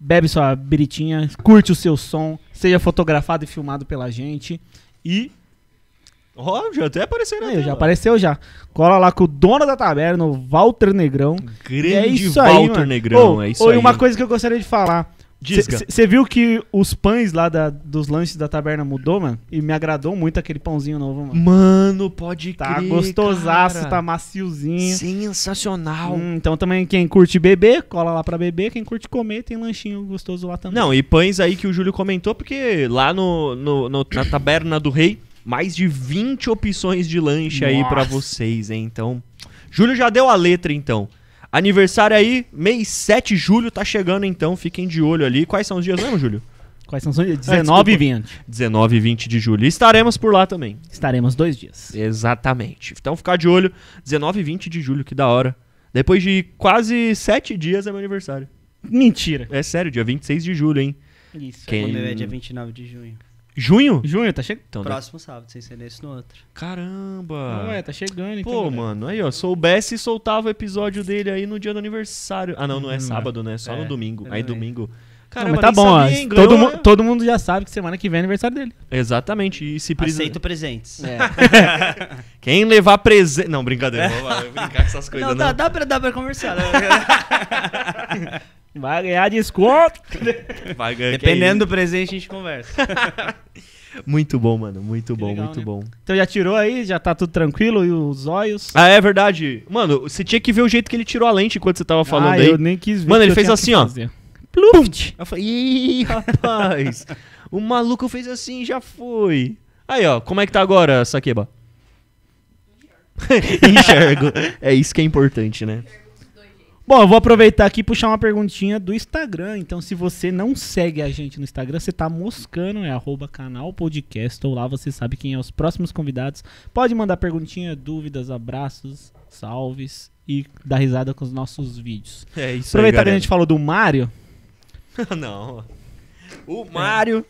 bebe sua biritinha, curte o seu som, seja fotografado e filmado pela gente. E Ó, oh, já até apareceu na é, tela. Já apareceu já. Cola lá com o dono da taberna, o Walter Negrão. É Grande é isso Walter aí, mano. Negrão, oh, é isso oh, aí. E uma coisa que eu gostaria de falar. Você viu que os pães lá da, dos lanches da taberna mudou, mano? E me agradou muito aquele pãozinho novo, mano. Mano, pode tá Tá gostosaço, cara. tá maciozinho. Sensacional. Hum, então também quem curte beber, cola lá pra beber. Quem curte comer, tem lanchinho gostoso lá também. Não, e pães aí que o Júlio comentou, porque lá no, no, no na taberna do rei mais de 20 opções de lanche Nossa. aí para vocês, hein? Então, Júlio já deu a letra então. Aniversário aí, mês 7 de julho tá chegando então, fiquem de olho ali. Quais são os dias mesmo, Júlio? Quais são os dias? 19 é, e 20. 19 e 20 de julho. E estaremos por lá também. Estaremos dois dias. Exatamente. Então ficar de olho, 19 e 20 de julho, que da hora. Depois de quase 7 dias é meu aniversário. Mentira. É sério, dia 26 de julho, hein? Isso, Quem... quando é dia 29 de junho. Junho? Junho, tá chegando. Então, Próximo né? sábado, sem ser nesse no outro. Caramba! Não, é, tá chegando, então. Pô, né? mano, aí, ó, soubesse soltava o episódio dele aí no dia do aniversário. Ah, não, não é hum, sábado, né? Só é, no domingo. É aí domingo. Caramba, não, tá bom, ó, todo, mu né? todo mundo já sabe que semana que vem é aniversário dele. Exatamente. E se presen... Aceito presentes. É. Quem levar presente. Não, brincadeira, vou, brincar com essas coisas. Não, não. Dá, dá, pra, dá pra conversar. Né? Vai ganhar desconto. Vai ganhar Dependendo é do presente, a gente conversa. muito bom, mano. Muito que bom, legal, muito né? bom. Então já tirou aí? Já tá tudo tranquilo? E os olhos? Ah, é verdade. Mano, você tinha que ver o jeito que ele tirou a lente enquanto você tava ah, falando ah, aí. eu nem quis ver. Mano, ele fez assim, ó. Pluft! Eu falei, ih, rapaz. o maluco fez assim já foi. Aí, ó. Como é que tá agora, Saqueba? Enxergo. é isso que é importante, né? Bom, eu vou aproveitar aqui e puxar uma perguntinha do Instagram. Então, se você não segue a gente no Instagram, você tá moscando, é arroba canal podcast, ou lá você sabe quem é os próximos convidados. Pode mandar perguntinha, dúvidas, abraços, salves e dar risada com os nossos vídeos. É isso Aproveitar aí, que a gente falou do Mario. não. O Mario.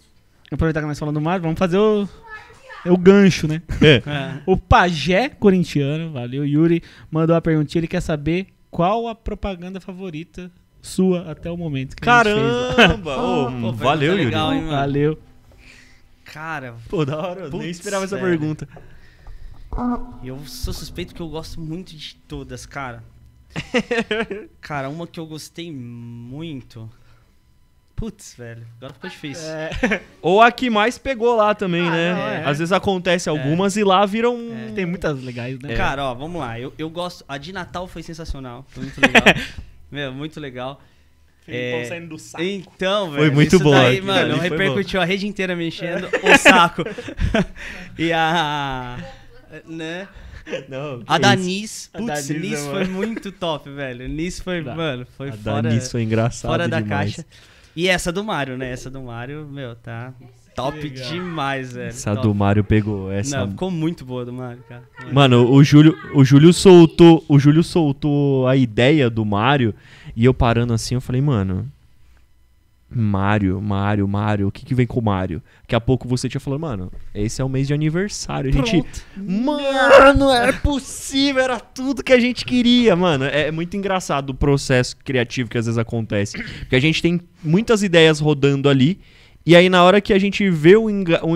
É. Aproveitar que nós falamos do Mario, vamos fazer o é o gancho, né? É. O pajé corintiano, valeu, Yuri, mandou a perguntinha. Ele quer saber qual a propaganda favorita sua até o momento que Caramba! oh, pô, valeu, legal, Hein, valeu. Cara, pô, da hora, eu nem esperava sério. essa pergunta. Eu sou suspeito que eu gosto muito de todas, cara. cara, uma que eu gostei muito Putz, velho, agora ficou difícil. É. Ou a que mais pegou lá também, ah, né? É. Às vezes acontece algumas é. e lá viram. É. Tem muitas legais, né? É. Cara, ó, vamos lá. Eu, eu gosto. A de Natal foi sensacional. Foi muito legal. Meu, muito legal. É... saindo do saco. Então, velho. Foi muito bom. Daí, aqui, mano, repercutiu a rede inteira mexendo o saco. e a. Né? Não, a da Nis, putz, Nis né, foi muito top, velho. Nis foi, tá. mano, foi a fora. A da Nis foi engraçada. Fora da caixa. E essa do Mario, né? Essa do Mario, meu, tá top Legal. demais, velho. Essa top. do Mario pegou essa. Não, ficou muito boa do Mario, cara. Mano, o Júlio, o Júlio soltou, o Júlio soltou a ideia do Mario e eu parando assim, eu falei, mano, Mario, Mario, Mario, o que, que vem com Mario? Daqui a pouco você tinha falado, mano, esse é o mês de aniversário. A gente. Mano, era é possível, era tudo que a gente queria, mano. É, é muito engraçado o processo criativo que às vezes acontece. Porque a gente tem muitas ideias rodando ali. E aí, na hora que a gente vê um,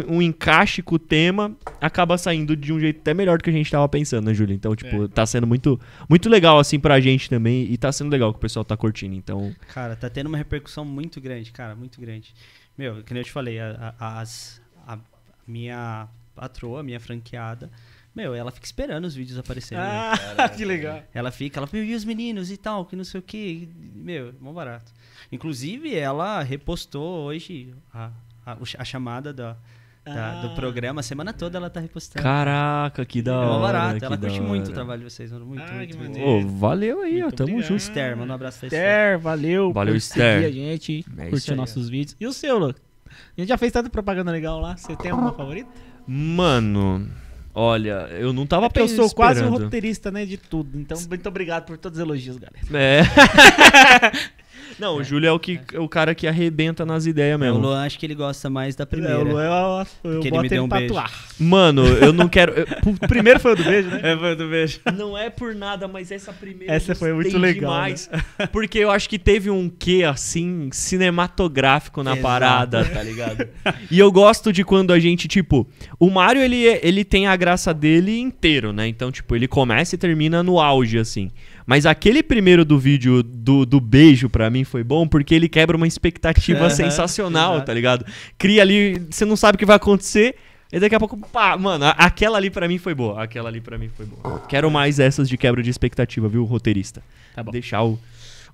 um, encaixe com o tema, acaba saindo de um jeito até melhor do que a gente tava pensando, né, Júlio? Então, tipo, é. tá sendo muito, muito legal, assim, pra gente também. E tá sendo legal que o pessoal tá curtindo, então... Cara, tá tendo uma repercussão muito grande, cara, muito grande. Meu, que nem eu te falei, a, a, as, a minha patroa, a minha franqueada... Meu, ela fica esperando os vídeos aparecerem. Né? Ah, que legal. Ela fica, ela, meu, e os meninos e tal, que não sei o que. Meu, mó barato. Inclusive, ela repostou hoje a, a, a chamada da, da, do ah. programa. A semana toda ela tá repostando. Caraca, que da é hora. É Ela curte muito o trabalho de vocês, mano. Muito, ah, muito. muito. Oh, valeu aí, muito ó. Tamo obrigado. junto. Esther, manda um abraço pra Esther. valeu. Valeu, Esther. a gente, é curtiu nossos vídeos. E o seu, Lu? A gente já fez tanta propaganda legal lá. Você tem alguma favorita? Mano... Olha, eu não tava é pensando. Eu sou quase um roteirista, né, de tudo. Então, muito obrigado por todos os elogios, galera. É. Não, o é. Júlio é o, que, é o cara que arrebenta nas ideias é, mesmo. O Luan acho que ele gosta mais da primeira. É, o Luan eu, eu ele me deu um beijo. Tatuar. Mano, eu não quero. Eu, o primeiro foi o do beijo, né? É, foi o do beijo. Não é por nada, mas essa primeira. Essa foi muito legal. Demais, né? Porque eu acho que teve um quê, assim, cinematográfico na Exato. parada, tá ligado? e eu gosto de quando a gente, tipo, o Mario, ele, é, ele tem a graça dele inteiro, né? Então, tipo, ele começa e termina no auge, assim. Mas aquele primeiro do vídeo do, do beijo para mim foi bom porque ele quebra uma expectativa uhum, sensacional, tá ligado? Cria ali, você não sabe o que vai acontecer. E daqui a pouco, pá, mano, aquela ali para mim foi boa. Aquela ali para mim foi boa. Quero mais essas de quebra de expectativa, viu, roteirista? Tá bom. Deixar o,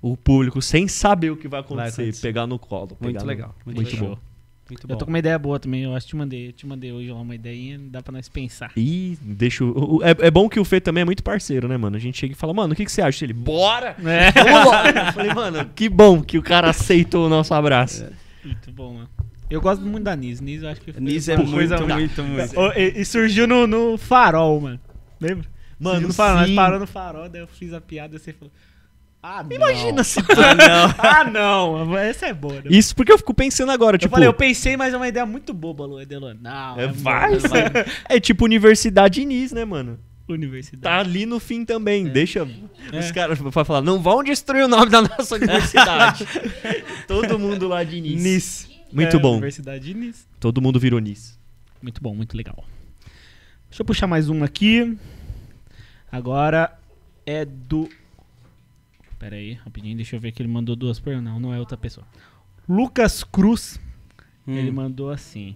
o público sem saber o que vai acontecer, vai acontecer. pegar no colo. Muito legal. Muito, muito legal. bom. Muito eu tô com uma ideia boa também, eu acho que te mandei, te mandei hoje lá uma ideinha, dá pra nós pensar. E deixa o, é, é, bom que o Fê também é muito parceiro, né, mano? A gente chega e fala, mano, o que, que você acha? Ele, bora! É. Vamos lá! eu falei, mano, que bom que o cara aceitou o nosso abraço. É. Muito bom, mano. Eu gosto muito da Nis. Nis eu acho que Nis é muito, coisa muito, muito, muito. E, e, surgiu no, no farol, mano. Lembra? Mano, no farol, sim. nós paramos no farol, daí eu fiz a piada e você falou. Ah, Imagina não. se. Ah, não. ah, não. Essa é boa. Né? Isso porque eu fico pensando agora. Eu tipo, falei, eu pensei, mas é uma ideia muito boba, Lu Não. É, é, é vai. é tipo Universidade Inis, né, mano? Universidade. Tá ali no fim também. É. Deixa é. os caras pra falar, não vão destruir o nome da nossa universidade. Todo mundo lá de Inis. Nis. Muito é, bom. Universidade de Nis. Todo mundo virou Nis. Muito bom, muito legal. Deixa eu puxar mais um aqui. Agora é do Pera aí, rapidinho, deixa eu ver que ele mandou duas por não, não é outra pessoa. Lucas Cruz, hum. ele mandou assim.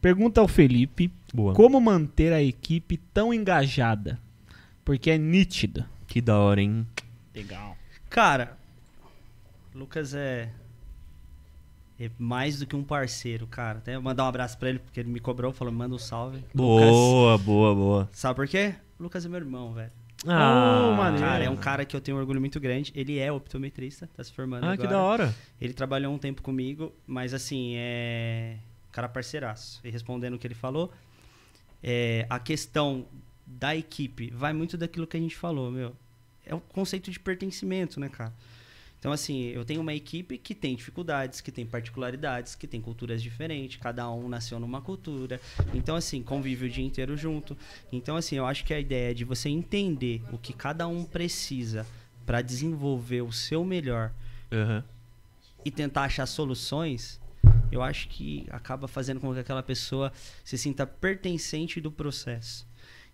Pergunta ao Felipe Boa. como manter a equipe tão engajada? Porque é nítida. Que da hora, hein? Legal. Cara, Lucas é, é mais do que um parceiro, cara. Até mandar um abraço pra ele, porque ele me cobrou, falou, manda um salve. Boa, Lucas, boa, boa. Sabe por quê? Lucas é meu irmão, velho. Ah, oh, maneiro. Cara, é um cara que eu tenho um orgulho muito grande. Ele é optometrista, tá se formando ah, agora. Ah, que da hora. Ele trabalhou um tempo comigo, mas assim, é... Cara parceiraço. E respondendo o que ele falou, é... a questão da equipe vai muito daquilo que a gente falou, meu. É o conceito de pertencimento, né, cara? Então, assim, eu tenho uma equipe que tem dificuldades, que tem particularidades, que tem culturas diferentes, cada um nasceu numa cultura. Então, assim, convive o dia inteiro junto. Então, assim, eu acho que a ideia é de você entender o que cada um precisa para desenvolver o seu melhor uhum. e tentar achar soluções eu acho que acaba fazendo com que aquela pessoa se sinta pertencente do processo.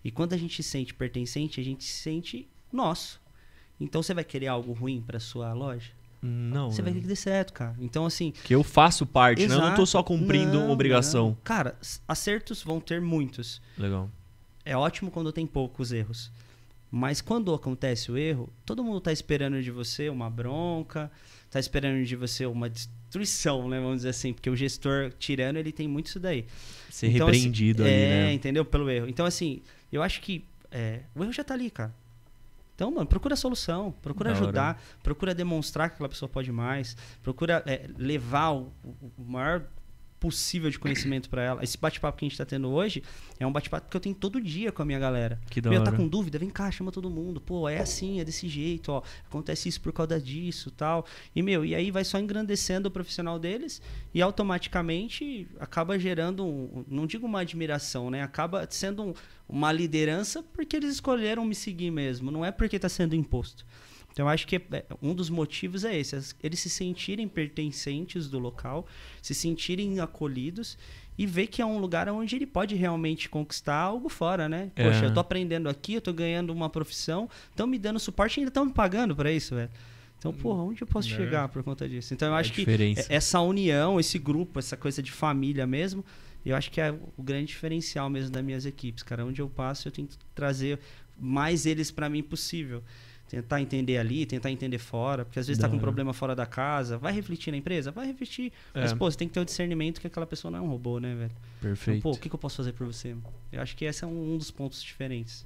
E quando a gente se sente pertencente, a gente se sente nosso. Então você vai querer algo ruim para sua loja? Não. Você vai né? ter que dar certo, cara. Então, assim. Que eu faço parte, exato, né? Eu não tô só cumprindo não, obrigação. Não. Cara, acertos vão ter muitos. Legal. É ótimo quando tem poucos erros. Mas quando acontece o erro, todo mundo tá esperando de você uma bronca, tá esperando de você uma destruição, né? Vamos dizer assim, porque o gestor tirando, ele tem muito isso daí. Ser então, assim, repreendido assim, ali, é, né? É, entendeu? Pelo erro. Então, assim, eu acho que é, o erro já tá ali, cara. Então, mano, procura solução, procura da ajudar, hora. procura demonstrar que aquela pessoa pode mais, procura é, levar o, o maior possível de conhecimento para ela. Esse bate-papo que a gente está tendo hoje é um bate-papo que eu tenho todo dia com a minha galera. Que da Meu, tá com dúvida? Vem cá, chama todo mundo. Pô, é assim, é desse jeito, ó. Acontece isso por causa disso, tal. E meu, e aí vai só engrandecendo o profissional deles e automaticamente acaba gerando um, não digo uma admiração, né? Acaba sendo um, uma liderança porque eles escolheram me seguir mesmo, não é porque está sendo imposto. Então, acho que é, um dos motivos é esse: eles se sentirem pertencentes do local, se sentirem acolhidos e ver que é um lugar onde ele pode realmente conquistar algo fora, né? É. Poxa, eu tô aprendendo aqui, eu tô ganhando uma profissão, estão me dando suporte e ainda estão me pagando para isso, velho. Então, porra, hum, onde eu posso é. chegar por conta disso? Então, eu é acho que essa união, esse grupo, essa coisa de família mesmo, eu acho que é o grande diferencial mesmo das minhas equipes, cara. Onde eu passo, eu tento trazer mais eles para mim possível tentar entender ali, tentar entender fora, porque às vezes está com um problema fora da casa. Vai refletir na empresa? Vai refletir. É. Mas, pô, você tem que ter o discernimento que aquela pessoa não é um robô, né, velho? Então, Perfeito. Então, pô, o que, que eu posso fazer por você? Eu acho que esse é um, um dos pontos diferentes.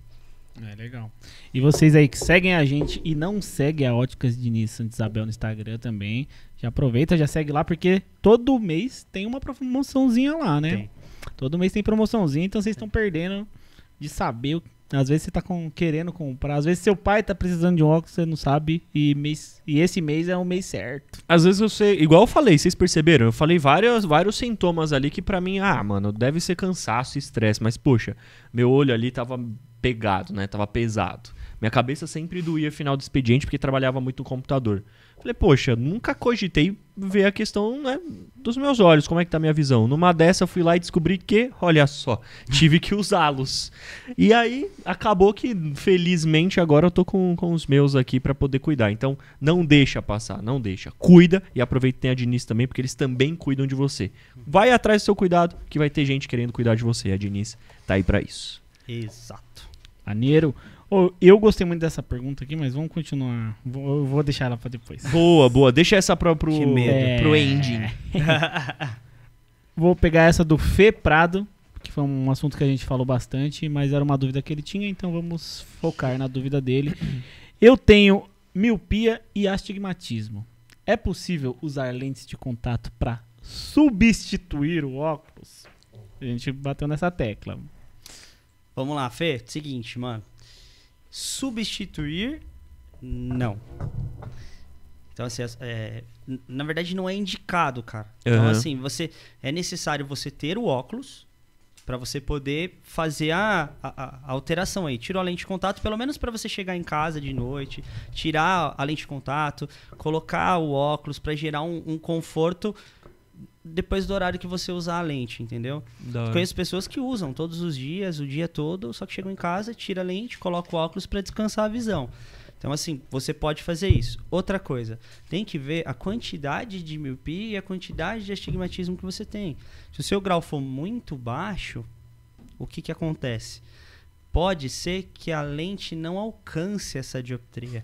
É legal. E vocês aí que seguem a gente e não seguem a Óticas Diniz Santa Isabel no Instagram também, já aproveita, já segue lá, porque todo mês tem uma promoçãozinha lá, né? Tem. Todo mês tem promoçãozinha, então vocês estão perdendo de saber o às vezes você tá com, querendo comprar, às vezes seu pai tá precisando de um óculos, você não sabe, e, mês, e esse mês é o mês certo. Às vezes você, igual eu falei, vocês perceberam? Eu falei vários, vários sintomas ali que para mim, ah, mano, deve ser cansaço, estresse, mas poxa, meu olho ali tava pegado, né? Tava pesado. Minha cabeça sempre doía final do expediente porque trabalhava muito no computador. Falei, poxa, nunca cogitei ver a questão né, dos meus olhos, como é que tá a minha visão. Numa dessa eu fui lá e descobri que, olha só, tive que usá-los. E aí acabou que, felizmente, agora eu tô com, com os meus aqui para poder cuidar. Então não deixa passar, não deixa. Cuida e aproveita que tem a Diniz também, porque eles também cuidam de você. Vai atrás do seu cuidado, que vai ter gente querendo cuidar de você. A Diniz tá aí para isso. Exato. Maneiro eu gostei muito dessa pergunta aqui, mas vamos continuar. Vou, eu vou deixar ela pra depois. Boa, boa. Deixa essa pra, pro, é... pro ending. vou pegar essa do Fê Prado, que foi um assunto que a gente falou bastante, mas era uma dúvida que ele tinha, então vamos focar na dúvida dele. Eu tenho miopia e astigmatismo. É possível usar lentes de contato para substituir o óculos? A gente bateu nessa tecla. Vamos lá, Fê. Seguinte, mano. Substituir, não. Então, assim, é, na verdade, não é indicado, cara. Uhum. Então, assim, você é necessário você ter o óculos para você poder fazer a, a, a, alteração aí. Tira a lente de contato, pelo menos para você chegar em casa de noite, tirar a lente de contato, colocar o óculos para gerar um, um conforto depois do horário que você usar a lente, entendeu? Conheço pessoas que usam todos os dias, o dia todo, só que chegam em casa, tira a lente, coloca o óculos para descansar a visão. Então, assim, você pode fazer isso. Outra coisa, tem que ver a quantidade de miopia e a quantidade de astigmatismo que você tem. Se o seu grau for muito baixo, o que, que acontece? Pode ser que a lente não alcance essa dioptria.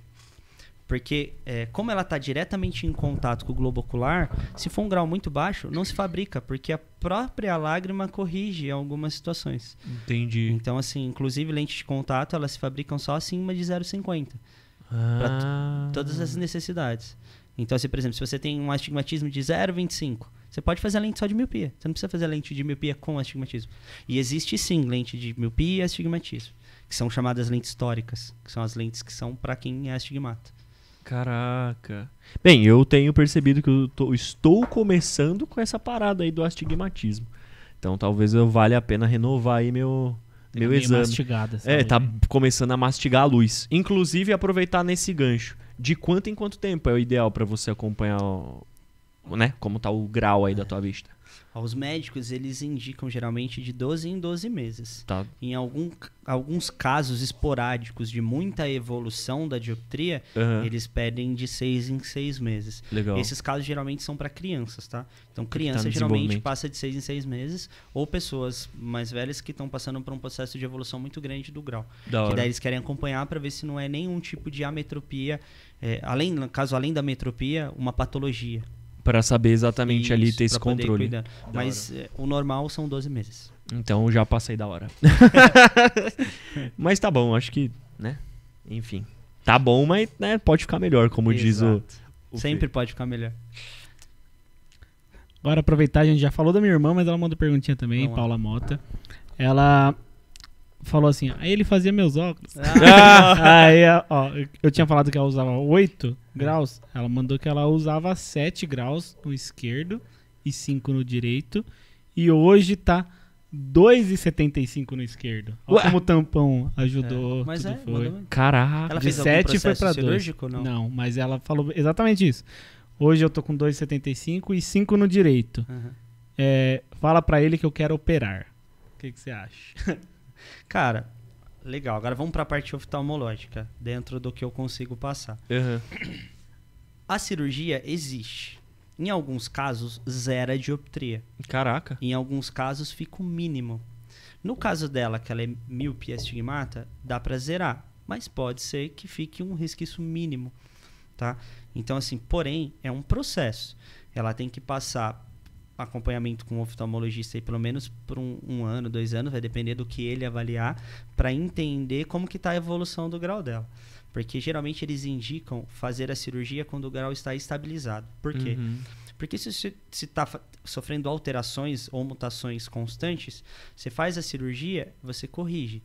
Porque é, como ela está diretamente em contato com o globo ocular, se for um grau muito baixo, não se fabrica, porque a própria lágrima corrige algumas situações. Entendi. Então, assim, inclusive lentes de contato, elas se fabricam só acima de 0,50. Ah. Para todas as necessidades. Então, assim, por exemplo, se você tem um astigmatismo de 0,25, você pode fazer a lente só de miopia. Você não precisa fazer a lente de miopia com astigmatismo. E existe sim lente de miopia e astigmatismo, que são chamadas lentes históricas, que são as lentes que são para quem é astigmata. Caraca. Bem, eu tenho percebido que eu tô, estou começando com essa parada aí do astigmatismo. Então talvez eu valha a pena renovar aí meu, meu exame. Mastigada, É, tá começando a mastigar a luz. Inclusive, aproveitar nesse gancho. De quanto em quanto tempo é o ideal para você acompanhar, o, né? Como tá o grau aí é. da tua vista? Os médicos, eles indicam geralmente de 12 em 12 meses. Tá. Em algum, alguns casos esporádicos de muita evolução da dioptria, uhum. eles pedem de 6 em 6 meses. Legal. Esses casos geralmente são para crianças, tá? Então, criança tá geralmente passa de 6 em 6 meses, ou pessoas mais velhas que estão passando por um processo de evolução muito grande do grau. Da que hora. daí eles querem acompanhar para ver se não é nenhum tipo de ametropia, é, além, no caso, além da ametropia, uma patologia para saber exatamente Isso, ali ter esse controle. Mas eh, o normal são 12 meses. Então já passei da hora. mas tá bom, acho que, né? Enfim. Tá bom, mas né, pode ficar melhor, como Exato. diz o, o Sempre Fê. pode ficar melhor. Agora aproveitar, a gente já falou da minha irmã, mas ela mandou perguntinha também, Paula Mota. Ela falou assim, aí ele fazia meus óculos. Ah. aí, ó, eu tinha falado que ela usava 8 graus, ela mandou que ela usava 7 graus no esquerdo e 5 no direito, e hoje tá 2,75 no esquerdo. Olha como o tampão ajudou, é, mas tudo é, foi. Caraca. Ela de 7 foi pra 2. Não? não, mas ela falou exatamente isso. Hoje eu tô com 2,75 e 5 no direito. Uhum. É, fala pra ele que eu quero operar. O que, que você acha? Cara, legal. Agora vamos para a parte oftalmológica, dentro do que eu consigo passar. Uhum. A cirurgia existe. Em alguns casos, zera a dioptria. Caraca. Em alguns casos, fica o mínimo. No caso dela, que ela é míope estigmata, dá para zerar. Mas pode ser que fique um resquício mínimo, tá? Então, assim, porém, é um processo. Ela tem que passar acompanhamento com um oftalmologista aí pelo menos por um, um ano, dois anos, vai depender do que ele avaliar, para entender como que está a evolução do grau dela. Porque geralmente eles indicam fazer a cirurgia quando o grau está estabilizado. Por quê? Uhum. Porque se está sofrendo alterações ou mutações constantes, você faz a cirurgia, você corrige.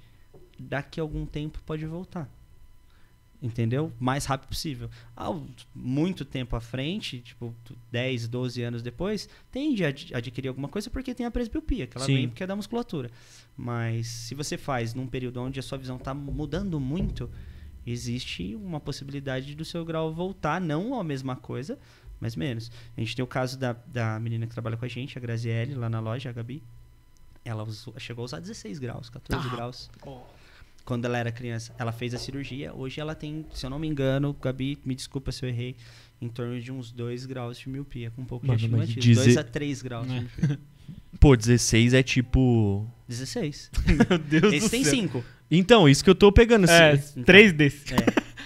Daqui a algum tempo pode voltar entendeu? Mais rápido possível. Ao ah, muito tempo à frente, tipo 10, 12 anos depois, tende a adquirir alguma coisa porque tem a presbiopia, que ela Sim. vem porque é da musculatura. Mas se você faz num período onde a sua visão está mudando muito, existe uma possibilidade do seu grau voltar, não a mesma coisa, mas menos. A gente tem o caso da, da menina que trabalha com a gente, a Graziele, lá na loja, a Gabi. Ela usou, chegou a usar 16 graus, 14 ah. Tá. graus. Oh quando ela era criança, ela fez a cirurgia. Hoje ela tem, se eu não me engano, Gabi, me desculpa se eu errei, em torno de uns 2 graus de miopia, com um pouco Mano, de astigmatismo. 2 dizer... a 3 graus de miopia. Pô, 16 é tipo. 16. Meu Deus Esse do tem 5. Então, isso que eu tô pegando. É, assim. Então, 3 desses. É.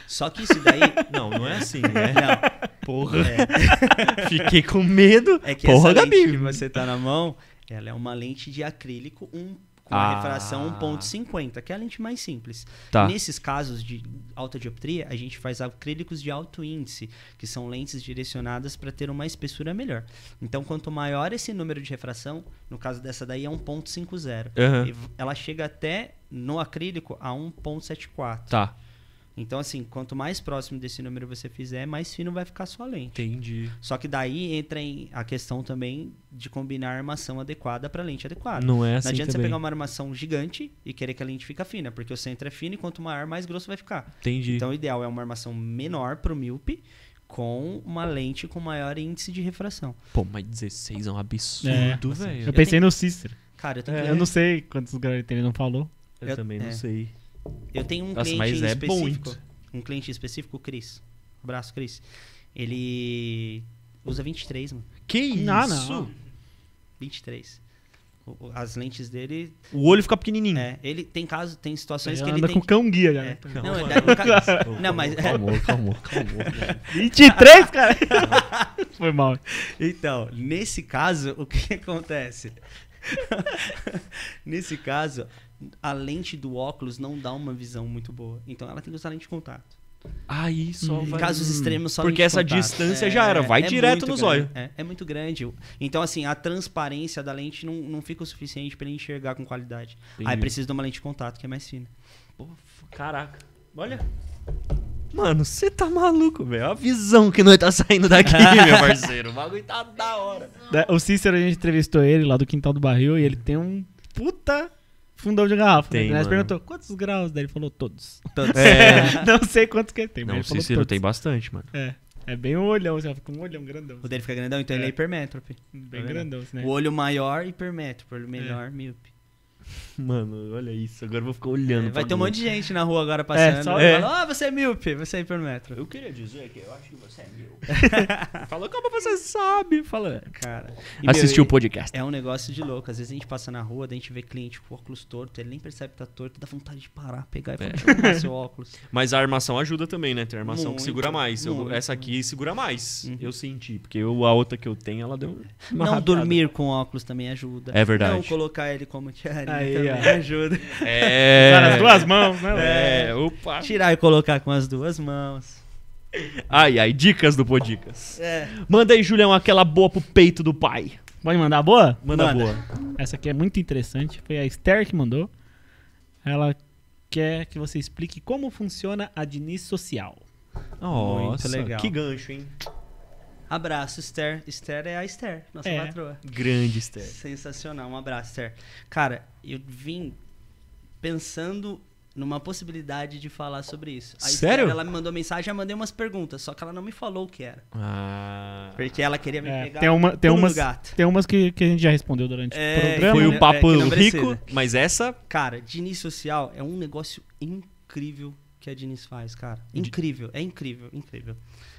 Só que isso daí. não, não é assim, né? É, não. Porra. É. Fiquei com medo. É que Porra, essa Gabi. que você tá na mão, ela é uma lente de acrílico 1 com ah. a refração 1.50, que é a lente mais simples. Tá. Nesses casos de alta dioptria, a gente faz acrílicos de alto índice, que são lentes direcionadas para ter uma espessura melhor. Então, quanto maior esse número de refração, no caso dessa daí é 1.50. Uhum. Ela chega até no acrílico a 1.74. Tá. Então, assim, quanto mais próximo desse número você fizer, mais fino vai ficar sua lente. Entendi. Só que daí entra em a questão também de combinar a armação adequada para lente adequada. Não é assim Não adianta também. você pegar uma armação gigante e querer que a lente fique fina, porque o centro é fino e quanto maior, mais grosso vai ficar. Entendi. Então, o ideal é uma armação menor para o míope, com uma lente com maior índice de refração. Pô, mas 16 é um absurdo, é, velho. Assim, eu, pensei no Cister. Cara, eu, é, que... eu não sei quantos graus ele ele não falou. Eu, eu também é. não sei. Eu tenho um Nossa, cliente é específico. Muito. Um cliente específico, o Cris. Abraço, Cris. Ele usa 23, mano. Que ah, isso? Não, não. 23. As lentes dele. O olho fica pequenininho. É, ele tem caso, tem situações ele que ele. Anda tem com que... cão guia né? É. Não, não, ele, o ca... não, mas. Calma, calma, 23, cara? Foi mal. Então, nesse caso, o que acontece? Nesse caso, a lente do óculos não dá uma visão muito boa. Então ela tem que usar lente de contato. Aí ah, só hum. Em vai... casos extremos só Porque essa distância é, já era, vai é direto nos olhos. É, é, muito grande. Então, assim, a transparência da lente não, não fica o suficiente para enxergar com qualidade. Entendi. Aí precisa de uma lente de contato que é mais fina. Pô, caraca. Olha. Mano, você tá maluco, velho. A visão que nós tá saindo daqui, meu parceiro. O bagulho tá da hora. O Cícero, a gente entrevistou ele lá do Quintal do Barril e ele tem um puta fundão de garrafa. Né? Tem, né? Ele perguntou quantos graus, daí ele falou todos. todos. É. é. Não sei quantos que ele tem, Não, o Cícero tem bastante, mano. É. É bem um olhão, você fica um olhão grandão. O dele fica grandão, então é. ele é hipermétrope. Bem tá grandão, assim, né? O olho maior, hipermétrope. O olho melhor, é. míope. mano, olha isso, agora eu vou ficar olhando. É, vai ter um monte de gente na rua agora passando. É, só, né? é. ah, você é míope, você é hipermetro. Eu queria dizer que eu acho que você é míope. Falou como você sabe. Fala, é. cara. Assistiu o podcast. É um negócio de louco. Às vezes a gente passa na rua, a gente vê cliente com óculos torto, ele nem percebe que tá torto, dá vontade de parar, pegar e falar, é. seu óculos. Mas a armação ajuda também, né? Tem armação muito, que segura mais. Eu, essa aqui segura mais. Uhum. Eu senti, porque eu, a outra que eu tenho, ela deu. Não rabiada. dormir com óculos também ajuda. É verdade. Não colocar ele como é, tiarinha. Aí, ó. Me ajuda. É. Usar as duas mãos, né? É. é, opa. Tirar e colocar com as duas mãos. Ai, ai, dicas do Podicas. É. Manda aí, Julião, aquela boa pro peito do pai. Pode mandar boa? Manda, Manda, boa. Essa aqui é muito interessante. Foi a Esther que mandou. Ela quer que você explique como funciona a Diniz Social. Nossa, muito legal. que gancho, hein? Abraço, Esther. Esther é a Esther, nossa é. patroa. Grande Esther. Sensacional, um abraço, Esther. Cara, eu vim pensando numa possibilidade de falar sobre isso. A Sério? Esther, ela me mandou mensagem, eu mandei umas perguntas, só que ela não me falou o que era. Ah. Porque ela queria me é, pegar tem uma, tem umas, gato. Tem umas que, que a gente já respondeu durante é, o programa. Foi o né? papo é, rico, mas essa... Cara, Dini Social é um negócio incrível que a Diniz faz, cara. Incrível, é incrível, incrível.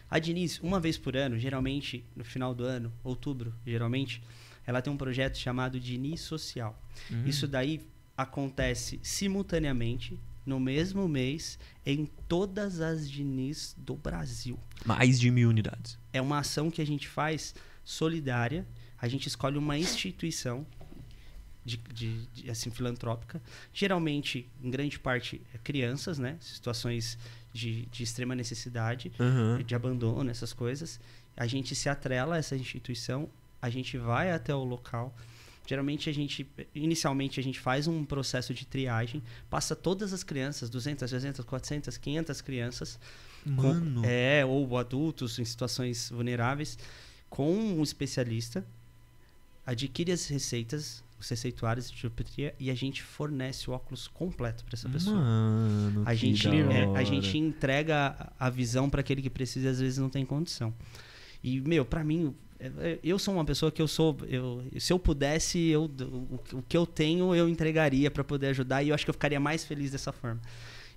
A Diniz, uma vez por ano, geralmente no final do ano, outubro, geralmente, ela tem um projeto chamado Diniz Social. Uhum. Isso daí acontece simultaneamente no mesmo mês em todas as Diniz do Brasil. Mais de mil unidades. É uma ação que a gente faz solidária. A gente escolhe uma instituição de, de, de, assim, filantrópica. Geralmente, em grande parte, é crianças, né? Situações de, de extrema necessidade, uhum. de abandono, essas coisas. A gente se atrela a essa instituição, a gente vai até o local. Geralmente a gente, inicialmente a gente faz um processo de triagem, passa todas as crianças, 200, 300, 400, 500 crianças, Mano. Com, é, ou adultos em situações vulneráveis, com um especialista, adquire as receitas os receituários de optometria e a gente fornece o óculos completo para essa pessoa. Mano, a gente é, a gente entrega a visão para aquele que precisa e às vezes não tem condição. E meu, para mim é, é, eu sou uma pessoa que eu sou eu, se eu pudesse eu, o, o que eu tenho eu entregaria para poder ajudar e eu acho que eu ficaria mais feliz dessa forma.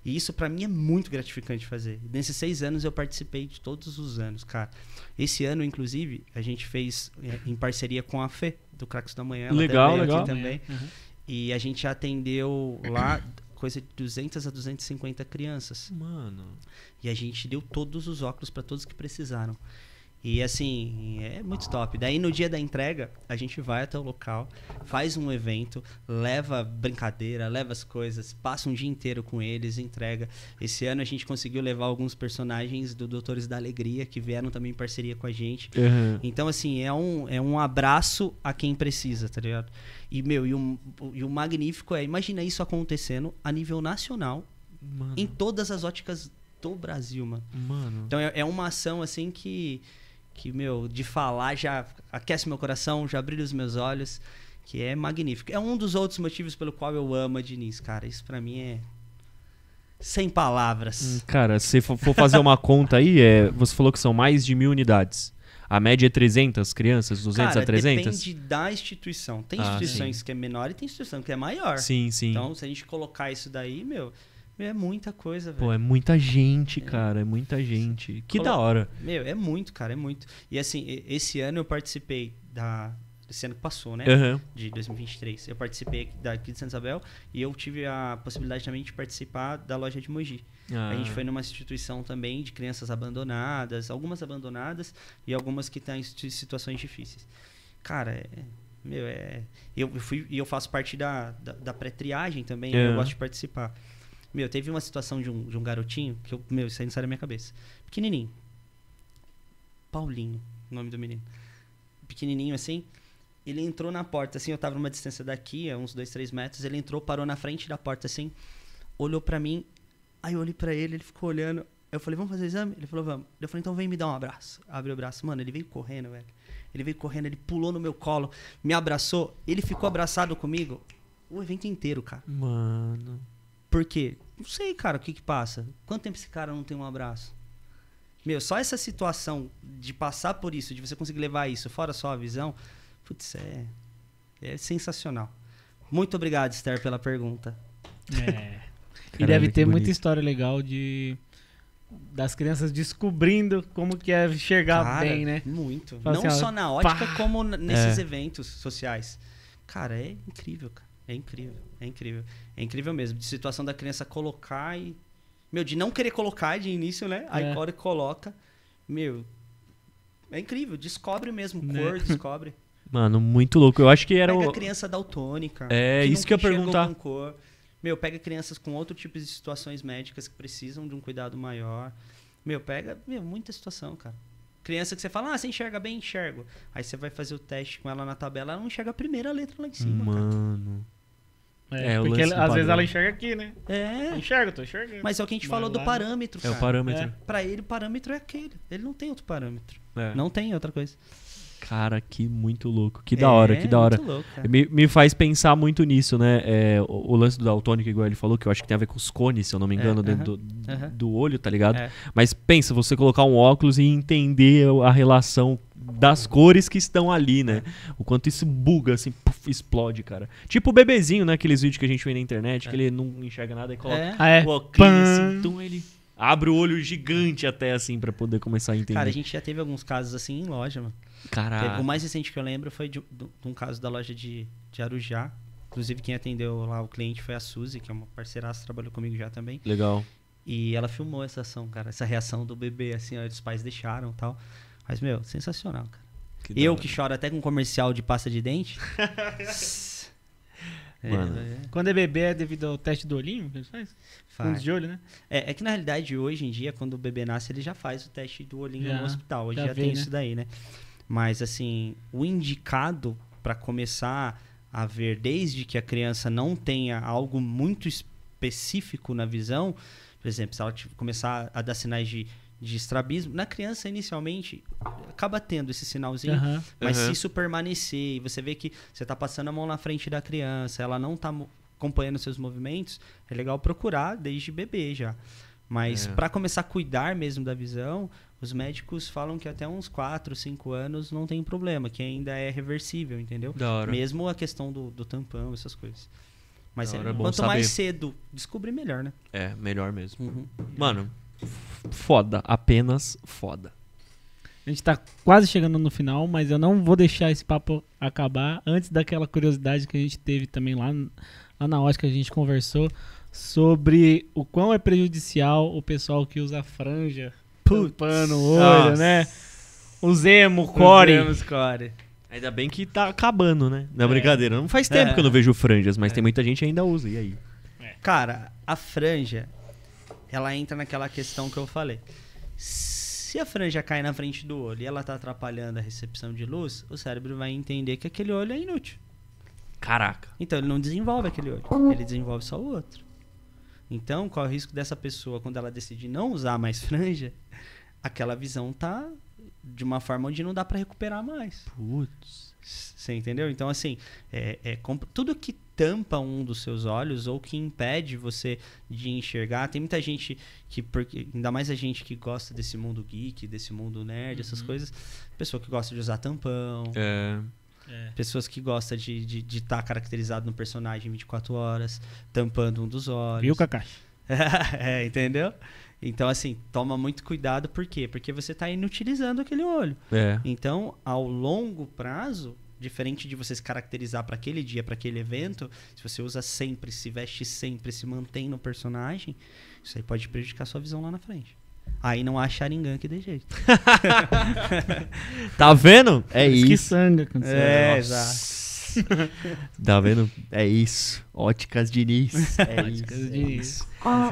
E isso para mim é muito gratificante fazer. Nesses seis anos eu participei de todos os anos, cara. Esse ano, inclusive, a gente fez é, em parceria com a FE, do Cracks da Manhã. legal, legal. também. Uhum. uhum. E a gente atendeu lá coisa de 200 a 250 crianças. Mano. E a gente deu todos os óculos para todos que precisaram. E assim, é muito top. Daí no dia da entrega, a gente vai até o local, faz um evento, leva brincadeira, leva as coisas, passa um dia inteiro com eles, entrega. Esse ano a gente conseguiu levar alguns personagens do Doutores da Alegria, que vieram também em parceria com a gente. Uhum. Então, assim, é um, é um abraço a quem precisa, tá ligado? E, meu, e o, e o magnífico é, imagina isso acontecendo a nível nacional, mano. em todas as óticas do Brasil, mano. mano. Então é, é uma ação, assim, que que, meu, de falar já aquece meu coração, já brilha os meus olhos, que é magnífico. É um dos outros motivos pelo qual eu amo a Diniz, cara. Isso para mim é sem palavras. Hum, cara, se for fazer uma conta aí, é, você falou que são mais de mil unidades. A média é 300 crianças, 200 Cara, a 300? depende da instituição. Tem ah, instituições ah, que é menor e tem instituição que é maior. Sim, sim. Então, se a gente colocar isso daí, meu, é muita coisa, velho. Pô, é muita gente, é. cara. É muita gente. Que da hora. Meu, é muito, cara. É muito. E assim, esse ano eu participei da. Esse ano que passou, né? Uhum. De 2023. Eu participei daqui de Santa Isabel e eu tive a possibilidade também de participar da loja de Mogi. Ah. A gente ah. foi numa instituição também de crianças abandonadas, algumas abandonadas e algumas que estão em situações difíceis. Cara, é, meu, é. Eu, eu fui e eu faço parte da, da, da pré-triagem também, é. eu gosto de participar. Meu, teve uma situação de um, de um garotinho que eu, meu, isso aí não sai da minha cabeça. Pequenininho. Paulinho, o nome do menino. Pequenininho assim. Ele entrou na porta, assim, eu tava numa distância daqui, uns dois, três metros. Ele entrou, parou na frente da porta, assim, olhou para mim. Aí eu olhei pra ele, ele ficou olhando. Eu falei, vamos fazer o exame? Ele falou, vamos. Eu falei, então vem me dar um abraço. Abre o braço. Mano, ele veio correndo, velho. Ele veio correndo, ele pulou no meu colo, me abraçou. Ele ficou abraçado comigo o evento inteiro, cara. Mano. Por quê? Não sei, cara, o que que passa. Quanto tempo esse cara não tem um abraço? Meu, só essa situação de passar por isso, de você conseguir levar isso fora só a visão, putz, é, é sensacional. Muito obrigado, Esther, pela pergunta. É. e deve ter bonito. muita história legal de das crianças descobrindo como que é enxergar cara, bem, né? Muito. Fala Não assim, só ó, na ótica, pá. como nesses é. eventos sociais. Cara, é incrível, cara. É incrível, é incrível. É incrível mesmo. De situação da criança colocar e. Meu, de não querer colocar de início, né? Aí é. agora coloca. Meu. É incrível. Descobre mesmo né? cor, descobre. Mano, muito louco. Eu acho que era. Pega o... criança daltônica. É, que isso que eu ia perguntar. Meu, pega crianças com outro tipo de situações médicas que precisam de um cuidado maior. Meu, pega meu, muita situação, cara. Criança que você fala, ah, você enxerga bem, enxergo. Aí você vai fazer o teste com ela na tabela, ela não enxerga a primeira letra lá em cima, Mano. Cara. É, é porque às vezes ela enxerga aqui, né? É. enxerga, tô enxergando. Mas é o que a gente falou do parâmetro, É o parâmetro. É. Pra ele, o parâmetro é aquele. Ele não tem outro parâmetro. É. Não tem outra coisa. Cara, que muito louco. Que da é hora, é, que da hora. Louco, me, me faz pensar muito nisso, né? É, o, o, lance do Daltônico, igual ele falou, que eu acho que tem a ver com os cones, se eu não me engano, é, dentro uh -huh, do, uh -huh. do olho, tá ligado? É. Mas pensa, você colocar um óculos e entender a relação das cores que estão ali, né? O quanto isso buga, assim, puff, explode, cara. Tipo o bebezinho, né? Aqueles vídeos que a gente vê na internet, é. que ele não enxerga nada e coloca é. Ah, é. o óculos, assim, então ele abre o olho gigante até, assim, para poder começar a entender. Cara, a gente já teve alguns casos assim em loja, mano. Caralho. O mais recente que eu lembro foi de, de, um caso da loja de, de Arujá. Inclusive, quem atendeu lá o cliente foi a Suzy, que é uma parceiraça, trabalhou comigo já também. Legal. E ela filmou essa ação, cara, essa reação do bebê, assim, ó, os pais deixaram e tal. Mas, meu, sensacional, cara. Que eu que choro até com comercial de pasta de dente. É, Mano. É, é, Quando é bebê é devido ao teste do olhinho que faz? faz. de olho, né? É, é, que na realidade hoje em dia, quando o bebê nasce, ele já faz o teste do olhinho já, no hospital. Hoje já, já vem, tem né? isso daí, né? Mas assim, o indicado para começar a ver desde que a criança não tenha algo muito específico na visão, por exemplo, se ela começar a dar sinais de de estrabismo, na criança inicialmente acaba tendo esse sinalzinho, uhum. mas uhum. se isso permanecer e você vê que você está passando a mão na frente da criança, ela não está acompanhando seus movimentos, é legal procurar desde bebê já. Mas é. para começar a cuidar mesmo da visão, os médicos falam que até uns 4, 5 anos não tem problema, que ainda é reversível, entendeu? Mesmo a questão do, do tampão, essas coisas. Mas é, é quanto saber. mais cedo descobrir, melhor, né? É, melhor mesmo. Uhum. Mano, foda, apenas foda. A gente tá quase chegando no final, mas eu não vou deixar esse papo acabar antes daquela curiosidade que a gente teve também lá, lá na ótica a gente conversou sobre o quão é prejudicial o pessoal que usa franja, Putz, pano, olho, nossa. né? O Zemo, Core. Usemos Core. Ainda bem que tá acabando, né? Não é, é. brincadeira. Não faz tempo é. que eu não é. vejo franjas, mas é. tem muita gente que ainda usa. E aí? É. Cara, a franja ela entra naquela questão que eu falei. Se a franja cai na frente do olho e ela está atrapalhando a recepção de luz, o cérebro vai entender que aquele olho é inútil. Caraca. Então ele não desenvolve aquele olho, ele desenvolve só o outro. Então, qual é o risco dessa pessoa quando ela decidir não usar mais franja? Aquela visão tá de uma forma onde não dá para recuperar mais. Putz. Você entendeu? Então, assim, é, é, tudo que tampa um dos seus olhos ou que impede você de enxergar. Tem muita gente que, porque, ainda mais a gente que gosta desse mundo geek, desse mundo nerd, uhum. essas coisas. Pessoa que gosta de usar tampão. É. É. Pessoas que gostam de estar de, de tá caracterizado no personagem 24 horas, tampando um dos olhos. Viu, Kakashi? é, entendeu? Então, assim, toma muito cuidado, por quê? Porque você está inutilizando aquele olho. É. Então, ao longo prazo, diferente de você se caracterizar para aquele dia, para aquele evento, se você usa sempre, se veste sempre, se mantém no personagem, isso aí pode prejudicar sua visão lá na frente. Aí não há charingã que dê jeito. tá vendo? É isso. Que aconteceu. é, exato. tá vendo? É isso. Óticas Diniz. É Óticas isso. Diniz.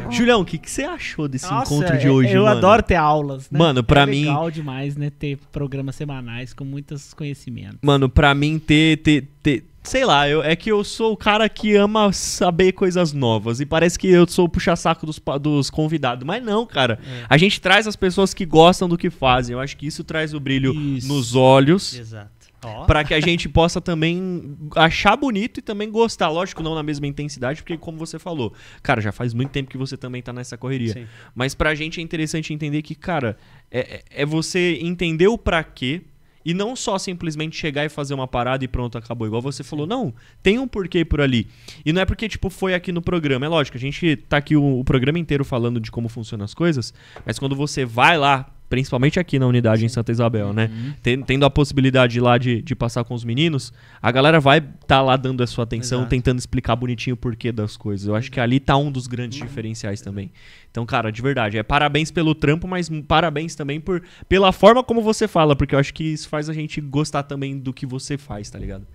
É Julião, o que, que você achou desse Nossa, encontro é, de hoje, eu mano? adoro ter aulas, né? Mano, pra é mim... legal demais, né? Ter programas semanais com muitos conhecimentos. Mano, pra mim ter... ter, ter sei lá, eu, é que eu sou o cara que ama saber coisas novas. E parece que eu sou o puxa-saco dos, dos convidados. Mas não, cara. É. A gente traz as pessoas que gostam do que fazem. Eu acho que isso traz o brilho isso. nos olhos. Exato para que a gente possa também achar bonito e também gostar. Lógico, não na mesma intensidade, porque como você falou, cara, já faz muito tempo que você também tá nessa correria. Sim. Mas pra gente é interessante entender que, cara, é, é, é você entender o pra quê, e não só simplesmente chegar e fazer uma parada e pronto, acabou. Igual você falou, não, tem um porquê por ali. E não é porque, tipo, foi aqui no programa. É lógico, a gente tá aqui o, o programa inteiro falando de como funcionam as coisas, mas quando você vai lá principalmente aqui na unidade em Santa Isabel, né? Uhum. Tendo a possibilidade lá de, de passar com os meninos, a galera vai estar tá lá dando a sua atenção, Exato. tentando explicar bonitinho o porquê das coisas. Eu acho que ali tá um dos grandes uhum. diferenciais também. Então, cara, de verdade, é parabéns pelo trampo, mas parabéns também por pela forma como você fala, porque eu acho que isso faz a gente gostar também do que você faz, tá ligado?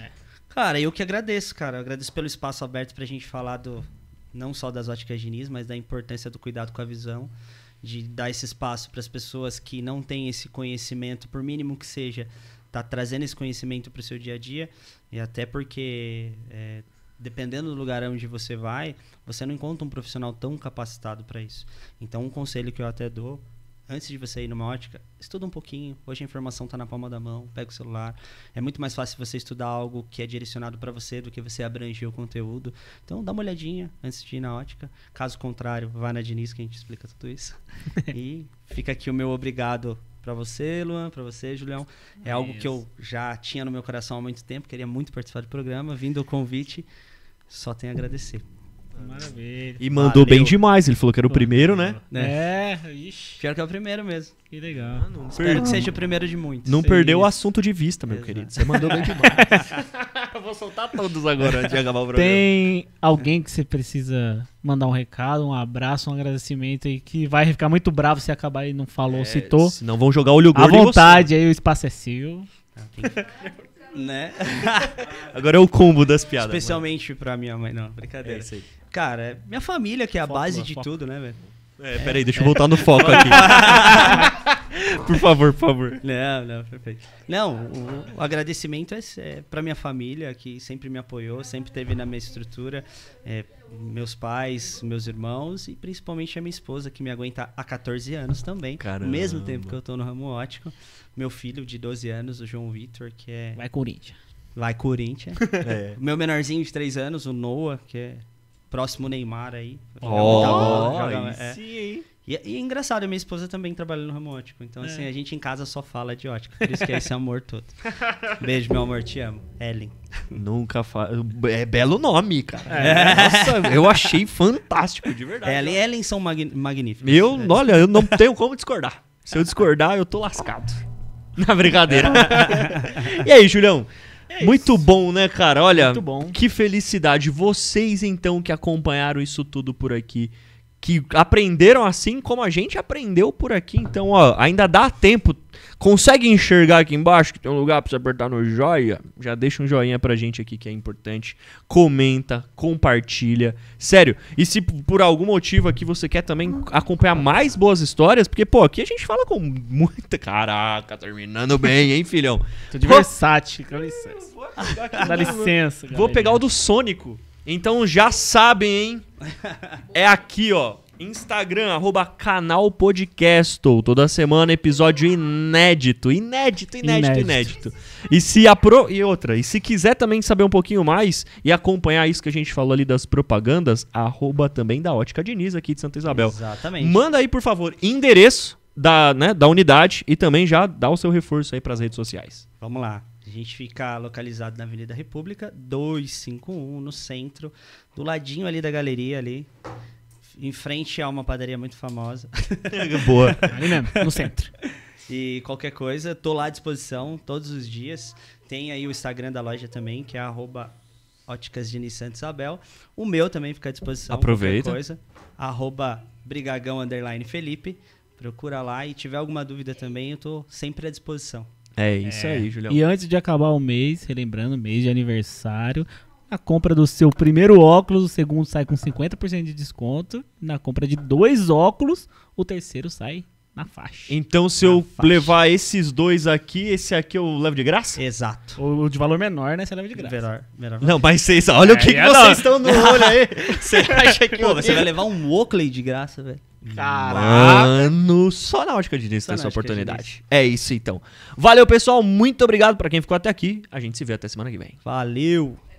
É. Cara, eu que agradeço, cara. Eu agradeço pelo espaço aberto pra gente falar do não só das óticas de Nis, mas da importância do cuidado com a visão de dar esse espaço para as pessoas que não têm esse conhecimento, por mínimo que seja, tá trazendo esse conhecimento para o seu dia a dia e até porque é, dependendo do lugar onde você vai, você não encontra um profissional tão capacitado para isso. Então, um conselho que eu até dou antes de você ir numa ótica, estuda um pouquinho. Hoje a informação está na palma da mão, pega o celular. É muito mais fácil você estudar algo que é direcionado para você do que você abranger o conteúdo. Então dá uma olhadinha antes de ir na ótica. Caso contrário, vá na Diniz que a gente explica tudo isso. e fica aqui o meu obrigado para você, Luan, para você, Julião. É, é algo isso. que eu já tinha no meu coração há muito tempo, queria muito participar do programa, vindo o convite. Só tenho a agradecer. Maravilha. E mandou Valeu. bem demais. Ele falou que era o primeiro, né? É. é, ixi. Pior que é o primeiro mesmo. Que legal. Ah, não, Espero per... que seja o primeiro de muitos. Não perdeu o assunto de vista, meu Exato. querido. Você mandou bem demais. Vou soltar todos agora antes de acabar o programa. Tem alguém que você precisa mandar um recado, um abraço, um agradecimento e que vai ficar muito bravo se acabar e não falou, é, citou. Se não vão jogar olho gordo. À vontade, aí o espaço é seu. né? Agora é o combo das piadas. Especialmente mano. pra minha mãe, não. Brincadeira. É isso aí. Cara, é minha família que é a foco, base de foco. tudo, né, velho? É, é, peraí, deixa eu voltar no foco aqui. por favor, por favor. Não, não, perfeito. Não, o, o agradecimento é, é para minha família, que sempre me apoiou, sempre teve na minha estrutura, é, meus pais, meus irmãos e principalmente a minha esposa, que me aguenta há 14 anos também. Caramba. Mesmo tempo que eu tô no ramo ótico. Meu filho de 12 anos, o João Vitor, que é. Vai Corinthians. Vai Corinthians. É. Meu menorzinho de 3 anos, o Noah, que é próximo Neymar aí. Oh, bola, é. E, e, é engraçado, minha esposa também trabalha no ramo ótico. Então, assim, é. assim, a gente em casa só fala de ótico. Por isso que é esse amor todo. Beijo, meu amor, te amo. Ellen. Nunca falo. É belo nome, cara. É. Nossa, eu achei fantástico, de verdade. Ellen, Ellen são mag magníficos. Eu, é. olha, eu não tenho como discordar. Se eu discordar, eu tô lascado. Na brincadeira. e aí, Julião? É Muito bom, né, cara? Olha, que felicidade. Vocês, então, que acompanharam isso tudo por aqui que aprenderam assim como a gente aprendeu por aqui. Então, ó, ainda dá tempo. Consegue enxergar aqui embaixo que tem um lugar para você apertar no joia? Já deixa um joinha pra gente aqui que é importante. Comenta, compartilha. Sério, e se por algum motivo aqui você quer também acompanhar mais boas histórias, porque, pô, aqui a gente fala com muita. Caraca, terminando bem, hein, filhão? Tô de versátil, com licença. Dá licença. Vou pegar o do Sônico. Então já sabem, hein? É aqui, ó. Instagram, arroba canal podcastle. Toda semana episódio inédito. Inédito, inédito, inédito. inédito. E se pro E outra, e se quiser também saber um pouquinho mais e acompanhar isso que a gente falou ali das propagandas, arroba também da Ótica Diniz aqui de Santa Isabel. Exatamente. Manda aí, por favor, endereço da, né, da unidade e também já dá o seu reforço aí para as redes sociais. Vamos lá gente fica localizado na Avenida República, 251, no centro, do ladinho ali da galeria ali. Em frente a uma padaria muito famosa. É, boa. ali mesmo, no centro. E qualquer coisa, tô lá à disposição todos os dias. Tem aí o Instagram da loja também, que é arroba óticas de Isabel. O meu também fica à disposição. Aproveita. Coisa, arroba brigagão Felipe. Procura lá e tiver alguma dúvida também, eu tô sempre à disposição. É, é isso é. aí, Julião. E antes de acabar o mês, relembrando, mês de aniversário, na compra do seu primeiro óculos, o segundo sai com 50% de desconto. Na compra de dois óculos, o terceiro sai na faixa. Então, se na eu faixa. levar esses dois aqui, esse aqui eu levo de graça? Exato. O, o de valor menor, né? Você leva de graça. Menor, menor Não, mas vocês, olha é, o que, é que vocês estão no olho aí. Você acha que. Pô, você vai levar um Oakley de graça, velho. Caraca. Mano, só Náutica Diniz tem essa oportunidade. É isso então. Valeu, pessoal. Muito obrigado para quem ficou até aqui. A gente se vê até semana que vem. Valeu.